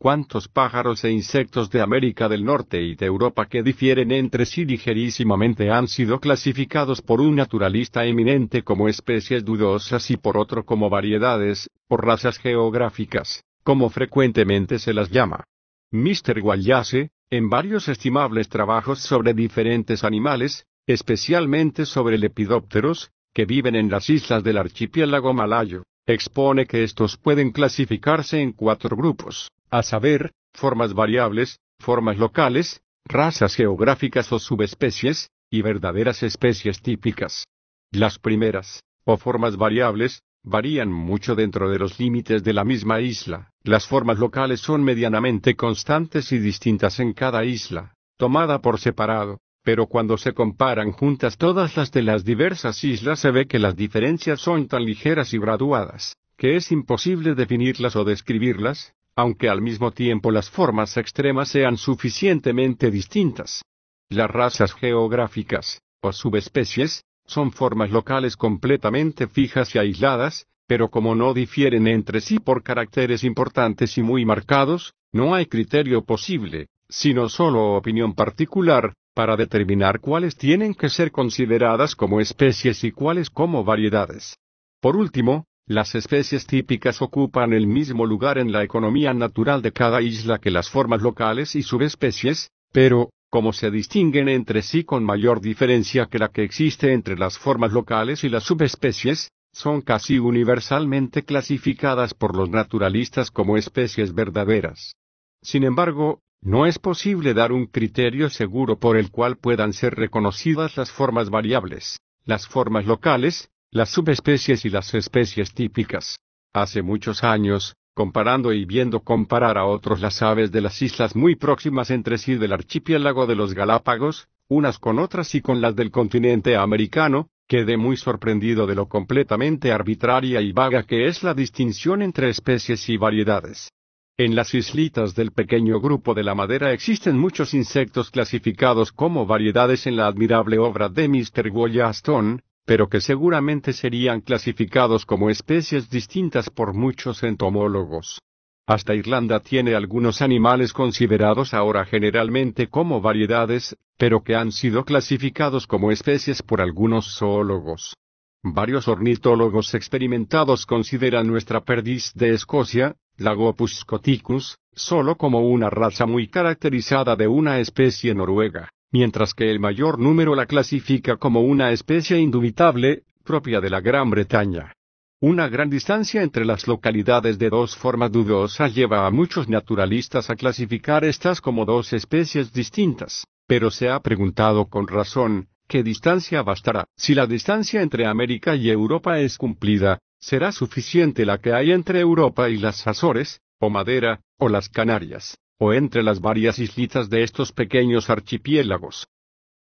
S1: cuántos pájaros e insectos de América del Norte y de Europa que difieren entre sí ligerísimamente han sido clasificados por un naturalista eminente como especies dudosas y por otro como variedades, por razas geográficas, como frecuentemente se las llama. Mr. Wallace, en varios estimables trabajos sobre diferentes animales, especialmente sobre lepidópteros, que viven en las islas del archipiélago malayo, expone que estos pueden clasificarse en cuatro grupos, a saber, formas variables, formas locales, razas geográficas o subespecies, y verdaderas especies típicas. Las primeras, o formas variables, varían mucho dentro de los límites de la misma isla. Las formas locales son medianamente constantes y distintas en cada isla, tomada por separado, pero cuando se comparan juntas todas las de las diversas islas se ve que las diferencias son tan ligeras y graduadas, que es imposible definirlas o describirlas, aunque al mismo tiempo las formas extremas sean suficientemente distintas. Las razas geográficas, o subespecies, son formas locales completamente fijas y aisladas, pero como no difieren entre sí por caracteres importantes y muy marcados, no hay criterio posible, sino solo opinión particular, para determinar cuáles tienen que ser consideradas como especies y cuáles como variedades. Por último, las especies típicas ocupan el mismo lugar en la economía natural de cada isla que las formas locales y subespecies, pero, como se distinguen entre sí con mayor diferencia que la que existe entre las formas locales y las subespecies, son casi universalmente clasificadas por los naturalistas como especies verdaderas. Sin embargo, no es posible dar un criterio seguro por el cual puedan ser reconocidas las formas variables, las formas locales, las subespecies y las especies típicas. Hace muchos años, comparando y viendo comparar a otros las aves de las islas muy próximas entre sí del archipiélago de los Galápagos, unas con otras y con las del continente americano, quedé muy sorprendido de lo completamente arbitraria y vaga que es la distinción entre especies y variedades. En las islitas del pequeño grupo de la madera existen muchos insectos clasificados como variedades en la admirable obra de Mr. Goya pero que seguramente serían clasificados como especies distintas por muchos entomólogos. Hasta Irlanda tiene algunos animales considerados ahora generalmente como variedades, pero que han sido clasificados como especies por algunos zoólogos. Varios ornitólogos experimentados consideran nuestra perdiz de Escocia, Lagopus scoticus, solo como una raza muy caracterizada de una especie noruega mientras que el mayor número la clasifica como una especie indubitable, propia de la Gran Bretaña. Una gran distancia entre las localidades de dos formas dudosas lleva a muchos naturalistas a clasificar estas como dos especies distintas, pero se ha preguntado con razón, ¿qué distancia bastará? Si la distancia entre América y Europa es cumplida, ¿será suficiente la que hay entre Europa y las Azores, o Madera, o las Canarias? o entre las varias islitas de estos pequeños archipiélagos.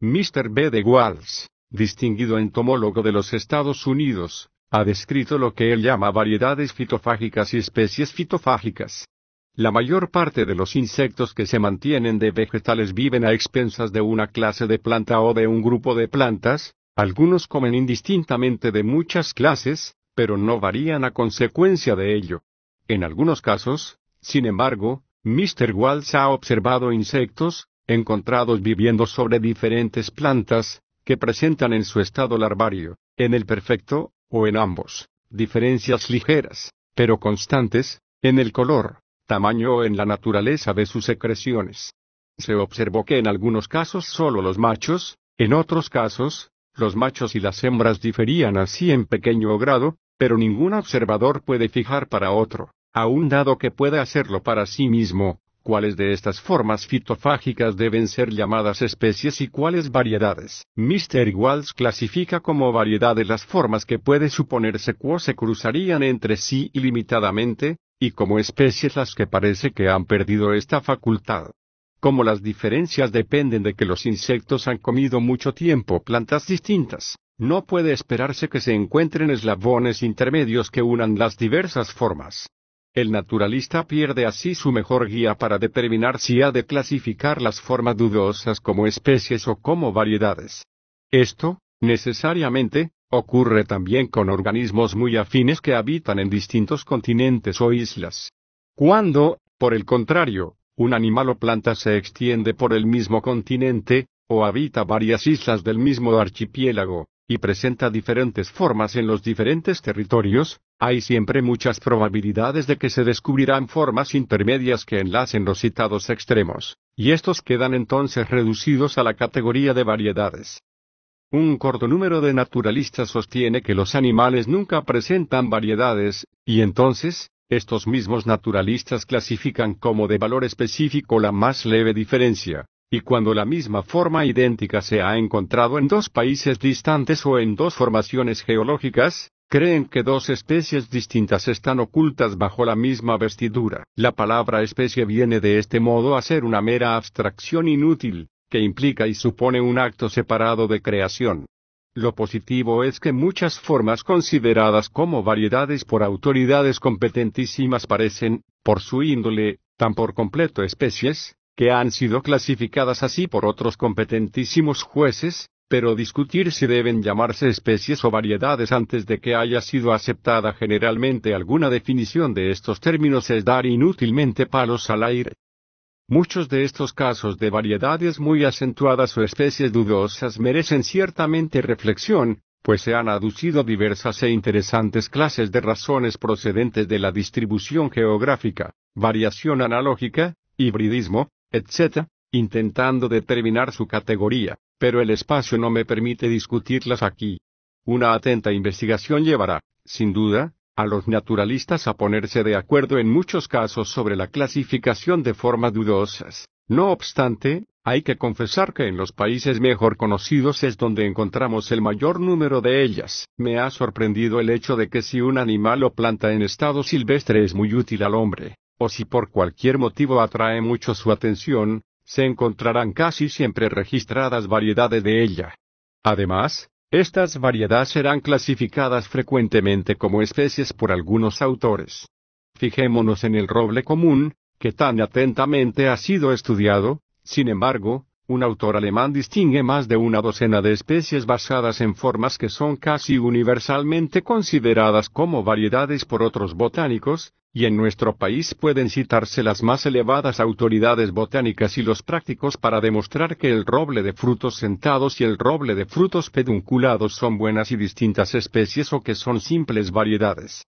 S1: Mr. B. de Walsh, distinguido entomólogo de los Estados Unidos, ha descrito lo que él llama variedades fitofágicas y especies fitofágicas. La mayor parte de los insectos que se mantienen de vegetales viven a expensas de una clase de planta o de un grupo de plantas, algunos comen indistintamente de muchas clases, pero no varían a consecuencia de ello. En algunos casos, sin embargo, Mr. Walsh ha observado insectos, encontrados viviendo sobre diferentes plantas, que presentan en su estado larvario, en el perfecto, o en ambos, diferencias ligeras, pero constantes, en el color, tamaño o en la naturaleza de sus secreciones. Se observó que en algunos casos solo los machos, en otros casos, los machos y las hembras diferían así en pequeño grado, pero ningún observador puede fijar para otro, aun dado que puede hacerlo para sí mismo, cuáles de estas formas fitofágicas deben ser llamadas especies y cuáles variedades. Mr. Walsh clasifica como variedades las formas que puede suponerse que se cruzarían entre sí ilimitadamente, y como especies las que parece que han perdido esta facultad. Como las diferencias dependen de que los insectos han comido mucho tiempo plantas distintas, no puede esperarse que se encuentren eslabones intermedios que unan las diversas formas. El naturalista pierde así su mejor guía para determinar si ha de clasificar las formas dudosas como especies o como variedades. Esto, necesariamente, ocurre también con organismos muy afines que habitan en distintos continentes o islas. Cuando, por el contrario, un animal o planta se extiende por el mismo continente, o habita varias islas del mismo archipiélago, y presenta diferentes formas en los diferentes territorios, hay siempre muchas probabilidades de que se descubrirán formas intermedias que enlacen los citados extremos, y estos quedan entonces reducidos a la categoría de variedades. Un corto número de naturalistas sostiene que los animales nunca presentan variedades, y entonces, estos mismos naturalistas clasifican como de valor específico la más leve diferencia, y cuando la misma forma idéntica se ha encontrado en dos países distantes o en dos formaciones geológicas, creen que dos especies distintas están ocultas bajo la misma vestidura. La palabra especie viene de este modo a ser una mera abstracción inútil, que implica y supone un acto separado de creación. Lo positivo es que muchas formas consideradas como variedades por autoridades competentísimas parecen, por su índole, tan por completo especies, que han sido clasificadas así por otros competentísimos jueces, pero discutir si deben llamarse especies o variedades antes de que haya sido aceptada generalmente alguna definición de estos términos es dar inútilmente palos al aire. Muchos de estos casos de variedades muy acentuadas o especies dudosas merecen ciertamente reflexión, pues se han aducido diversas e interesantes clases de razones procedentes de la distribución geográfica, variación analógica, hibridismo, etc., intentando determinar su categoría, pero el espacio no me permite discutirlas aquí. Una atenta investigación llevará, sin duda, a los naturalistas a ponerse de acuerdo en muchos casos sobre la clasificación de formas dudosas. No obstante, hay que confesar que en los países mejor conocidos es donde encontramos el mayor número de ellas. Me ha sorprendido el hecho de que si un animal o planta en estado silvestre es muy útil al hombre, o si por cualquier motivo atrae mucho su atención, se encontrarán casi siempre registradas variedades de ella. Además, estas variedades serán clasificadas frecuentemente como especies por algunos autores. Fijémonos en el roble común, que tan atentamente ha sido estudiado, sin embargo, un autor alemán distingue más de una docena de especies basadas en formas que son casi universalmente consideradas como variedades por otros botánicos, y en nuestro país pueden citarse las más elevadas autoridades botánicas y los prácticos para demostrar que el roble de frutos sentados y el roble de frutos pedunculados son buenas y distintas especies o que son simples variedades.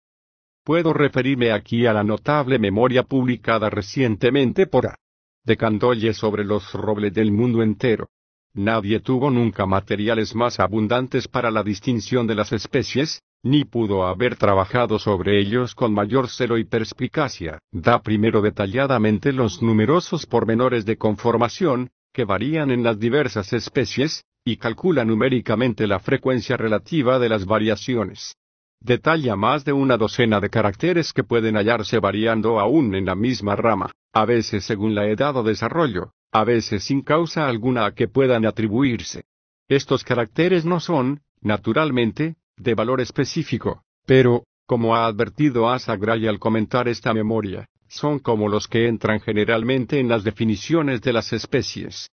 S1: Puedo referirme aquí a la notable memoria publicada recientemente por A. de Candolle sobre los robles del mundo entero. Nadie tuvo nunca materiales más abundantes para la distinción de las especies, ni pudo haber trabajado sobre ellos con mayor celo y perspicacia. Da primero detalladamente los numerosos pormenores de conformación, que varían en las diversas especies, y calcula numéricamente la frecuencia relativa de las variaciones. Detalla más de una docena de caracteres que pueden hallarse variando aún en la misma rama, a veces según la edad o desarrollo, a veces sin causa alguna a que puedan atribuirse. Estos caracteres no son, naturalmente, de valor específico, pero, como ha advertido Asa Gray al comentar esta memoria, son como los que entran generalmente en las definiciones de las especies.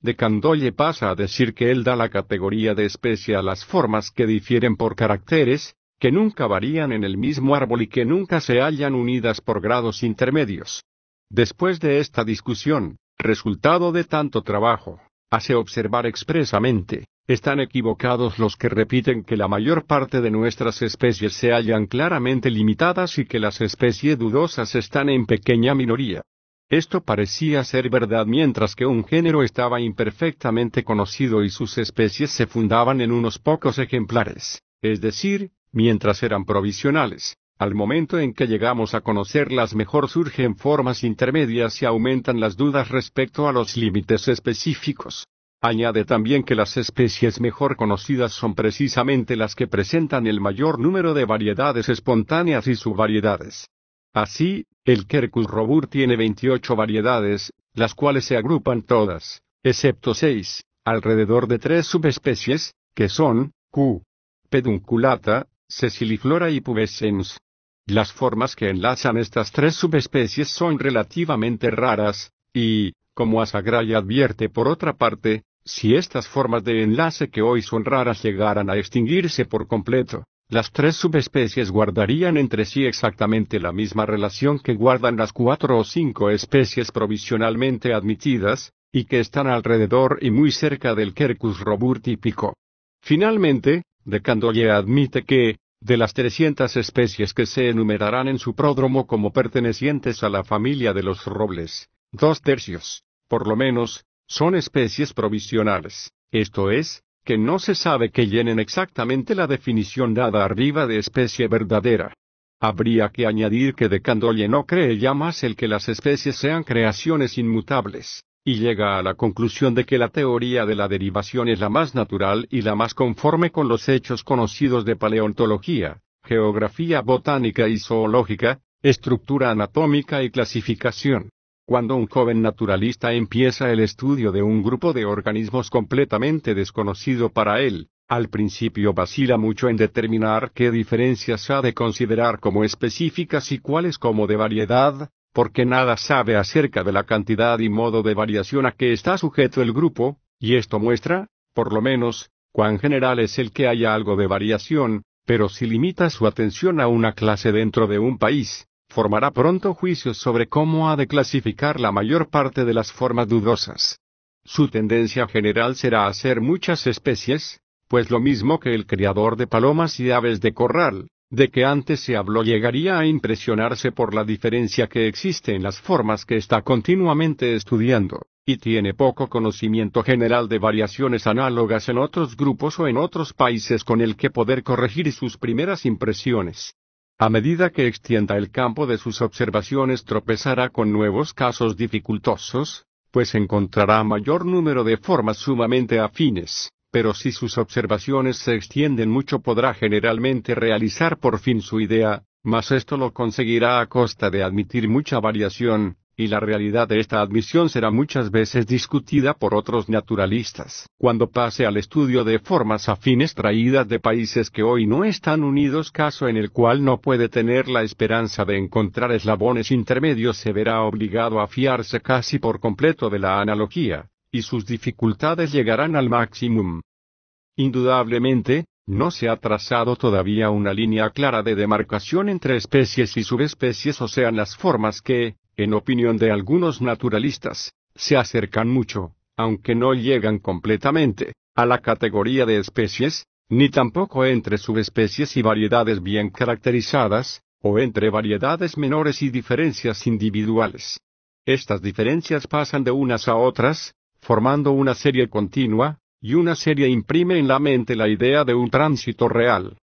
S1: De Candolle pasa a decir que él da la categoría de especie a las formas que difieren por caracteres, que nunca varían en el mismo árbol y que nunca se hallan unidas por grados intermedios. Después de esta discusión, resultado de tanto trabajo, hace observar expresamente están equivocados los que repiten que la mayor parte de nuestras especies se hallan claramente limitadas y que las especies dudosas están en pequeña minoría. Esto parecía ser verdad mientras que un género estaba imperfectamente conocido y sus especies se fundaban en unos pocos ejemplares, es decir, mientras eran provisionales. Al momento en que llegamos a conocerlas mejor surgen formas intermedias y aumentan las dudas respecto a los límites específicos. Añade también que las especies mejor conocidas son precisamente las que presentan el mayor número de variedades espontáneas y subvariedades. Así, el Quercus robur tiene 28 variedades, las cuales se agrupan todas, excepto seis, alrededor de tres subespecies, que son, Q. pedunculata, ceciliflora y Pubescens. Las formas que enlazan estas tres subespecies son relativamente raras, y, como Asagray advierte por otra parte, si estas formas de enlace que hoy son raras llegaran a extinguirse por completo, las tres subespecies guardarían entre sí exactamente la misma relación que guardan las cuatro o cinco especies provisionalmente admitidas, y que están alrededor y muy cerca del Quercus robur típico. Finalmente, de Candolle admite que, de las 300 especies que se enumerarán en su pródromo como pertenecientes a la familia de los robles, dos tercios, por lo menos, son especies provisionales, esto es, que no se sabe que llenen exactamente la definición dada arriba de especie verdadera. Habría que añadir que de Candolle no cree ya más el que las especies sean creaciones inmutables, y llega a la conclusión de que la teoría de la derivación es la más natural y la más conforme con los hechos conocidos de paleontología, geografía botánica y zoológica, estructura anatómica y clasificación. Cuando un joven naturalista empieza el estudio de un grupo de organismos completamente desconocido para él, al principio vacila mucho en determinar qué diferencias ha de considerar como específicas y cuáles como de variedad, porque nada sabe acerca de la cantidad y modo de variación a que está sujeto el grupo, y esto muestra, por lo menos, cuán general es el que haya algo de variación, pero si limita su atención a una clase dentro de un país, formará pronto juicios sobre cómo ha de clasificar la mayor parte de las formas dudosas. Su tendencia general será hacer muchas especies, pues lo mismo que el criador de palomas y aves de corral, de que antes se habló llegaría a impresionarse por la diferencia que existe en las formas que está continuamente estudiando, y tiene poco conocimiento general de variaciones análogas en otros grupos o en otros países con el que poder corregir sus primeras impresiones. A medida que extienda el campo de sus observaciones tropezará con nuevos casos dificultosos, pues encontrará mayor número de formas sumamente afines, pero si sus observaciones se extienden mucho podrá generalmente realizar por fin su idea, mas esto lo conseguirá a costa de admitir mucha variación, y la realidad de esta admisión será muchas veces discutida por otros naturalistas, cuando pase al estudio de formas afines traídas de países que hoy no están unidos, caso en el cual no puede tener la esperanza de encontrar eslabones intermedios, se verá obligado a fiarse casi por completo de la analogía, y sus dificultades llegarán al máximo. Indudablemente, no se ha trazado todavía una línea clara de demarcación entre especies y subespecies, o sean las formas que, en opinión de algunos naturalistas, se acercan mucho, aunque no llegan completamente, a la categoría de especies, ni tampoco entre subespecies y variedades bien caracterizadas, o entre variedades menores y diferencias individuales. Estas diferencias pasan de unas a otras, formando una serie continua, y una serie imprime en la mente la idea de un tránsito real.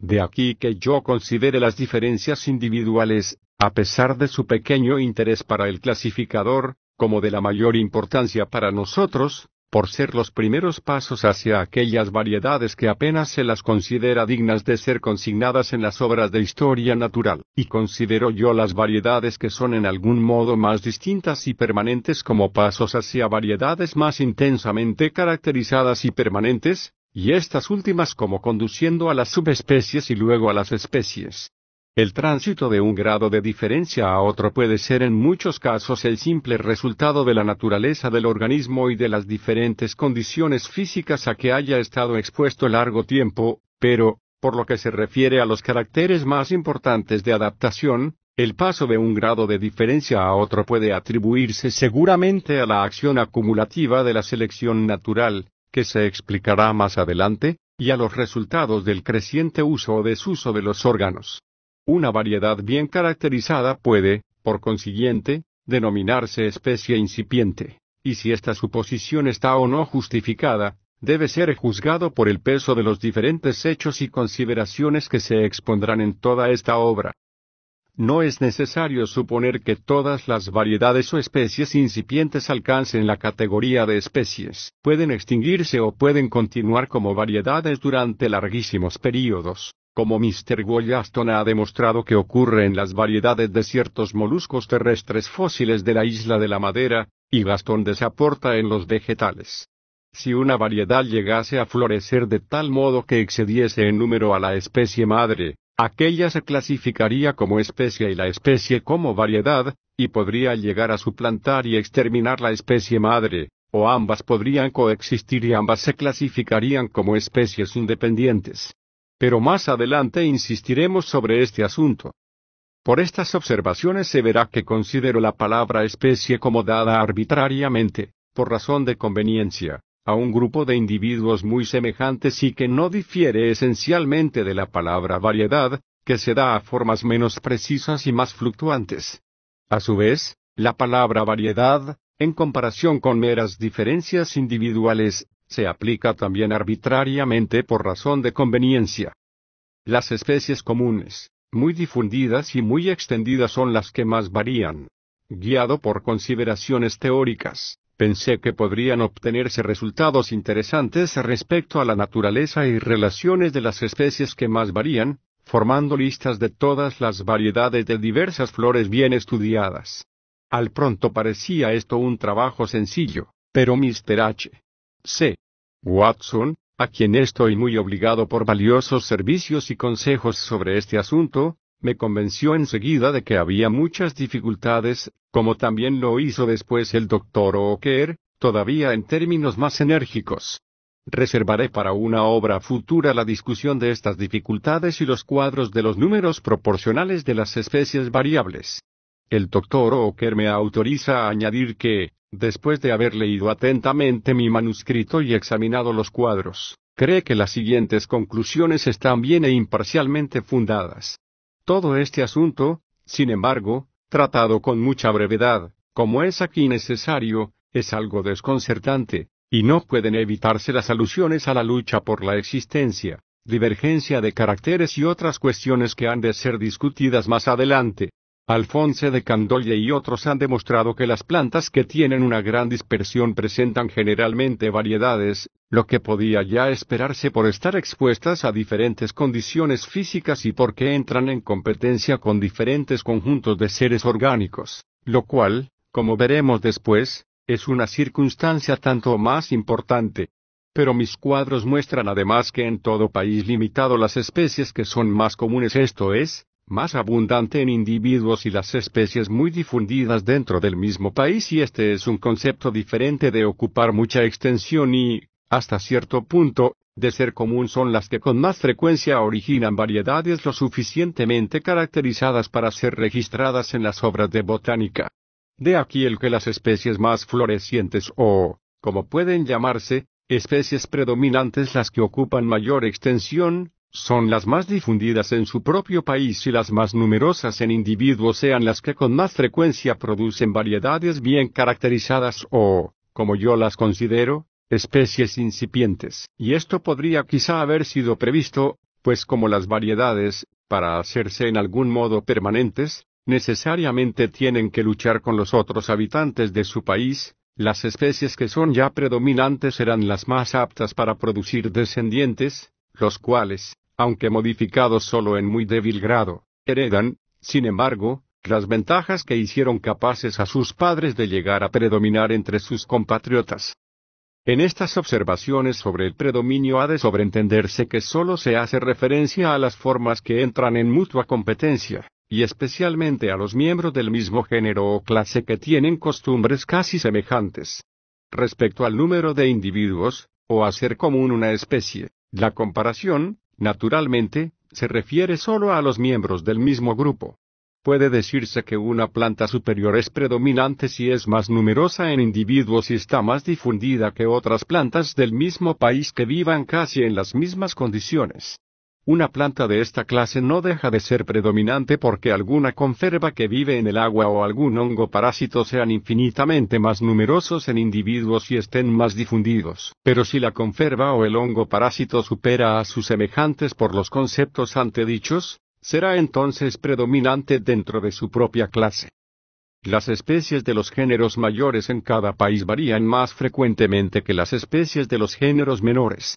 S1: De aquí que yo considere las diferencias individuales a pesar de su pequeño interés para el clasificador, como de la mayor importancia para nosotros, por ser los primeros pasos hacia aquellas variedades que apenas se las considera dignas de ser consignadas en las obras de historia natural, y considero yo las variedades que son en algún modo más distintas y permanentes como pasos hacia variedades más intensamente caracterizadas y permanentes, y estas últimas como conduciendo a las subespecies y luego a las especies. El tránsito de un grado de diferencia a otro puede ser en muchos casos el simple resultado de la naturaleza del organismo y de las diferentes condiciones físicas a que haya estado expuesto largo tiempo, pero, por lo que se refiere a los caracteres más importantes de adaptación, el paso de un grado de diferencia a otro puede atribuirse seguramente a la acción acumulativa de la selección natural, que se explicará más adelante, y a los resultados del creciente uso o desuso de los órganos. Una variedad bien caracterizada puede, por consiguiente, denominarse especie incipiente, y si esta suposición está o no justificada, debe ser juzgado por el peso de los diferentes hechos y consideraciones que se expondrán en toda esta obra. No es necesario suponer que todas las variedades o especies incipientes alcancen la categoría de especies. Pueden extinguirse o pueden continuar como variedades durante larguísimos períodos como Mr. Wollaston ha demostrado que ocurre en las variedades de ciertos moluscos terrestres fósiles de la isla de la madera, y Gastón desaporta en los vegetales. Si una variedad llegase a florecer de tal modo que excediese en número a la especie madre, aquella se clasificaría como especie y la especie como variedad, y podría llegar a suplantar y exterminar la especie madre, o ambas podrían coexistir y ambas se clasificarían como especies independientes pero más adelante insistiremos sobre este asunto. Por estas observaciones se verá que considero la palabra especie como dada arbitrariamente, por razón de conveniencia, a un grupo de individuos muy semejantes y que no difiere esencialmente de la palabra variedad, que se da a formas menos precisas y más fluctuantes. A su vez, la palabra variedad, en comparación con meras diferencias individuales, se aplica también arbitrariamente por razón de conveniencia. Las especies comunes, muy difundidas y muy extendidas son las que más varían. Guiado por consideraciones teóricas, pensé que podrían obtenerse resultados interesantes respecto a la naturaleza y relaciones de las especies que más varían, formando listas de todas las variedades de diversas flores bien estudiadas. Al pronto parecía esto un trabajo sencillo, pero Mr. H. C. Watson, a quien estoy muy obligado por valiosos servicios y consejos sobre este asunto, me convenció enseguida de que había muchas dificultades, como también lo hizo después el doctor Oker, todavía en términos más enérgicos. Reservaré para una obra futura la discusión de estas dificultades y los cuadros de los números proporcionales de las especies variables. El doctor Oker me autoriza a añadir que, después de haber leído atentamente mi manuscrito y examinado los cuadros, cree que las siguientes conclusiones están bien e imparcialmente fundadas. Todo este asunto, sin embargo, tratado con mucha brevedad, como es aquí necesario, es algo desconcertante, y no pueden evitarse las alusiones a la lucha por la existencia, divergencia de caracteres y otras cuestiones que han de ser discutidas más adelante. Alphonse de Candolle y otros han demostrado que las plantas que tienen una gran dispersión presentan generalmente variedades, lo que podía ya esperarse por estar expuestas a diferentes condiciones físicas y porque entran en competencia con diferentes conjuntos de seres orgánicos, lo cual, como veremos después, es una circunstancia tanto más importante. Pero mis cuadros muestran además que en todo país limitado las especies que son más comunes, esto es, más abundante en individuos y las especies muy difundidas dentro del mismo país y este es un concepto diferente de ocupar mucha extensión y, hasta cierto punto, de ser común son las que con más frecuencia originan variedades lo suficientemente caracterizadas para ser registradas en las obras de botánica. De aquí el que las especies más florecientes o, como pueden llamarse, especies predominantes las que ocupan mayor extensión, son las más difundidas en su propio país y las más numerosas en individuos sean las que con más frecuencia producen variedades bien caracterizadas o, como yo las considero, especies incipientes. Y esto podría quizá haber sido previsto, pues como las variedades, para hacerse en algún modo permanentes, necesariamente tienen que luchar con los otros habitantes de su país, las especies que son ya predominantes serán las más aptas para producir descendientes, los cuales, aunque modificados solo en muy débil grado, heredan, sin embargo, las ventajas que hicieron capaces a sus padres de llegar a predominar entre sus compatriotas. En estas observaciones sobre el predominio ha de sobreentenderse que sólo se hace referencia a las formas que entran en mutua competencia, y especialmente a los miembros del mismo género o clase que tienen costumbres casi semejantes. Respecto al número de individuos, o a ser común una especie, la comparación, Naturalmente, se refiere solo a los miembros del mismo grupo. Puede decirse que una planta superior es predominante si es más numerosa en individuos y está más difundida que otras plantas del mismo país que vivan casi en las mismas condiciones. Una planta de esta clase no deja de ser predominante porque alguna conferba que vive en el agua o algún hongo parásito sean infinitamente más numerosos en individuos y estén más difundidos. Pero si la conferba o el hongo parásito supera a sus semejantes por los conceptos antedichos, será entonces predominante dentro de su propia clase. Las especies de los géneros mayores en cada país varían más frecuentemente que las especies de los géneros menores.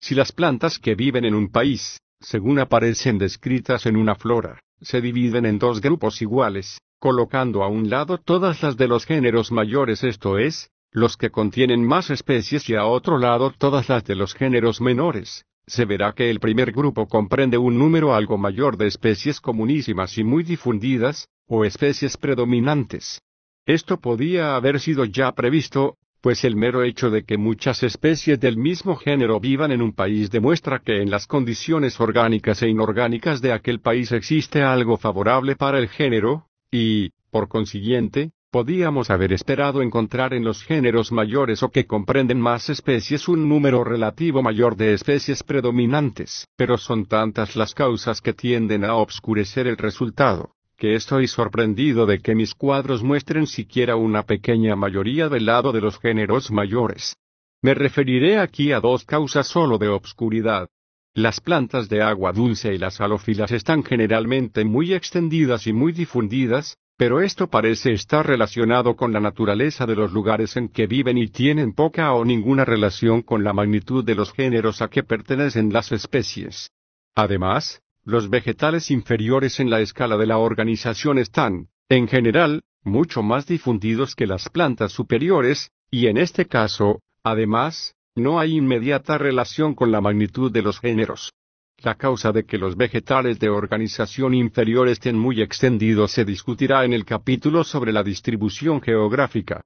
S1: Si las plantas que viven en un país, según aparecen descritas en una flora, se dividen en dos grupos iguales, colocando a un lado todas las de los géneros mayores, esto es, los que contienen más especies y a otro lado todas las de los géneros menores, se verá que el primer grupo comprende un número algo mayor de especies comunísimas y muy difundidas, o especies predominantes. Esto podía haber sido ya previsto, pues el mero hecho de que muchas especies del mismo género vivan en un país demuestra que en las condiciones orgánicas e inorgánicas de aquel país existe algo favorable para el género, y, por consiguiente, podíamos haber esperado encontrar en los géneros mayores o que comprenden más especies un número relativo mayor de especies predominantes, pero son tantas las causas que tienden a obscurecer el resultado que estoy sorprendido de que mis cuadros muestren siquiera una pequeña mayoría del lado de los géneros mayores. Me referiré aquí a dos causas solo de obscuridad. Las plantas de agua dulce y las halófilas están generalmente muy extendidas y muy difundidas, pero esto parece estar relacionado con la naturaleza de los lugares en que viven y tienen poca o ninguna relación con la magnitud de los géneros a que pertenecen las especies. Además, los vegetales inferiores en la escala de la organización están, en general, mucho más difundidos que las plantas superiores, y en este caso, además, no hay inmediata relación con la magnitud de los géneros. La causa de que los vegetales de organización inferior estén muy extendidos se discutirá en el capítulo sobre la distribución geográfica.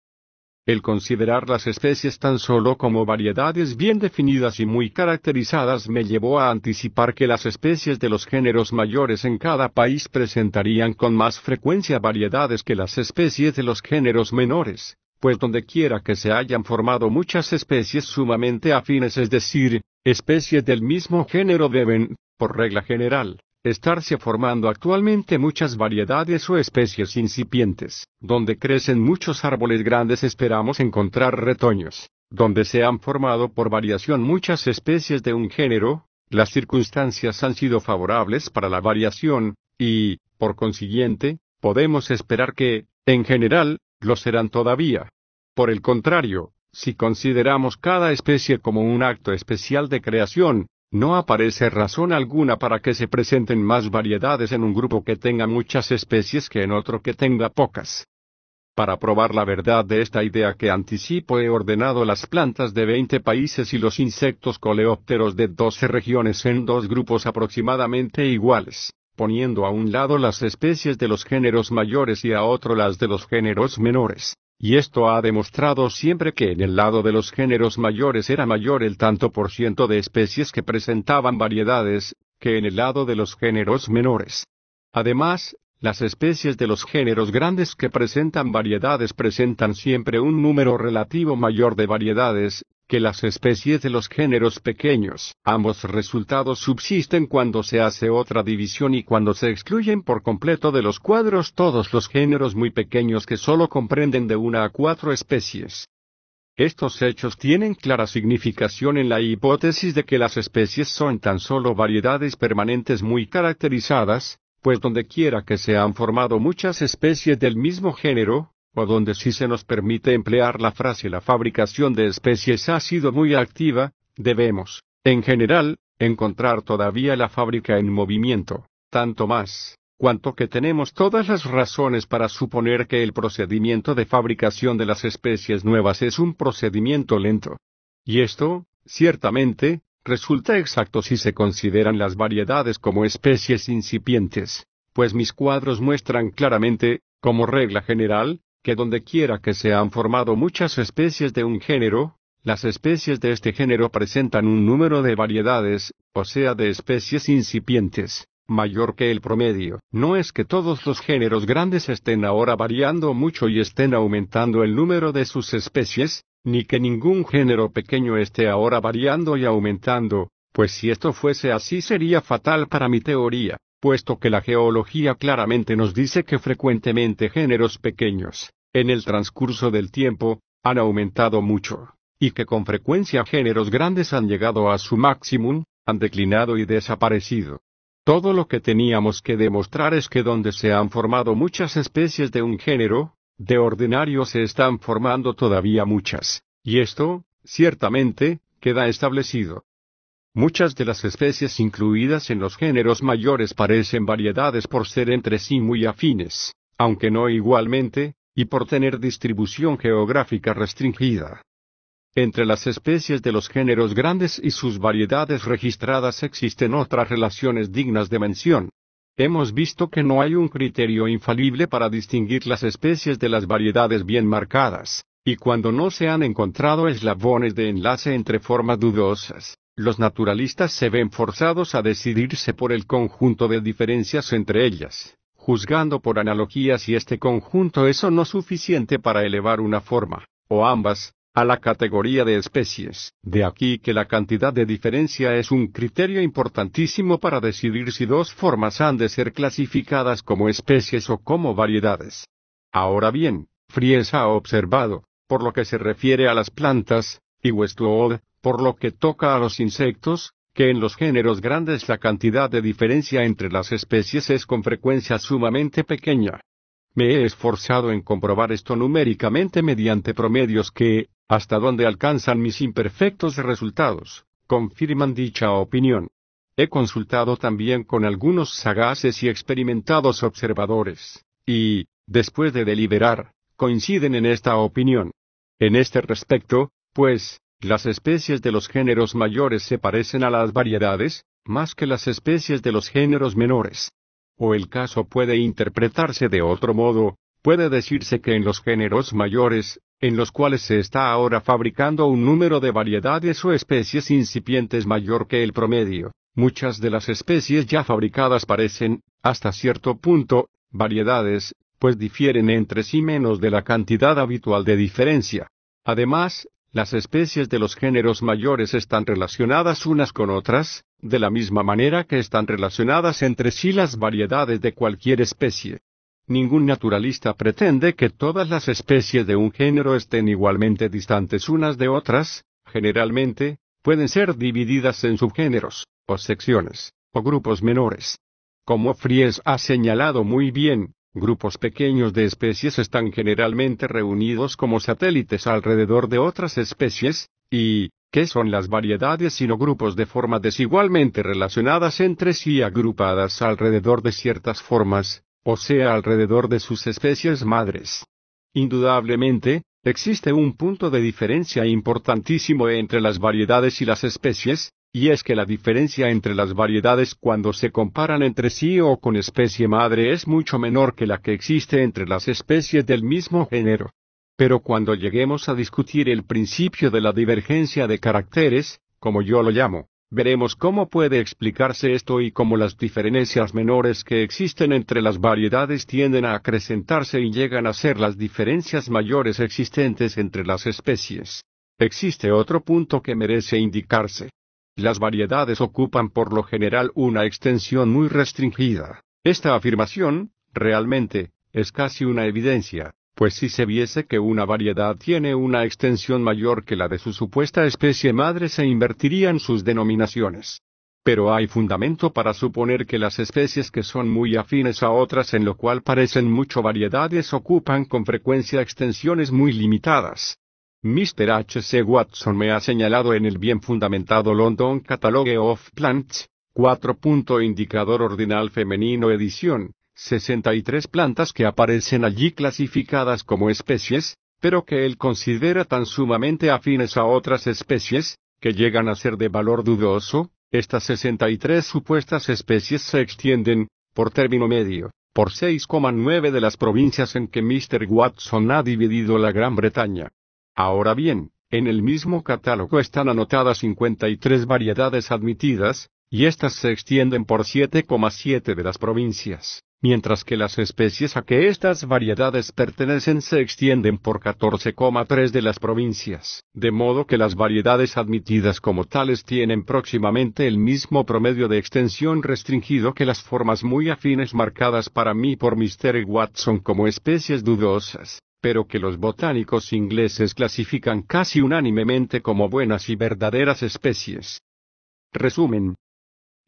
S1: El considerar las especies tan solo como variedades bien definidas y muy caracterizadas me llevó a anticipar que las especies de los géneros mayores en cada país presentarían con más frecuencia variedades que las especies de los géneros menores, pues dondequiera que se hayan formado muchas especies sumamente afines, es decir, especies del mismo género deben, por regla general, estarse formando actualmente muchas variedades o especies incipientes, donde crecen muchos árboles grandes esperamos encontrar retoños, donde se han formado por variación muchas especies de un género, las circunstancias han sido favorables para la variación, y, por consiguiente, podemos esperar que, en general, lo serán todavía. Por el contrario, si consideramos cada especie como un acto especial de creación, no aparece razón alguna para que se presenten más variedades en un grupo que tenga muchas especies que en otro que tenga pocas. Para probar la verdad de esta idea que anticipo he ordenado las plantas de 20 países y los insectos coleópteros de 12 regiones en dos grupos aproximadamente iguales, poniendo a un lado las especies de los géneros mayores y a otro las de los géneros menores. Y esto ha demostrado siempre que en el lado de los géneros mayores era mayor el tanto por ciento de especies que presentaban variedades, que en el lado de los géneros menores. Además, las especies de los géneros grandes que presentan variedades presentan siempre un número relativo mayor de variedades, que las especies de los géneros pequeños, ambos resultados subsisten cuando se hace otra división y cuando se excluyen por completo de los cuadros todos los géneros muy pequeños que sólo comprenden de una a cuatro especies. Estos hechos tienen clara significación en la hipótesis de que las especies son tan solo variedades permanentes muy caracterizadas, pues donde quiera que se han formado muchas especies del mismo género, o donde sí se nos permite emplear la frase la fabricación de especies ha sido muy activa, debemos, en general, encontrar todavía la fábrica en movimiento, tanto más, cuanto que tenemos todas las razones para suponer que el procedimiento de fabricación de las especies nuevas es un procedimiento lento. Y esto, ciertamente, resulta exacto si se consideran las variedades como especies incipientes, pues mis cuadros muestran claramente, como regla general, que donde quiera que se han formado muchas especies de un género, las especies de este género presentan un número de variedades, o sea de especies incipientes, mayor que el promedio. No es que todos los géneros grandes estén ahora variando mucho y estén aumentando el número de sus especies, ni que ningún género pequeño esté ahora variando y aumentando, pues si esto fuese así sería fatal para mi teoría puesto que la geología claramente nos dice que frecuentemente géneros pequeños, en el transcurso del tiempo, han aumentado mucho, y que con frecuencia géneros grandes han llegado a su máximo, han declinado y desaparecido. Todo lo que teníamos que demostrar es que donde se han formado muchas especies de un género, de ordinario se están formando todavía muchas, y esto, ciertamente, queda establecido. Muchas de las especies incluidas en los géneros mayores parecen variedades por ser entre sí muy afines, aunque no igualmente, y por tener distribución geográfica restringida. Entre las especies de los géneros grandes y sus variedades registradas existen otras relaciones dignas de mención. Hemos visto que no hay un criterio infalible para distinguir las especies de las variedades bien marcadas, y cuando no se han encontrado eslabones de enlace entre formas dudosas, los naturalistas se ven forzados a decidirse por el conjunto de diferencias entre ellas, juzgando por analogía si este conjunto es o no suficiente para elevar una forma, o ambas, a la categoría de especies. De aquí que la cantidad de diferencia es un criterio importantísimo para decidir si dos formas han de ser clasificadas como especies o como variedades. Ahora bien, Fries ha observado, por lo que se refiere a las plantas, y Westwood, por lo que toca a los insectos, que en los géneros grandes la cantidad de diferencia entre las especies es con frecuencia sumamente pequeña. Me he esforzado en comprobar esto numéricamente mediante promedios que, hasta donde alcanzan mis imperfectos resultados, confirman dicha opinión. He consultado también con algunos sagaces y experimentados observadores, y, después de deliberar, coinciden en esta opinión. En este respecto, pues, las especies de los géneros mayores se parecen a las variedades, más que las especies de los géneros menores. O el caso puede interpretarse de otro modo, puede decirse que en los géneros mayores, en los cuales se está ahora fabricando un número de variedades o especies incipientes mayor que el promedio, muchas de las especies ya fabricadas parecen, hasta cierto punto, variedades, pues difieren entre sí menos de la cantidad habitual de diferencia. Además, las especies de los géneros mayores están relacionadas unas con otras, de la misma manera que están relacionadas entre sí las variedades de cualquier especie. Ningún naturalista pretende que todas las especies de un género estén igualmente distantes unas de otras, generalmente, pueden ser divididas en subgéneros, o secciones, o grupos menores. Como Fries ha señalado muy bien, Grupos pequeños de especies están generalmente reunidos como satélites alrededor de otras especies, y, ¿qué son las variedades sino grupos de forma desigualmente relacionadas entre sí agrupadas alrededor de ciertas formas, o sea alrededor de sus especies madres? Indudablemente, existe un punto de diferencia importantísimo entre las variedades y las especies, y es que la diferencia entre las variedades cuando se comparan entre sí o con especie madre es mucho menor que la que existe entre las especies del mismo género. Pero cuando lleguemos a discutir el principio de la divergencia de caracteres, como yo lo llamo, veremos cómo puede explicarse esto y cómo las diferencias menores que existen entre las variedades tienden a acrecentarse y llegan a ser las diferencias mayores existentes entre las especies. Existe otro punto que merece indicarse. Las variedades ocupan por lo general una extensión muy restringida. Esta afirmación, realmente, es casi una evidencia, pues si se viese que una variedad tiene una extensión mayor que la de su supuesta especie madre se invertirían sus denominaciones. Pero hay fundamento para suponer que las especies que son muy afines a otras en lo cual parecen mucho variedades ocupan con frecuencia extensiones muy limitadas. Mr. H. C. Watson me ha señalado en el bien fundamentado London Catalogue of Plants, 4. Indicador ordinal femenino edición, 63 plantas que aparecen allí clasificadas como especies, pero que él considera tan sumamente afines a otras especies, que llegan a ser de valor dudoso, estas 63 supuestas especies se extienden, por término medio, por 6,9 de las provincias en que Mr. Watson ha dividido la Gran Bretaña. Ahora bien, en el mismo catálogo están anotadas 53 variedades admitidas, y estas se extienden por 7,7 de las provincias, mientras que las especies a que estas variedades pertenecen se extienden por 14,3 de las provincias, de modo que las variedades admitidas como tales tienen próximamente el mismo promedio de extensión restringido que las formas muy afines marcadas para mí por Mr. Watson como especies dudosas pero que los botánicos ingleses clasifican casi unánimemente como buenas y verdaderas especies. Resumen.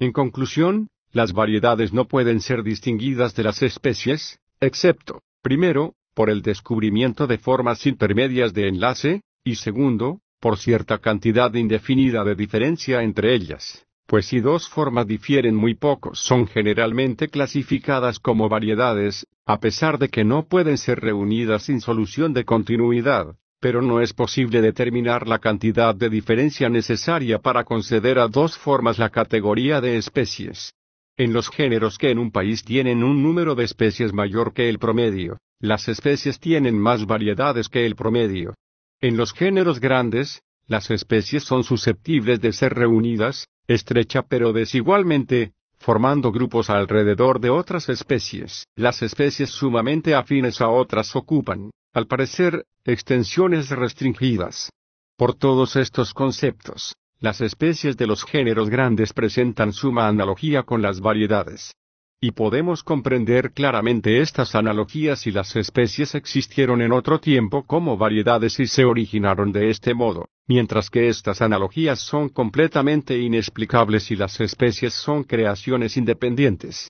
S1: En conclusión, las variedades no pueden ser distinguidas de las especies, excepto, primero, por el descubrimiento de formas intermedias de enlace, y segundo, por cierta cantidad indefinida de diferencia entre ellas, pues si dos formas difieren muy poco son generalmente clasificadas como variedades, a pesar de que no pueden ser reunidas sin solución de continuidad, pero no es posible determinar la cantidad de diferencia necesaria para conceder a dos formas la categoría de especies. En los géneros que en un país tienen un número de especies mayor que el promedio, las especies tienen más variedades que el promedio. En los géneros grandes, las especies son susceptibles de ser reunidas, estrecha pero desigualmente, formando grupos alrededor de otras especies. Las especies sumamente afines a otras ocupan, al parecer, extensiones restringidas. Por todos estos conceptos, las especies de los géneros grandes presentan suma analogía con las variedades. Y podemos comprender claramente estas analogías si las especies existieron en otro tiempo como variedades y se originaron de este modo, mientras que estas analogías son completamente inexplicables si las especies son creaciones independientes.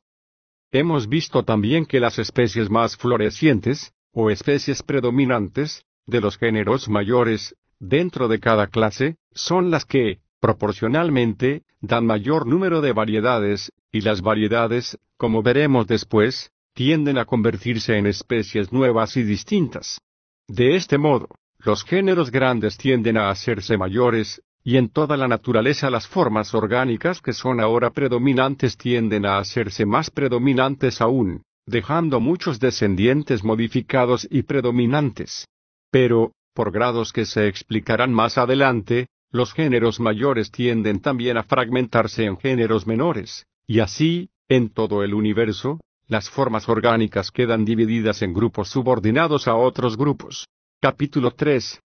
S1: Hemos visto también que las especies más florecientes, o especies predominantes, de los géneros mayores, dentro de cada clase, son las que, proporcionalmente, dan mayor número de variedades, y las variedades, como veremos después, tienden a convertirse en especies nuevas y distintas. De este modo, los géneros grandes tienden a hacerse mayores, y en toda la naturaleza las formas orgánicas que son ahora predominantes tienden a hacerse más predominantes aún, dejando muchos descendientes modificados y predominantes. Pero, por grados que se explicarán más adelante, los géneros mayores tienden también a fragmentarse en géneros menores, y así, en todo el universo, las formas orgánicas quedan divididas en grupos subordinados a otros grupos. Capítulo 3.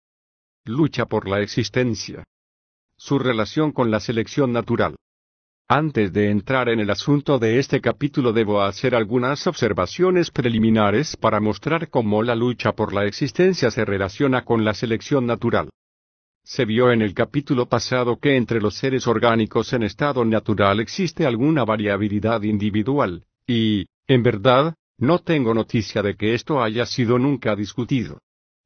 S1: Lucha por la existencia. Su relación con la selección natural. Antes de entrar en el asunto de este capítulo debo hacer algunas observaciones preliminares para mostrar cómo la lucha por la existencia se relaciona con la selección natural. Se vio en el capítulo pasado que entre los seres orgánicos en estado natural existe alguna variabilidad individual, y, en verdad, no tengo noticia de que esto haya sido nunca discutido.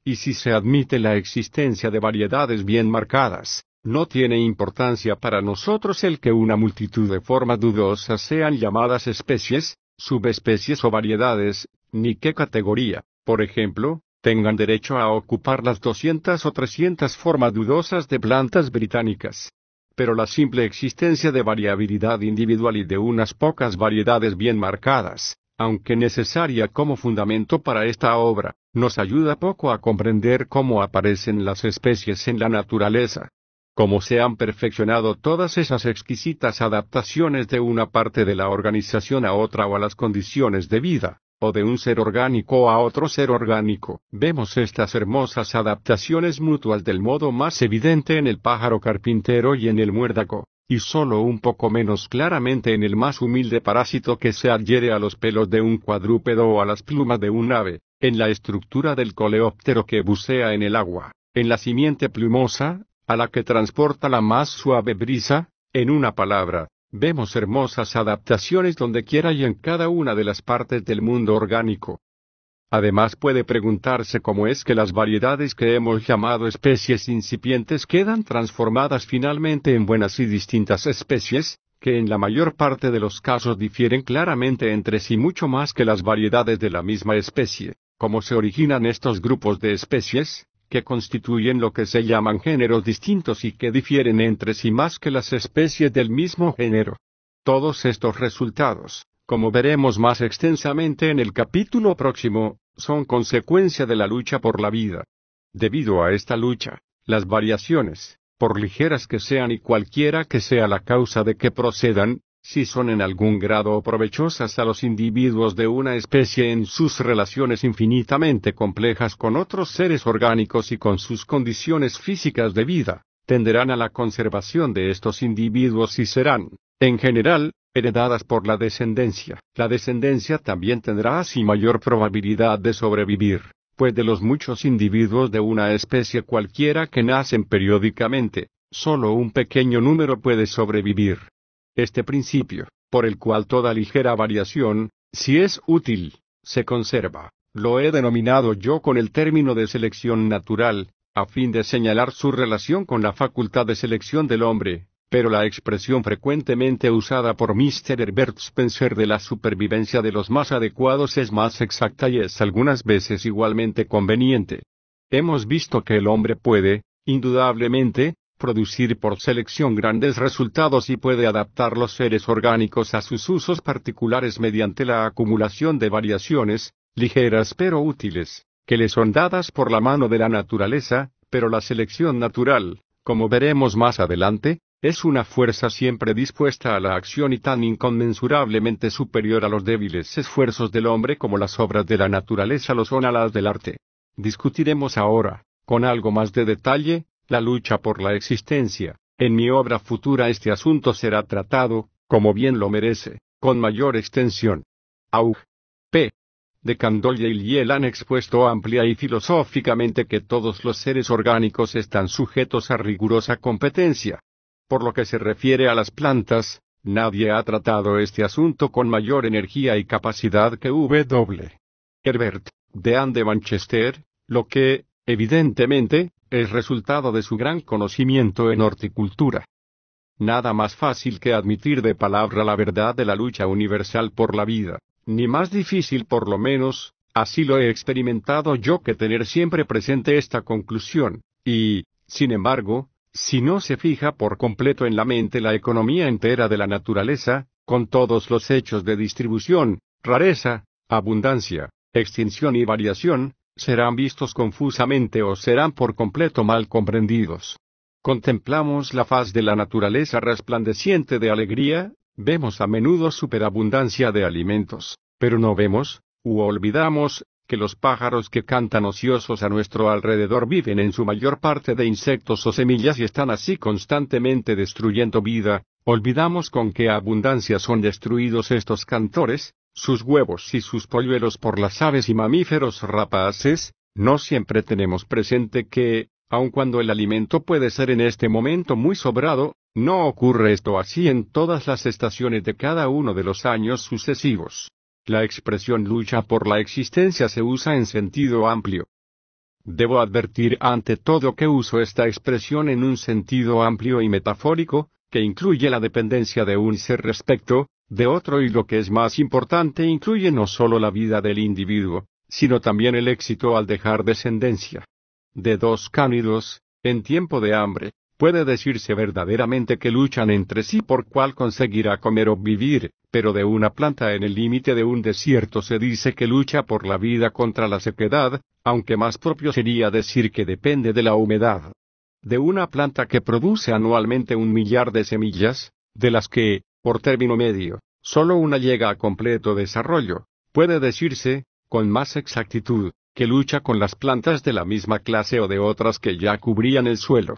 S1: Y si se admite la existencia de variedades bien marcadas, no tiene importancia para nosotros el que una multitud de formas dudosas sean llamadas especies, subespecies o variedades, ni qué categoría, por ejemplo, tengan derecho a ocupar las 200 o 300 formas dudosas de plantas británicas. Pero la simple existencia de variabilidad individual y de unas pocas variedades bien marcadas, aunque necesaria como fundamento para esta obra, nos ayuda poco a comprender cómo aparecen las especies en la naturaleza. Cómo se han perfeccionado todas esas exquisitas adaptaciones de una parte de la organización a otra o a las condiciones de vida o de un ser orgánico a otro ser orgánico. Vemos estas hermosas adaptaciones mutuas del modo más evidente en el pájaro carpintero y en el muérdago, y sólo un poco menos claramente en el más humilde parásito que se adhiere a los pelos de un cuadrúpedo o a las plumas de un ave, en la estructura del coleóptero que bucea en el agua, en la simiente plumosa, a la que transporta la más suave brisa, en una palabra, Vemos hermosas adaptaciones donde quiera y en cada una de las partes del mundo orgánico. Además puede preguntarse cómo es que las variedades que hemos llamado especies incipientes quedan transformadas finalmente en buenas y distintas especies, que en la mayor parte de los casos difieren claramente entre sí mucho más que las variedades de la misma especie. ¿Cómo se originan estos grupos de especies? que constituyen lo que se llaman géneros distintos y que difieren entre sí más que las especies del mismo género. Todos estos resultados, como veremos más extensamente en el capítulo próximo, son consecuencia de la lucha por la vida. Debido a esta lucha, las variaciones, por ligeras que sean y cualquiera que sea la causa de que procedan, si son en algún grado provechosas a los individuos de una especie en sus relaciones infinitamente complejas con otros seres orgánicos y con sus condiciones físicas de vida, tenderán a la conservación de estos individuos y serán, en general, heredadas por la descendencia. La descendencia también tendrá así mayor probabilidad de sobrevivir, pues de los muchos individuos de una especie cualquiera que nacen periódicamente, solo un pequeño número puede sobrevivir. Este principio, por el cual toda ligera variación, si es útil, se conserva, lo he denominado yo con el término de selección natural, a fin de señalar su relación con la facultad de selección del hombre, pero la expresión frecuentemente usada por Mr. Herbert Spencer de la supervivencia de los más adecuados es más exacta y es algunas veces igualmente conveniente. Hemos visto que el hombre puede, indudablemente, producir por selección grandes resultados y puede adaptar los seres orgánicos a sus usos particulares mediante la acumulación de variaciones, ligeras pero útiles, que le son dadas por la mano de la naturaleza, pero la selección natural, como veremos más adelante, es una fuerza siempre dispuesta a la acción y tan inconmensurablemente superior a los débiles esfuerzos del hombre como las obras de la naturaleza lo son a las del arte. Discutiremos ahora, con algo más de detalle, la lucha por la existencia. En mi obra futura este asunto será tratado, como bien lo merece, con mayor extensión. Aug. P. De Candolle y Liel han expuesto amplia y filosóficamente que todos los seres orgánicos están sujetos a rigurosa competencia. Por lo que se refiere a las plantas, nadie ha tratado este asunto con mayor energía y capacidad que W. Herbert, de de Manchester, lo que, evidentemente, es resultado de su gran conocimiento en horticultura. Nada más fácil que admitir de palabra la verdad de la lucha universal por la vida, ni más difícil por lo menos, así lo he experimentado yo que tener siempre presente esta conclusión, y, sin embargo, si no se fija por completo en la mente la economía entera de la naturaleza, con todos los hechos de distribución, rareza, abundancia, extinción y variación, serán vistos confusamente o serán por completo mal comprendidos. Contemplamos la faz de la naturaleza resplandeciente de alegría, vemos a menudo superabundancia de alimentos, pero no vemos, u olvidamos, que los pájaros que cantan ociosos a nuestro alrededor viven en su mayor parte de insectos o semillas y están así constantemente destruyendo vida, olvidamos con qué abundancia son destruidos estos cantores, sus huevos y sus polluelos por las aves y mamíferos rapaces, no siempre tenemos presente que, aun cuando el alimento puede ser en este momento muy sobrado, no ocurre esto así en todas las estaciones de cada uno de los años sucesivos. La expresión lucha por la existencia se usa en sentido amplio. Debo advertir ante todo que uso esta expresión en un sentido amplio y metafórico, que incluye la dependencia de un ser respecto, de otro y lo que es más importante incluye no solo la vida del individuo, sino también el éxito al dejar descendencia. De dos cánidos, en tiempo de hambre, puede decirse verdaderamente que luchan entre sí por cuál conseguirá comer o vivir, pero de una planta en el límite de un desierto se dice que lucha por la vida contra la sequedad, aunque más propio sería decir que depende de la humedad. De una planta que produce anualmente un millar de semillas, de las que, por término medio, solo una llega a completo desarrollo. Puede decirse, con más exactitud, que lucha con las plantas de la misma clase o de otras que ya cubrían el suelo.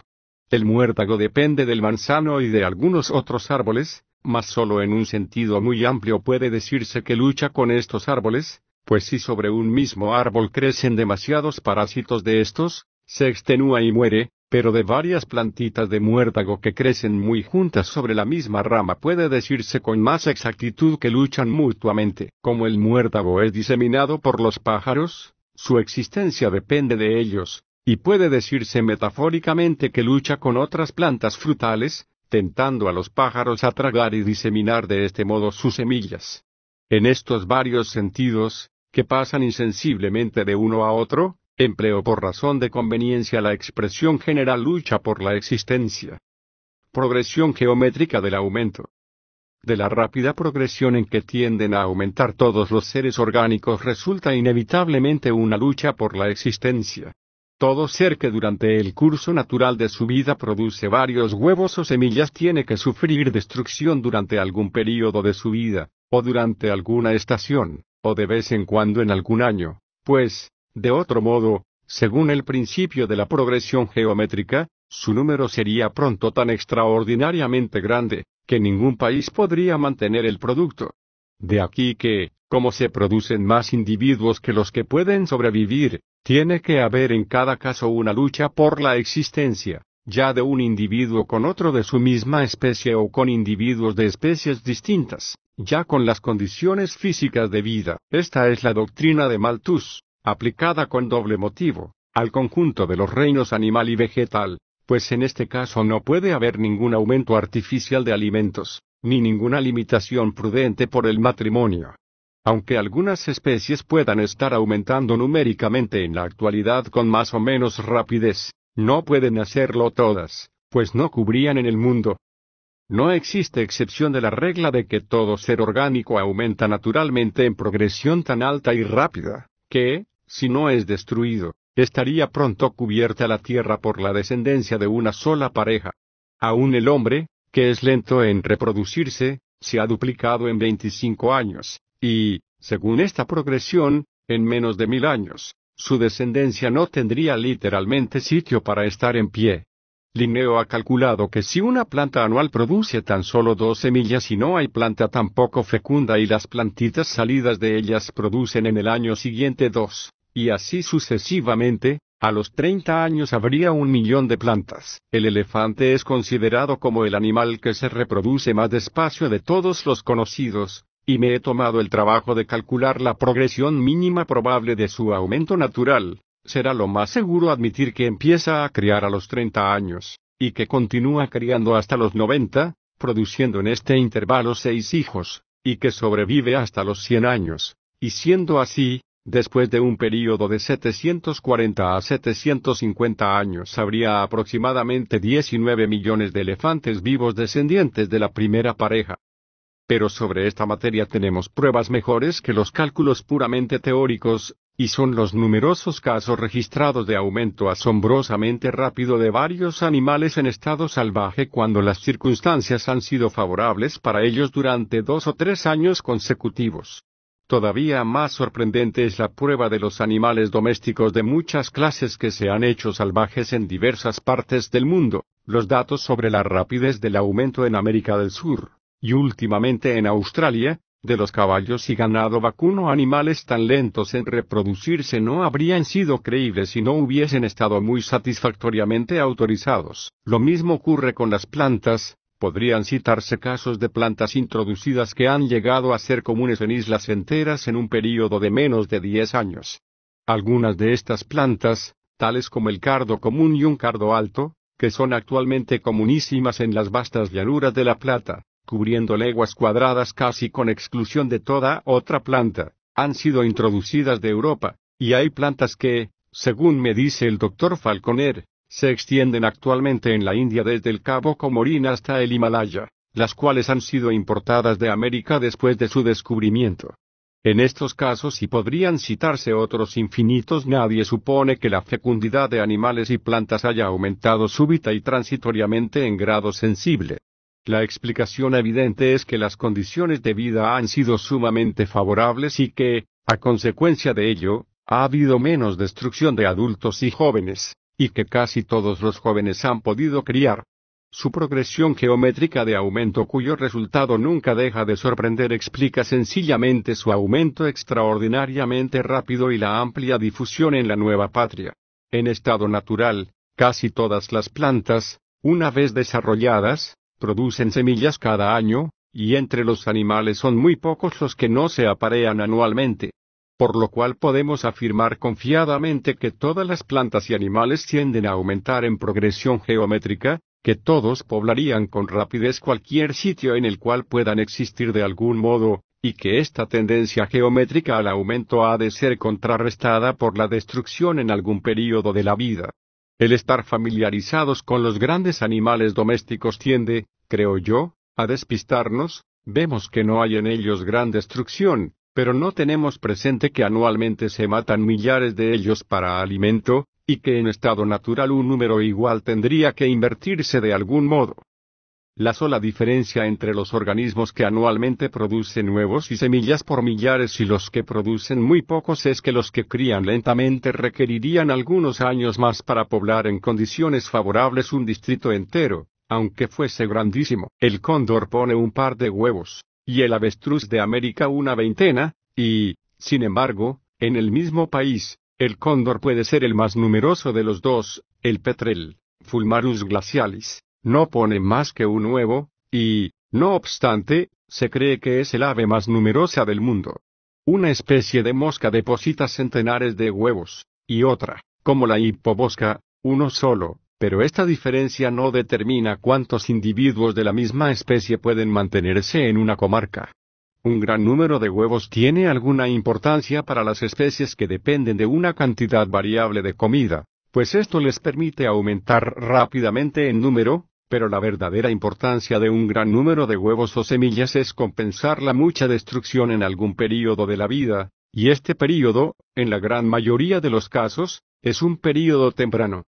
S1: El muérdago depende del manzano y de algunos otros árboles, mas solo en un sentido muy amplio puede decirse que lucha con estos árboles, pues si sobre un mismo árbol crecen demasiados parásitos de estos, se extenúa y muere, pero de varias plantitas de muérdago que crecen muy juntas sobre la misma rama puede decirse con más exactitud que luchan mutuamente. Como el muérdago es diseminado por los pájaros, su existencia depende de ellos, y puede decirse metafóricamente que lucha con otras plantas frutales, tentando a los pájaros a tragar y diseminar de este modo sus semillas. En estos varios sentidos, que pasan insensiblemente de uno a otro, Empleo por razón de conveniencia la expresión general lucha por la existencia. Progresión geométrica del aumento. De la rápida progresión en que tienden a aumentar todos los seres orgánicos resulta inevitablemente una lucha por la existencia. Todo ser que durante el curso natural de su vida produce varios huevos o semillas tiene que sufrir destrucción durante algún período de su vida, o durante alguna estación, o de vez en cuando en algún año, pues, de otro modo, según el principio de la progresión geométrica, su número sería pronto tan extraordinariamente grande, que ningún país podría mantener el producto. De aquí que, como se producen más individuos que los que pueden sobrevivir, tiene que haber en cada caso una lucha por la existencia, ya de un individuo con otro de su misma especie o con individuos de especies distintas, ya con las condiciones físicas de vida. Esta es la doctrina de Malthus aplicada con doble motivo, al conjunto de los reinos animal y vegetal, pues en este caso no puede haber ningún aumento artificial de alimentos, ni ninguna limitación prudente por el matrimonio. Aunque algunas especies puedan estar aumentando numéricamente en la actualidad con más o menos rapidez, no pueden hacerlo todas, pues no cubrían en el mundo. No existe excepción de la regla de que todo ser orgánico aumenta naturalmente en progresión tan alta y rápida, que, si no es destruido, estaría pronto cubierta la tierra por la descendencia de una sola pareja. Aún el hombre, que es lento en reproducirse, se ha duplicado en 25 años, y, según esta progresión, en menos de mil años, su descendencia no tendría literalmente sitio para estar en pie. Linneo ha calculado que si una planta anual produce tan solo dos semillas y no hay planta tan poco fecunda y las plantitas salidas de ellas producen en el año siguiente dos, y así sucesivamente, a los 30 años habría un millón de plantas. El elefante es considerado como el animal que se reproduce más despacio de todos los conocidos, y me he tomado el trabajo de calcular la progresión mínima probable de su aumento natural. Será lo más seguro admitir que empieza a criar a los 30 años, y que continúa criando hasta los 90, produciendo en este intervalo seis hijos, y que sobrevive hasta los 100 años, y siendo así, Después de un período de 740 a 750 años habría aproximadamente 19 millones de elefantes vivos descendientes de la primera pareja. Pero sobre esta materia tenemos pruebas mejores que los cálculos puramente teóricos, y son los numerosos casos registrados de aumento asombrosamente rápido de varios animales en estado salvaje cuando las circunstancias han sido favorables para ellos durante dos o tres años consecutivos. Todavía más sorprendente es la prueba de los animales domésticos de muchas clases que se han hecho salvajes en diversas partes del mundo, los datos sobre la rapidez del aumento en América del Sur, y últimamente en Australia, de los caballos y ganado vacuno animales tan lentos en reproducirse no habrían sido creíbles si no hubiesen estado muy satisfactoriamente autorizados. Lo mismo ocurre con las plantas, Podrían citarse casos de plantas introducidas que han llegado a ser comunes en islas enteras en un período de menos de 10 años. Algunas de estas plantas, tales como el cardo común y un cardo alto, que son actualmente comunísimas en las vastas llanuras de La Plata, cubriendo leguas cuadradas casi con exclusión de toda otra planta, han sido introducidas de Europa, y hay plantas que, según me dice el doctor Falconer, se extienden actualmente en la India desde el Cabo Comorín hasta el Himalaya, las cuales han sido importadas de América después de su descubrimiento. En estos casos y podrían citarse otros infinitos, nadie supone que la fecundidad de animales y plantas haya aumentado súbita y transitoriamente en grado sensible. La explicación evidente es que las condiciones de vida han sido sumamente favorables y que, a consecuencia de ello, ha habido menos destrucción de adultos y jóvenes y que casi todos los jóvenes han podido criar. Su progresión geométrica de aumento cuyo resultado nunca deja de sorprender explica sencillamente su aumento extraordinariamente rápido y la amplia difusión en la nueva patria. En estado natural, casi todas las plantas, una vez desarrolladas, producen semillas cada año, y entre los animales son muy pocos los que no se aparean anualmente por lo cual podemos afirmar confiadamente que todas las plantas y animales tienden a aumentar en progresión geométrica, que todos poblarían con rapidez cualquier sitio en el cual puedan existir de algún modo, y que esta tendencia geométrica al aumento ha de ser contrarrestada por la destrucción en algún período de la vida. El estar familiarizados con los grandes animales domésticos tiende, creo yo, a despistarnos, vemos que no hay en ellos gran destrucción, pero no tenemos presente que anualmente se matan millares de ellos para alimento, y que en estado natural un número igual tendría que invertirse de algún modo. La sola diferencia entre los organismos que anualmente producen huevos y semillas por millares y los que producen muy pocos es que los que crían lentamente requerirían algunos años más para poblar en condiciones favorables un distrito entero, aunque fuese grandísimo. El cóndor pone un par de huevos, y el avestruz de América una veintena, y, sin embargo, en el mismo país, el cóndor puede ser el más numeroso de los dos, el petrel, Fulmarus glacialis, no pone más que un huevo, y, no obstante, se cree que es el ave más numerosa del mundo. Una especie de mosca deposita centenares de huevos, y otra, como la hipobosca, uno solo pero esta diferencia no determina cuántos individuos de la misma especie pueden mantenerse en una comarca. Un gran número de huevos tiene alguna importancia para las especies que dependen de una cantidad variable de comida, pues esto les permite aumentar rápidamente en número, pero la verdadera importancia de un gran número de huevos o semillas es compensar la mucha destrucción en algún período de la vida, y este período, en la gran mayoría de los casos, es un período temprano.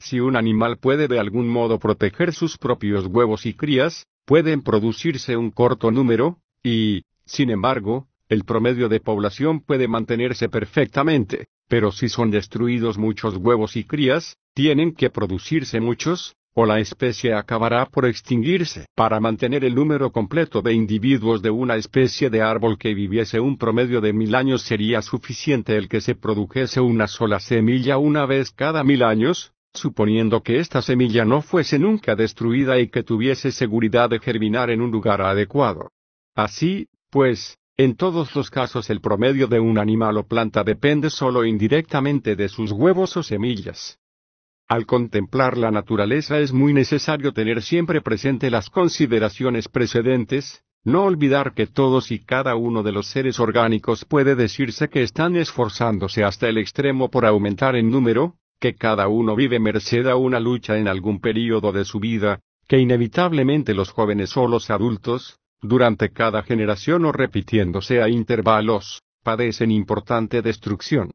S1: Si un animal puede de algún modo proteger sus propios huevos y crías, pueden producirse un corto número, y, sin embargo, el promedio de población puede mantenerse perfectamente, pero si son destruidos muchos huevos y crías, tienen que producirse muchos, o la especie acabará por extinguirse. Para mantener el número completo de individuos de una especie de árbol que viviese un promedio de mil años sería suficiente el que se produjese una sola semilla una vez cada mil años, Suponiendo que esta semilla no fuese nunca destruida y que tuviese seguridad de germinar en un lugar adecuado. Así, pues, en todos los casos el promedio de un animal o planta depende solo indirectamente de sus huevos o semillas. Al contemplar la naturaleza es muy necesario tener siempre presente las consideraciones precedentes, no olvidar que todos y cada uno de los seres orgánicos puede decirse que están esforzándose hasta el extremo por aumentar en número, que cada uno vive merced a una lucha en algún período de su vida, que inevitablemente los jóvenes o los adultos, durante cada generación o repitiéndose a intervalos, padecen importante destrucción.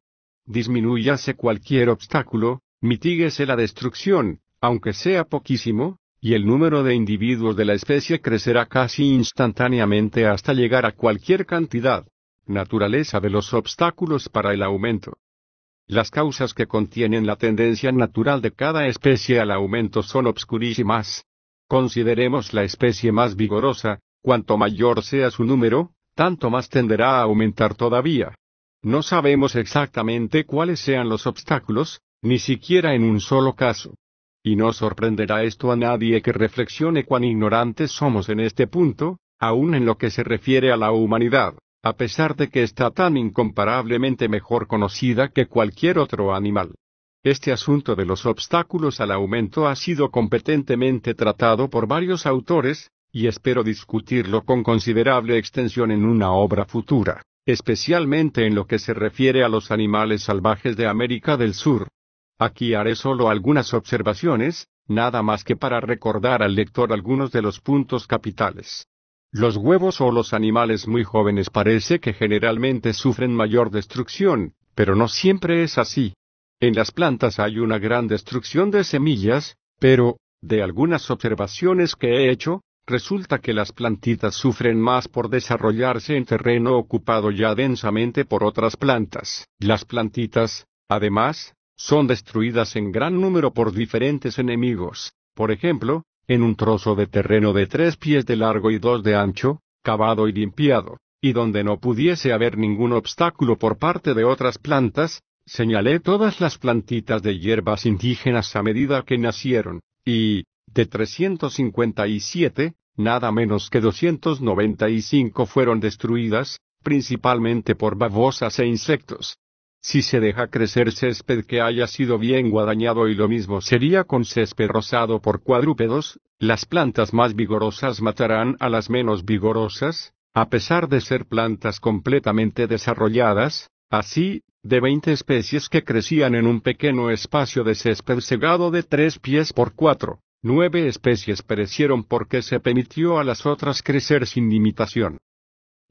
S1: Disminuyase cualquier obstáculo, mitíguese la destrucción, aunque sea poquísimo, y el número de individuos de la especie crecerá casi instantáneamente hasta llegar a cualquier cantidad. Naturaleza de los obstáculos para el aumento. Las causas que contienen la tendencia natural de cada especie al aumento son obscurísimas. Consideremos la especie más vigorosa, cuanto mayor sea su número, tanto más tenderá a aumentar todavía. No sabemos exactamente cuáles sean los obstáculos, ni siquiera en un solo caso. Y no sorprenderá esto a nadie que reflexione cuán ignorantes somos en este punto, aun en lo que se refiere a la humanidad a pesar de que está tan incomparablemente mejor conocida que cualquier otro animal. Este asunto de los obstáculos al aumento ha sido competentemente tratado por varios autores, y espero discutirlo con considerable extensión en una obra futura, especialmente en lo que se refiere a los animales salvajes de América del Sur. Aquí haré solo algunas observaciones, nada más que para recordar al lector algunos de los puntos capitales. Los huevos o los animales muy jóvenes parece que generalmente sufren mayor destrucción, pero no siempre es así. En las plantas hay una gran destrucción de semillas, pero, de algunas observaciones que he hecho, resulta que las plantitas sufren más por desarrollarse en terreno ocupado ya densamente por otras plantas. Las plantitas, además, son destruidas en gran número por diferentes enemigos. Por ejemplo, en un trozo de terreno de tres pies de largo y dos de ancho, cavado y limpiado, y donde no pudiese haber ningún obstáculo por parte de otras plantas, señalé todas las plantitas de hierbas indígenas a medida que nacieron, y, de 357, nada menos que 295 fueron destruidas, principalmente por babosas e insectos. Si se deja crecer césped que haya sido bien guadañado y lo mismo sería con césped rosado por cuadrúpedos, las plantas más vigorosas matarán a las menos vigorosas, a pesar de ser plantas completamente desarrolladas, así, de 20 especies que crecían en un pequeño espacio de césped cegado de 3 pies por 4, 9 especies perecieron porque se permitió a las otras crecer sin limitación.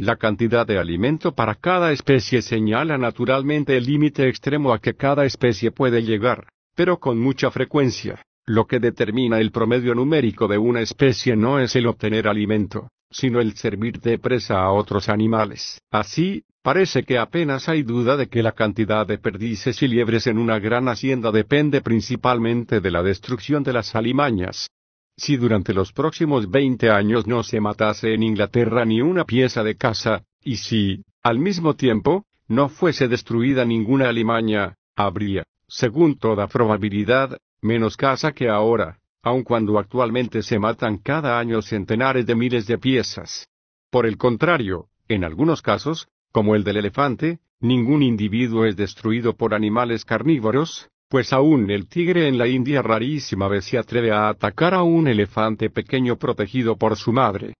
S1: La cantidad de alimento para cada especie señala naturalmente el límite extremo a que cada especie puede llegar, pero con mucha frecuencia, lo que determina el promedio numérico de una especie no es el obtener alimento, sino el servir de presa a otros animales. Así, parece que apenas hay duda de que la cantidad de perdices y liebres en una gran hacienda depende principalmente de la destrucción de las alimañas, si durante los próximos 20 años no se matase en Inglaterra ni una pieza de casa, y si, al mismo tiempo, no fuese destruida ninguna alimaña, habría, según toda probabilidad, menos casa que ahora, aun cuando actualmente se matan cada año centenares de miles de piezas. Por el contrario, en algunos casos, como el del elefante, ningún individuo es destruido por animales carnívoros, pues aún el tigre en la India rarísima vez se atreve a atacar a un elefante pequeño protegido por su madre.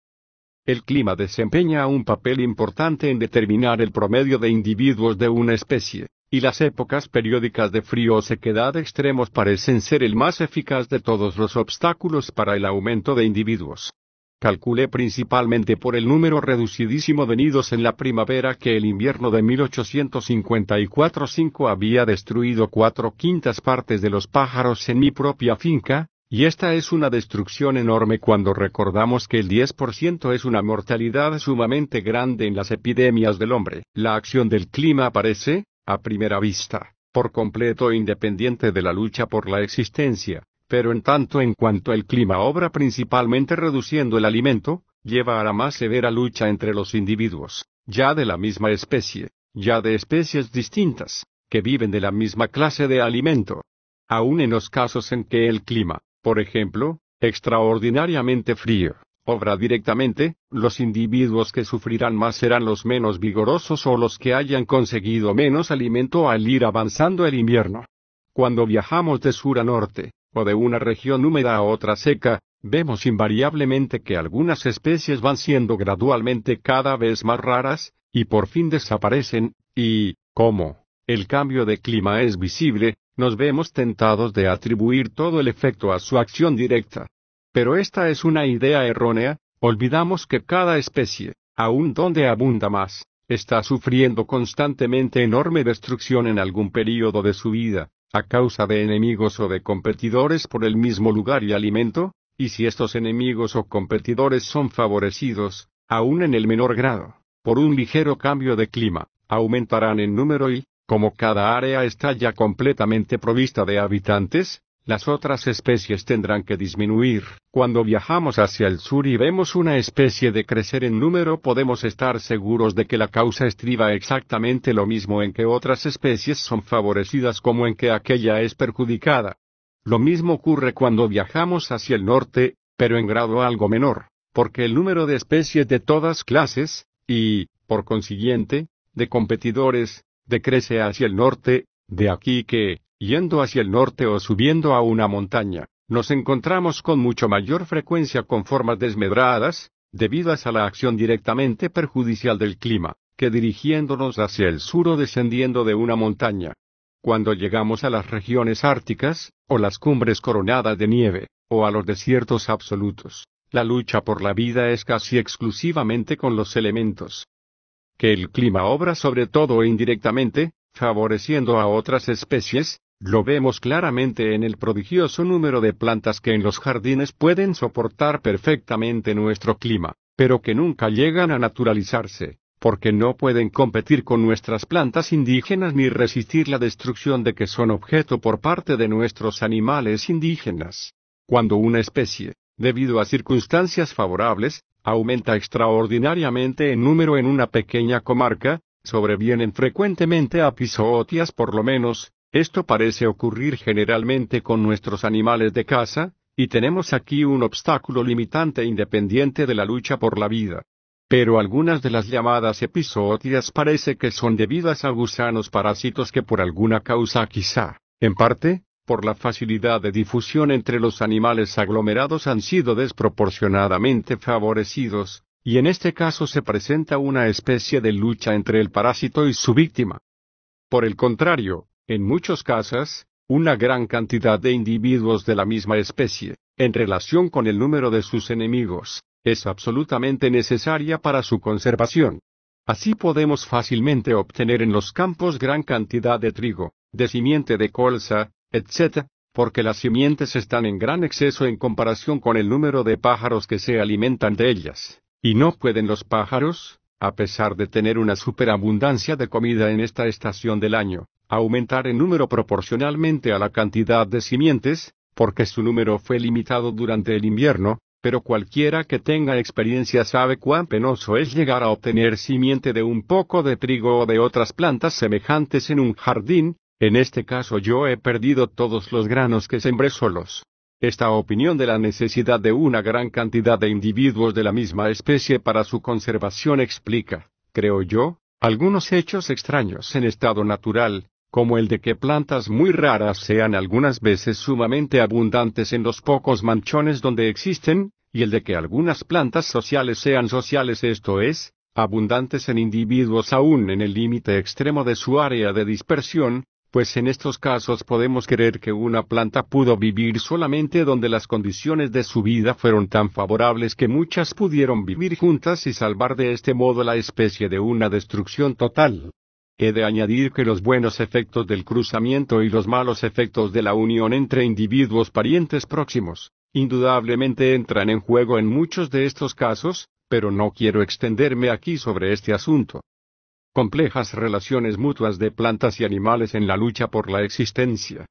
S1: El clima desempeña un papel importante en determinar el promedio de individuos de una especie, y las épocas periódicas de frío o sequedad extremos parecen ser el más eficaz de todos los obstáculos para el aumento de individuos calculé principalmente por el número reducidísimo de nidos en la primavera que el invierno de 1854-5 había destruido cuatro quintas partes de los pájaros en mi propia finca, y esta es una destrucción enorme cuando recordamos que el 10% es una mortalidad sumamente grande en las epidemias del hombre. La acción del clima aparece, a primera vista, por completo independiente de la lucha por la existencia. Pero en tanto en cuanto el clima obra principalmente reduciendo el alimento, lleva a la más severa lucha entre los individuos, ya de la misma especie, ya de especies distintas, que viven de la misma clase de alimento. Aún en los casos en que el clima, por ejemplo, extraordinariamente frío, obra directamente, los individuos que sufrirán más serán los menos vigorosos o los que hayan conseguido menos alimento al ir avanzando el invierno. Cuando viajamos de sur a norte, o de una región húmeda a otra seca, vemos invariablemente que algunas especies van siendo gradualmente cada vez más raras, y por fin desaparecen, y, como, el cambio de clima es visible, nos vemos tentados de atribuir todo el efecto a su acción directa. Pero esta es una idea errónea, olvidamos que cada especie, aun donde abunda más, está sufriendo constantemente enorme destrucción en algún período de su vida, a causa de enemigos o de competidores por el mismo lugar y alimento, y si estos enemigos o competidores son favorecidos, aun en el menor grado, por un ligero cambio de clima, aumentarán en número y, como cada área está ya completamente provista de habitantes, las otras especies tendrán que disminuir. Cuando viajamos hacia el sur y vemos una especie de crecer en número podemos estar seguros de que la causa estriba exactamente lo mismo en que otras especies son favorecidas como en que aquella es perjudicada. Lo mismo ocurre cuando viajamos hacia el norte, pero en grado algo menor, porque el número de especies de todas clases, y, por consiguiente, de competidores, decrece hacia el norte, de aquí que, Yendo hacia el norte o subiendo a una montaña, nos encontramos con mucho mayor frecuencia con formas desmedradas, debidas a la acción directamente perjudicial del clima, que dirigiéndonos hacia el sur o descendiendo de una montaña. Cuando llegamos a las regiones árticas, o las cumbres coronadas de nieve, o a los desiertos absolutos, la lucha por la vida es casi exclusivamente con los elementos. Que el clima obra sobre todo indirectamente, favoreciendo a otras especies, lo vemos claramente en el prodigioso número de plantas que en los jardines pueden soportar perfectamente nuestro clima, pero que nunca llegan a naturalizarse, porque no pueden competir con nuestras plantas indígenas ni resistir la destrucción de que son objeto por parte de nuestros animales indígenas. Cuando una especie, debido a circunstancias favorables, aumenta extraordinariamente en número en una pequeña comarca, sobrevienen frecuentemente a pisootias por lo menos esto parece ocurrir generalmente con nuestros animales de caza, y tenemos aquí un obstáculo limitante independiente de la lucha por la vida. Pero algunas de las llamadas episodias parece que son debidas a gusanos parásitos que por alguna causa quizá, en parte, por la facilidad de difusión entre los animales aglomerados han sido desproporcionadamente favorecidos, y en este caso se presenta una especie de lucha entre el parásito y su víctima. Por el contrario, en muchos casos, una gran cantidad de individuos de la misma especie, en relación con el número de sus enemigos, es absolutamente necesaria para su conservación. Así podemos fácilmente obtener en los campos gran cantidad de trigo, de simiente de colza, etc., porque las simientes están en gran exceso en comparación con el número de pájaros que se alimentan de ellas. Y no pueden los pájaros, a pesar de tener una superabundancia de comida en esta estación del año, aumentar en número proporcionalmente a la cantidad de simientes, porque su número fue limitado durante el invierno, pero cualquiera que tenga experiencia sabe cuán penoso es llegar a obtener simiente de un poco de trigo o de otras plantas semejantes en un jardín, en este caso yo he perdido todos los granos que sembré solos. Esta opinión de la necesidad de una gran cantidad de individuos de la misma especie para su conservación explica, creo yo, algunos hechos extraños en estado natural, como el de que plantas muy raras sean algunas veces sumamente abundantes en los pocos manchones donde existen, y el de que algunas plantas sociales sean sociales esto es, abundantes en individuos aún en el límite extremo de su área de dispersión, pues en estos casos podemos creer que una planta pudo vivir solamente donde las condiciones de su vida fueron tan favorables que muchas pudieron vivir juntas y salvar de este modo la especie de una destrucción total. He de añadir que los buenos efectos del cruzamiento y los malos efectos de la unión entre individuos parientes próximos, indudablemente entran en juego en muchos de estos casos, pero no quiero extenderme aquí sobre este asunto. Complejas relaciones mutuas de plantas y animales en la lucha por la existencia,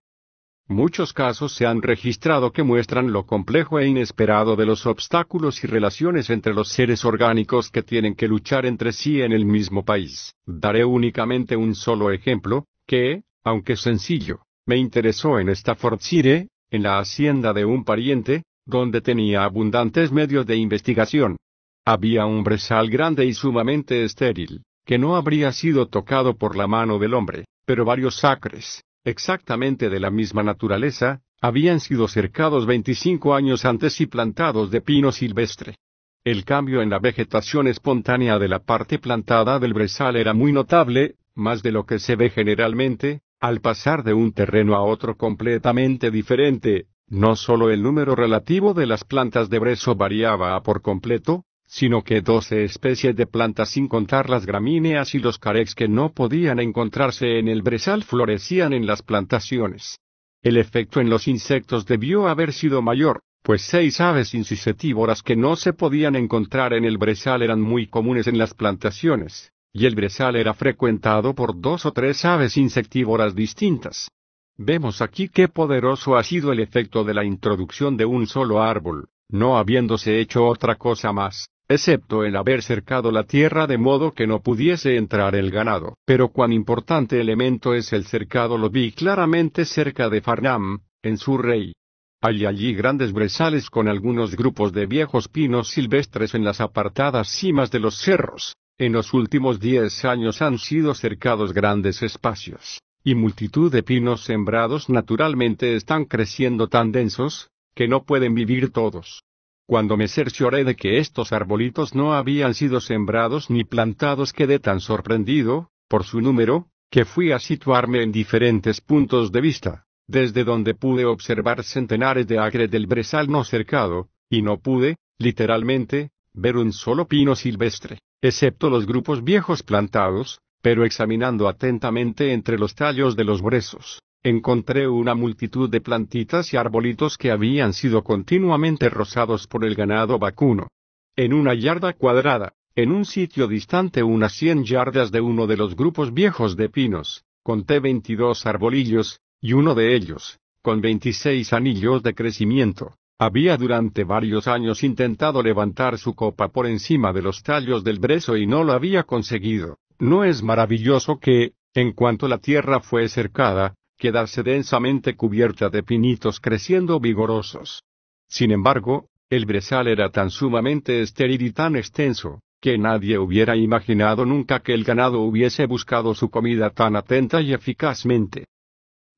S1: Muchos casos se han registrado que muestran lo complejo e inesperado de los obstáculos y relaciones entre los seres orgánicos que tienen que luchar entre sí en el mismo país. Daré únicamente un solo ejemplo, que, aunque sencillo, me interesó en Staffordshire, en la hacienda de un pariente, donde tenía abundantes medios de investigación. Había un brezal grande y sumamente estéril, que no habría sido tocado por la mano del hombre, pero varios acres, exactamente de la misma naturaleza, habían sido cercados 25 años antes y plantados de pino silvestre. El cambio en la vegetación espontánea de la parte plantada del brezal era muy notable, más de lo que se ve generalmente, al pasar de un terreno a otro completamente diferente, no solo el número relativo de las plantas de brezo variaba por completo, sino que doce especies de plantas sin contar las gramíneas y los carex que no podían encontrarse en el brezal florecían en las plantaciones. El efecto en los insectos debió haber sido mayor, pues seis aves insectívoras que no se podían encontrar en el brezal eran muy comunes en las plantaciones, y el brezal era frecuentado por dos o tres aves insectívoras distintas. Vemos aquí qué poderoso ha sido el efecto de la introducción de un solo árbol, no habiéndose hecho otra cosa más excepto el haber cercado la tierra de modo que no pudiese entrar el ganado. Pero cuán importante elemento es el cercado lo vi claramente cerca de Farnam, en rey. Hay allí grandes brezales con algunos grupos de viejos pinos silvestres en las apartadas cimas de los cerros. En los últimos diez años han sido cercados grandes espacios, y multitud de pinos sembrados naturalmente están creciendo tan densos, que no pueden vivir todos. Cuando me cercioré de que estos arbolitos no habían sido sembrados ni plantados quedé tan sorprendido, por su número, que fui a situarme en diferentes puntos de vista, desde donde pude observar centenares de acres del brezal no cercado, y no pude, literalmente, ver un solo pino silvestre, excepto los grupos viejos plantados, pero examinando atentamente entre los tallos de los brezos, encontré una multitud de plantitas y arbolitos que habían sido continuamente rozados por el ganado vacuno. En una yarda cuadrada, en un sitio distante unas cien yardas de uno de los grupos viejos de pinos, conté veintidós arbolillos, y uno de ellos, con veintiséis anillos de crecimiento, había durante varios años intentado levantar su copa por encima de los tallos del brezo y no lo había conseguido. ¿No es maravilloso que, en cuanto la tierra fue cercada, quedarse densamente cubierta de pinitos creciendo vigorosos. Sin embargo, el brezal era tan sumamente estéril y tan extenso, que nadie hubiera imaginado nunca que el ganado hubiese buscado su comida tan atenta y eficazmente.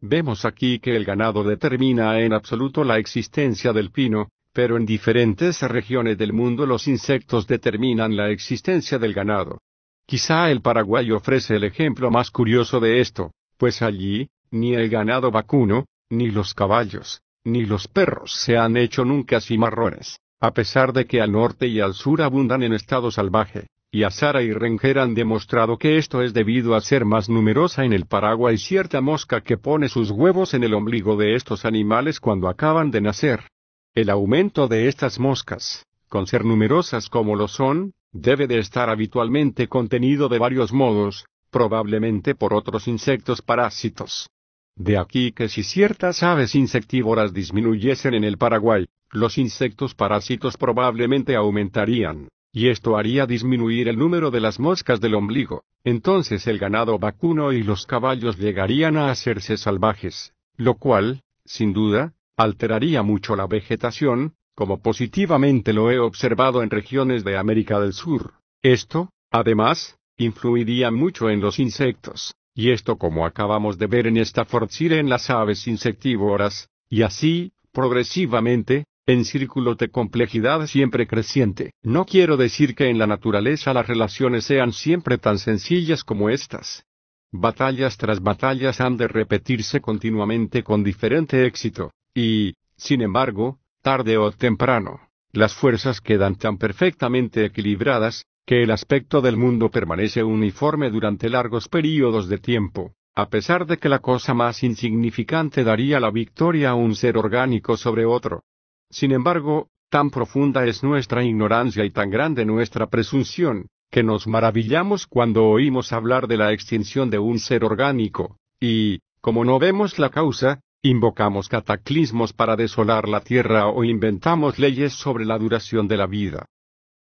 S1: Vemos aquí que el ganado determina en absoluto la existencia del pino, pero en diferentes regiones del mundo los insectos determinan la existencia del ganado. Quizá el Paraguay ofrece el ejemplo más curioso de esto, pues allí, ni el ganado vacuno, ni los caballos, ni los perros se han hecho nunca cimarrones, a pesar de que al norte y al sur abundan en estado salvaje, y Azara y Renger han demostrado que esto es debido a ser más numerosa en el Paraguay cierta mosca que pone sus huevos en el ombligo de estos animales cuando acaban de nacer. El aumento de estas moscas, con ser numerosas como lo son, debe de estar habitualmente contenido de varios modos, probablemente por otros insectos parásitos. De aquí que si ciertas aves insectívoras disminuyesen en el Paraguay, los insectos parásitos probablemente aumentarían, y esto haría disminuir el número de las moscas del ombligo. Entonces el ganado vacuno y los caballos llegarían a hacerse salvajes, lo cual, sin duda, alteraría mucho la vegetación, como positivamente lo he observado en regiones de América del Sur. Esto, además, influiría mucho en los insectos y esto como acabamos de ver en esta Staffordshire en las aves insectívoras, y así, progresivamente, en círculos de complejidad siempre creciente. No quiero decir que en la naturaleza las relaciones sean siempre tan sencillas como estas. Batallas tras batallas han de repetirse continuamente con diferente éxito, y, sin embargo, tarde o temprano, las fuerzas quedan tan perfectamente equilibradas, que el aspecto del mundo permanece uniforme durante largos períodos de tiempo, a pesar de que la cosa más insignificante daría la victoria a un ser orgánico sobre otro. Sin embargo, tan profunda es nuestra ignorancia y tan grande nuestra presunción, que nos maravillamos cuando oímos hablar de la extinción de un ser orgánico, y, como no vemos la causa, invocamos cataclismos para desolar la tierra o inventamos leyes sobre la duración de la vida.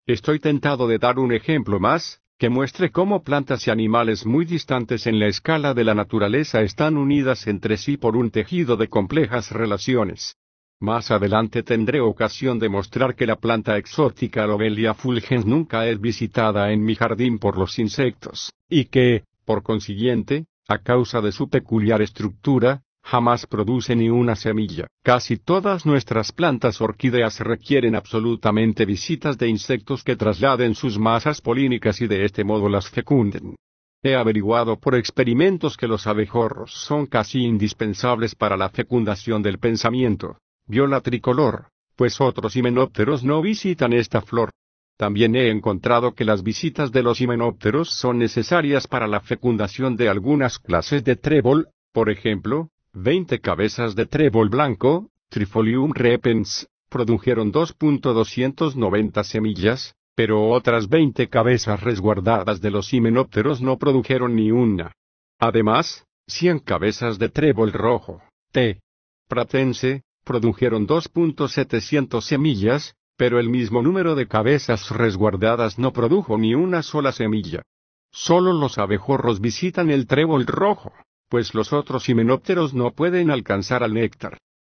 S1: Estoy tentado de dar un ejemplo más, que muestre cómo plantas y animales muy distantes en la escala de la naturaleza están unidas entre sí por un tejido de complejas relaciones. Más adelante tendré ocasión de mostrar que la planta exótica Lobelia fulgens nunca es visitada en mi jardín por los insectos, y que, por consiguiente, a causa de su peculiar estructura, jamás produce ni una semilla. Casi todas nuestras plantas orquídeas requieren absolutamente visitas de insectos que trasladen sus masas polínicas y de este modo las fecunden. He averiguado por experimentos que los abejorros son casi indispensables para la fecundación del pensamiento. Viola tricolor, pues otros himenópteros no visitan esta flor. También he encontrado que las visitas de los himenópteros son necesarias para la fecundación de algunas clases de trébol, por ejemplo, Veinte cabezas de trébol blanco, Trifolium repens, produjeron 2.290 semillas, pero otras veinte cabezas resguardadas de los himenópteros no produjeron ni una. Además, 100 cabezas de trébol rojo, T. Pratense, produjeron 2.700 semillas, pero el mismo número de cabezas resguardadas no produjo ni una sola semilla. Solo los abejorros visitan el trébol rojo pues los otros himenópteros no pueden alcanzar al néctar.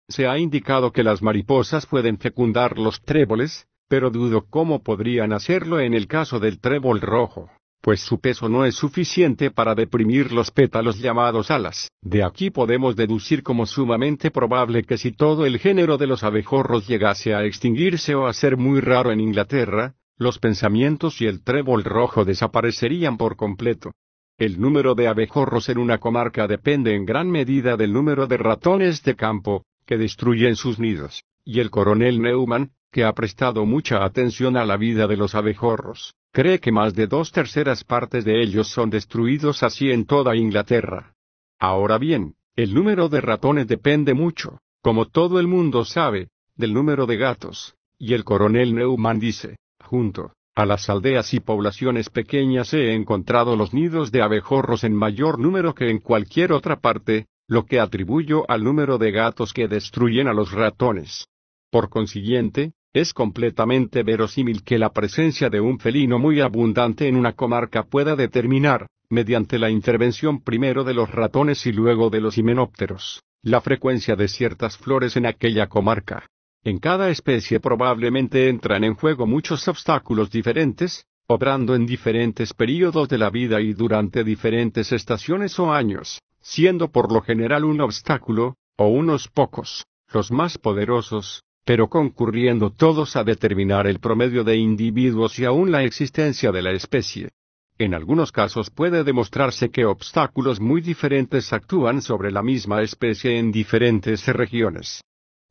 S1: Se ha indicado que las mariposas pueden fecundar los tréboles, pero dudo cómo podrían hacerlo en el caso del trébol rojo, pues su peso no es suficiente para deprimir los pétalos llamados alas. De aquí podemos deducir como sumamente probable que si todo el género de los abejorros llegase a extinguirse o a ser muy raro en Inglaterra, los pensamientos y el trébol rojo desaparecerían por completo. El número de abejorros en una comarca depende en gran medida del número de ratones de campo, que destruyen sus nidos, y el coronel Neumann, que ha prestado mucha atención a la vida de los abejorros, cree que más de dos terceras partes de ellos son destruidos así en toda Inglaterra. Ahora bien, el número de ratones depende mucho, como todo el mundo sabe, del número de gatos, y el coronel Neumann dice, junto a las aldeas y poblaciones pequeñas he encontrado los nidos de abejorros en mayor número que en cualquier otra parte, lo que atribuyo al número de gatos que destruyen a los ratones. Por consiguiente, es completamente verosímil que la presencia de un felino muy abundante en una comarca pueda determinar, mediante la intervención primero de los ratones y luego de los himenópteros, la frecuencia de ciertas flores en aquella comarca. En cada especie probablemente entran en juego muchos obstáculos diferentes, obrando en diferentes períodos de la vida y durante diferentes estaciones o años, siendo por lo general un obstáculo, o unos pocos, los más poderosos, pero concurriendo todos a determinar el promedio de individuos y aún la existencia de la especie. En algunos casos puede demostrarse que obstáculos muy diferentes actúan sobre la misma especie en diferentes regiones.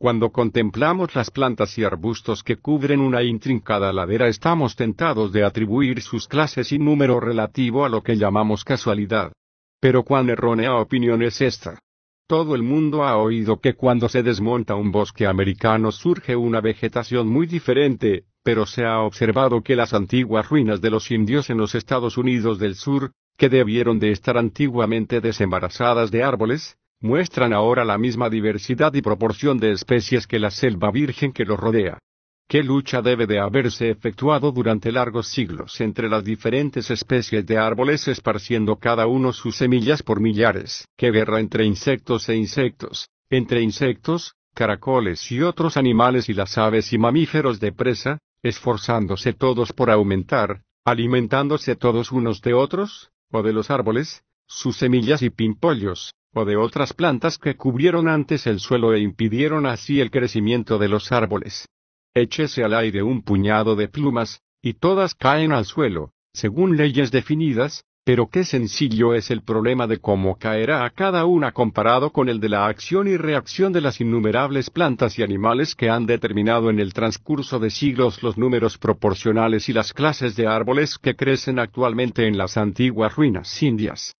S1: Cuando contemplamos las plantas y arbustos que cubren una intrincada ladera estamos tentados de atribuir sus clases y número relativo a lo que llamamos casualidad. Pero cuán errónea opinión es esta. Todo el mundo ha oído que cuando se desmonta un bosque americano surge una vegetación muy diferente, pero se ha observado que las antiguas ruinas de los indios en los Estados Unidos del Sur, que debieron de estar antiguamente desembarazadas de árboles, muestran ahora la misma diversidad y proporción de especies que la selva virgen que los rodea. ¿Qué lucha debe de haberse efectuado durante largos siglos entre las diferentes especies de árboles esparciendo cada uno sus semillas por millares? ¿Qué guerra entre insectos e insectos? Entre insectos, caracoles y otros animales y las aves y mamíferos de presa, esforzándose todos por aumentar, alimentándose todos unos de otros, o de los árboles, sus semillas y pimpollos, o de otras plantas que cubrieron antes el suelo e impidieron así el crecimiento de los árboles. Échese al aire un puñado de plumas, y todas caen al suelo, según leyes definidas, pero qué sencillo es el problema de cómo caerá a cada una comparado con el de la acción y reacción de las innumerables plantas y animales que han determinado en el transcurso de siglos los números proporcionales y las clases de árboles que crecen actualmente en las antiguas ruinas indias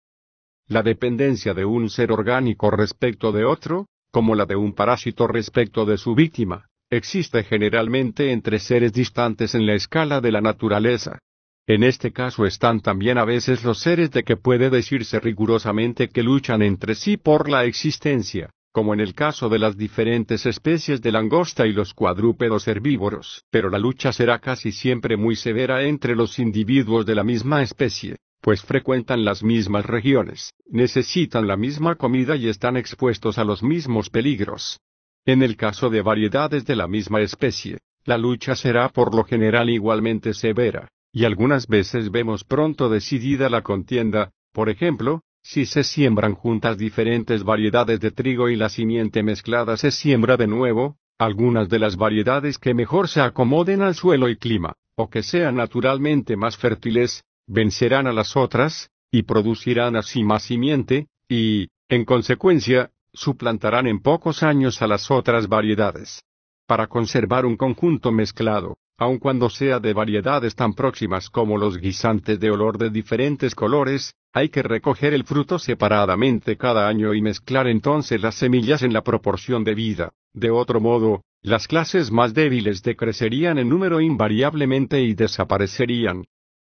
S1: la dependencia de un ser orgánico respecto de otro, como la de un parásito respecto de su víctima, existe generalmente entre seres distantes en la escala de la naturaleza. En este caso están también a veces los seres de que puede decirse rigurosamente que luchan entre sí por la existencia, como en el caso de las diferentes especies de langosta y los cuadrúpedos herbívoros, pero la lucha será casi siempre muy severa entre los individuos de la misma especie pues frecuentan las mismas regiones, necesitan la misma comida y están expuestos a los mismos peligros. En el caso de variedades de la misma especie, la lucha será por lo general igualmente severa, y algunas veces vemos pronto decidida la contienda, por ejemplo, si se siembran juntas diferentes variedades de trigo y la simiente mezclada se siembra de nuevo, algunas de las variedades que mejor se acomoden al suelo y clima, o que sean naturalmente más fértiles, vencerán a las otras, y producirán así más simiente, y, en consecuencia, suplantarán en pocos años a las otras variedades. Para conservar un conjunto mezclado, aun cuando sea de variedades tan próximas como los guisantes de olor de diferentes colores, hay que recoger el fruto separadamente cada año y mezclar entonces las semillas en la proporción debida. De otro modo, las clases más débiles decrecerían en número invariablemente y desaparecerían.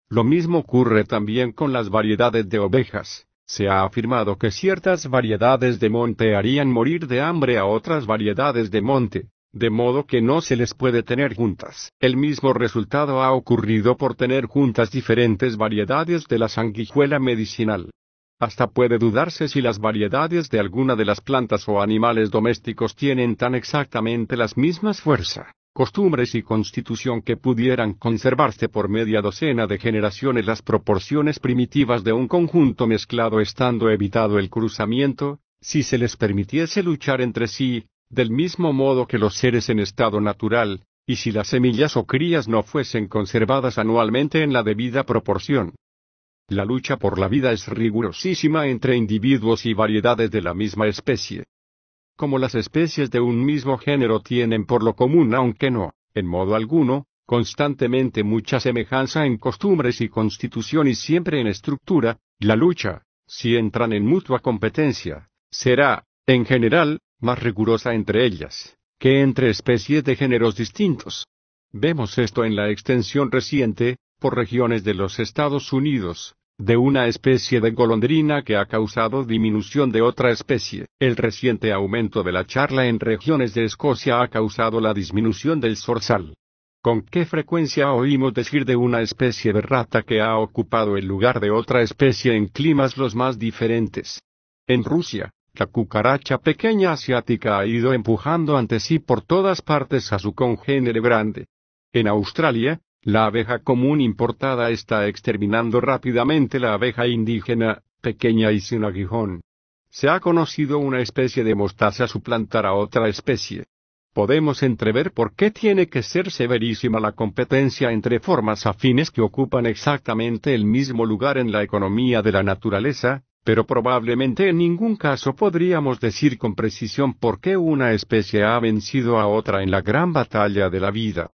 S1: Lo mismo ocurre también con las variedades de ovejas. Se ha afirmado que ciertas variedades de monte harían morir de hambre a otras variedades de monte, de modo que no se les puede tener juntas. El mismo resultado ha ocurrido por tener juntas diferentes variedades de la sanguijuela medicinal. Hasta puede dudarse si las variedades de alguna de las plantas o animales domésticos tienen tan exactamente las mismas fuerzas costumbres y constitución que pudieran conservarse por media docena de generaciones las proporciones primitivas de un conjunto mezclado estando evitado el cruzamiento, si se les permitiese luchar entre sí, del mismo modo que los seres en estado natural, y si las semillas o crías no fuesen conservadas anualmente en la debida proporción. La lucha por la vida es rigurosísima entre individuos y variedades de la misma especie como las especies de un mismo género tienen por lo común, aunque no, en modo alguno, constantemente mucha semejanza en costumbres y constitución y siempre en estructura, la lucha, si entran en mutua competencia, será, en general, más rigurosa entre ellas, que entre especies de géneros distintos. Vemos esto en la extensión reciente, por regiones de los Estados Unidos, de una especie de golondrina que ha causado disminución de otra especie. El reciente aumento de la charla en regiones de Escocia ha causado la disminución del zorzal. ¿Con qué frecuencia oímos decir de una especie de rata que ha ocupado el lugar de otra especie en climas los más diferentes? En Rusia, la cucaracha pequeña asiática ha ido empujando ante sí por todas partes a su congénere grande. En Australia, la abeja común importada está exterminando rápidamente la abeja indígena, pequeña y sin aguijón. Se ha conocido una especie de mostaza suplantar a otra especie. Podemos entrever por qué tiene que ser severísima la competencia entre formas afines que ocupan exactamente el mismo lugar en la economía de la naturaleza, pero probablemente en ningún caso podríamos decir con precisión por qué una especie ha vencido a otra en la gran batalla de la vida.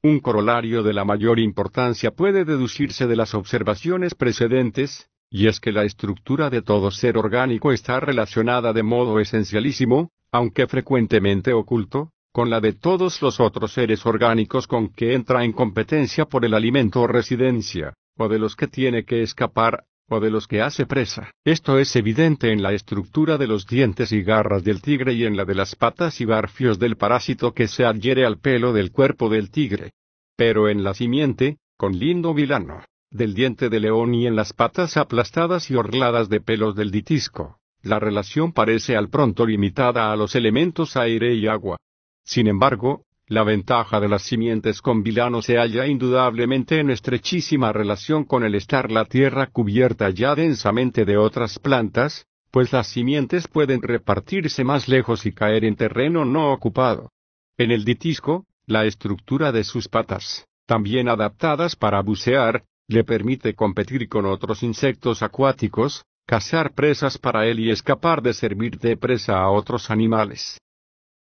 S1: Un corolario de la mayor importancia puede deducirse de las observaciones precedentes, y es que la estructura de todo ser orgánico está relacionada de modo esencialísimo, aunque frecuentemente oculto, con la de todos los otros seres orgánicos con que entra en competencia por el alimento o residencia, o de los que tiene que escapar, o de los que hace presa. Esto es evidente en la estructura de los dientes y garras del tigre y en la de las patas y garfios del parásito que se adhiere al pelo del cuerpo del tigre. Pero en la simiente, con lindo vilano, del diente de león y en las patas aplastadas y orladas de pelos del ditisco, la relación parece al pronto limitada a los elementos aire y agua. Sin embargo, la ventaja de las simientes con vilano se halla indudablemente en estrechísima relación con el estar la tierra cubierta ya densamente de otras plantas, pues las simientes pueden repartirse más lejos y caer en terreno no ocupado. En el ditisco, la estructura de sus patas, también adaptadas para bucear, le permite competir con otros insectos acuáticos, cazar presas para él y escapar de servir de presa a otros animales.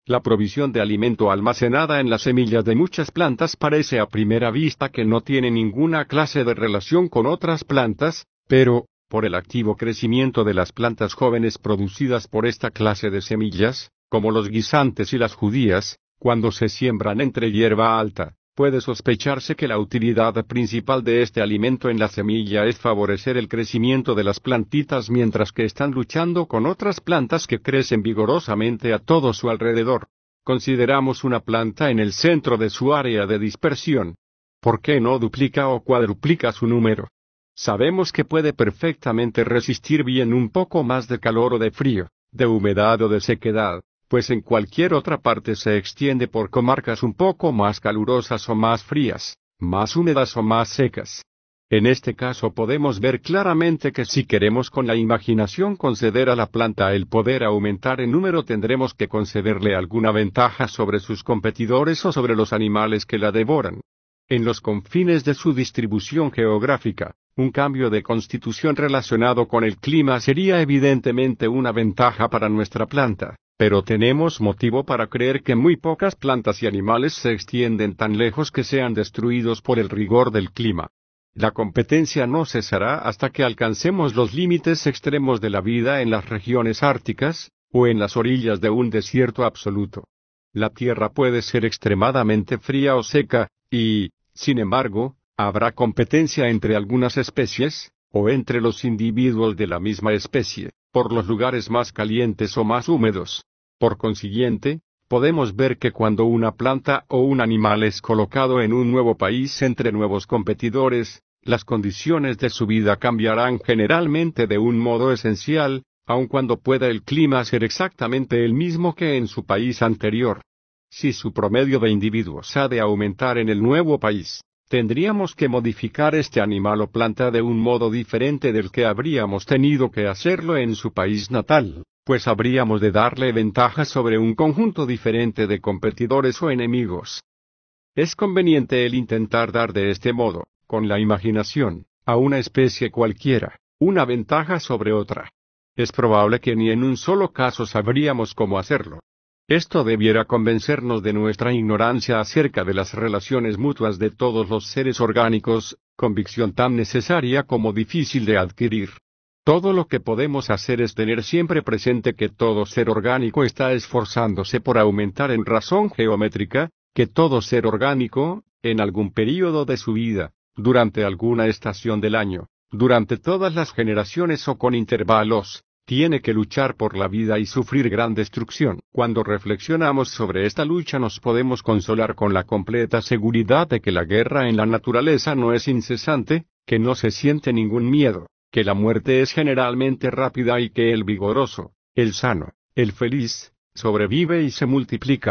S1: La provisión de alimento almacenada en las semillas de muchas plantas parece a primera vista que no tiene ninguna clase de relación con otras plantas, pero, por el activo crecimiento de las plantas jóvenes producidas por esta clase de semillas, como los guisantes y las judías, cuando se siembran entre hierba alta, puede sospecharse que la utilidad principal de este alimento en la semilla es favorecer el crecimiento de las plantitas mientras que están luchando con otras plantas que crecen vigorosamente a todo su alrededor. Consideramos una planta en el centro de su área de dispersión. ¿Por qué no duplica o cuadruplica su número? Sabemos que puede perfectamente resistir bien un poco más de calor o de frío, de humedad o de sequedad pues en cualquier otra parte se extiende por comarcas un poco más calurosas o más frías, más húmedas o más secas. En este caso podemos ver claramente que si queremos con la imaginación conceder a la planta el poder aumentar en número tendremos que concederle alguna ventaja sobre sus competidores o sobre los animales que la devoran. En los confines de su distribución geográfica, un cambio de constitución relacionado con el clima sería evidentemente una ventaja para nuestra planta pero tenemos motivo para creer que muy pocas plantas y animales se extienden tan lejos que sean destruidos por el rigor del clima. La competencia no cesará hasta que alcancemos los límites extremos de la vida en las regiones árticas, o en las orillas de un desierto absoluto. La tierra puede ser extremadamente fría o seca, y, sin embargo, habrá competencia entre algunas especies, o entre los individuos de la misma especie, por los lugares más calientes o más húmedos. Por consiguiente, podemos ver que cuando una planta o un animal es colocado en un nuevo país entre nuevos competidores, las condiciones de su vida cambiarán generalmente de un modo esencial, aun cuando pueda el clima ser exactamente el mismo que en su país anterior. Si su promedio de individuos ha de aumentar en el nuevo país, tendríamos que modificar este animal o planta de un modo diferente del que habríamos tenido que hacerlo en su país natal, pues habríamos de darle ventaja sobre un conjunto diferente de competidores o enemigos. Es conveniente el intentar dar de este modo, con la imaginación, a una especie cualquiera, una ventaja sobre otra. Es probable que ni en un solo caso sabríamos cómo hacerlo, esto debiera convencernos de nuestra ignorancia acerca de las relaciones mutuas de todos los seres orgánicos, convicción tan necesaria como difícil de adquirir. Todo lo que podemos hacer es tener siempre presente que todo ser orgánico está esforzándose por aumentar en razón geométrica, que todo ser orgánico, en algún período de su vida, durante alguna estación del año, durante todas las generaciones o con intervalos, tiene que luchar por la vida y sufrir gran destrucción. Cuando reflexionamos sobre esta lucha nos podemos consolar con la completa seguridad de que la guerra en la naturaleza no es incesante, que no se siente ningún miedo, que la muerte es generalmente rápida y que el vigoroso, el sano, el feliz, sobrevive y se multiplica.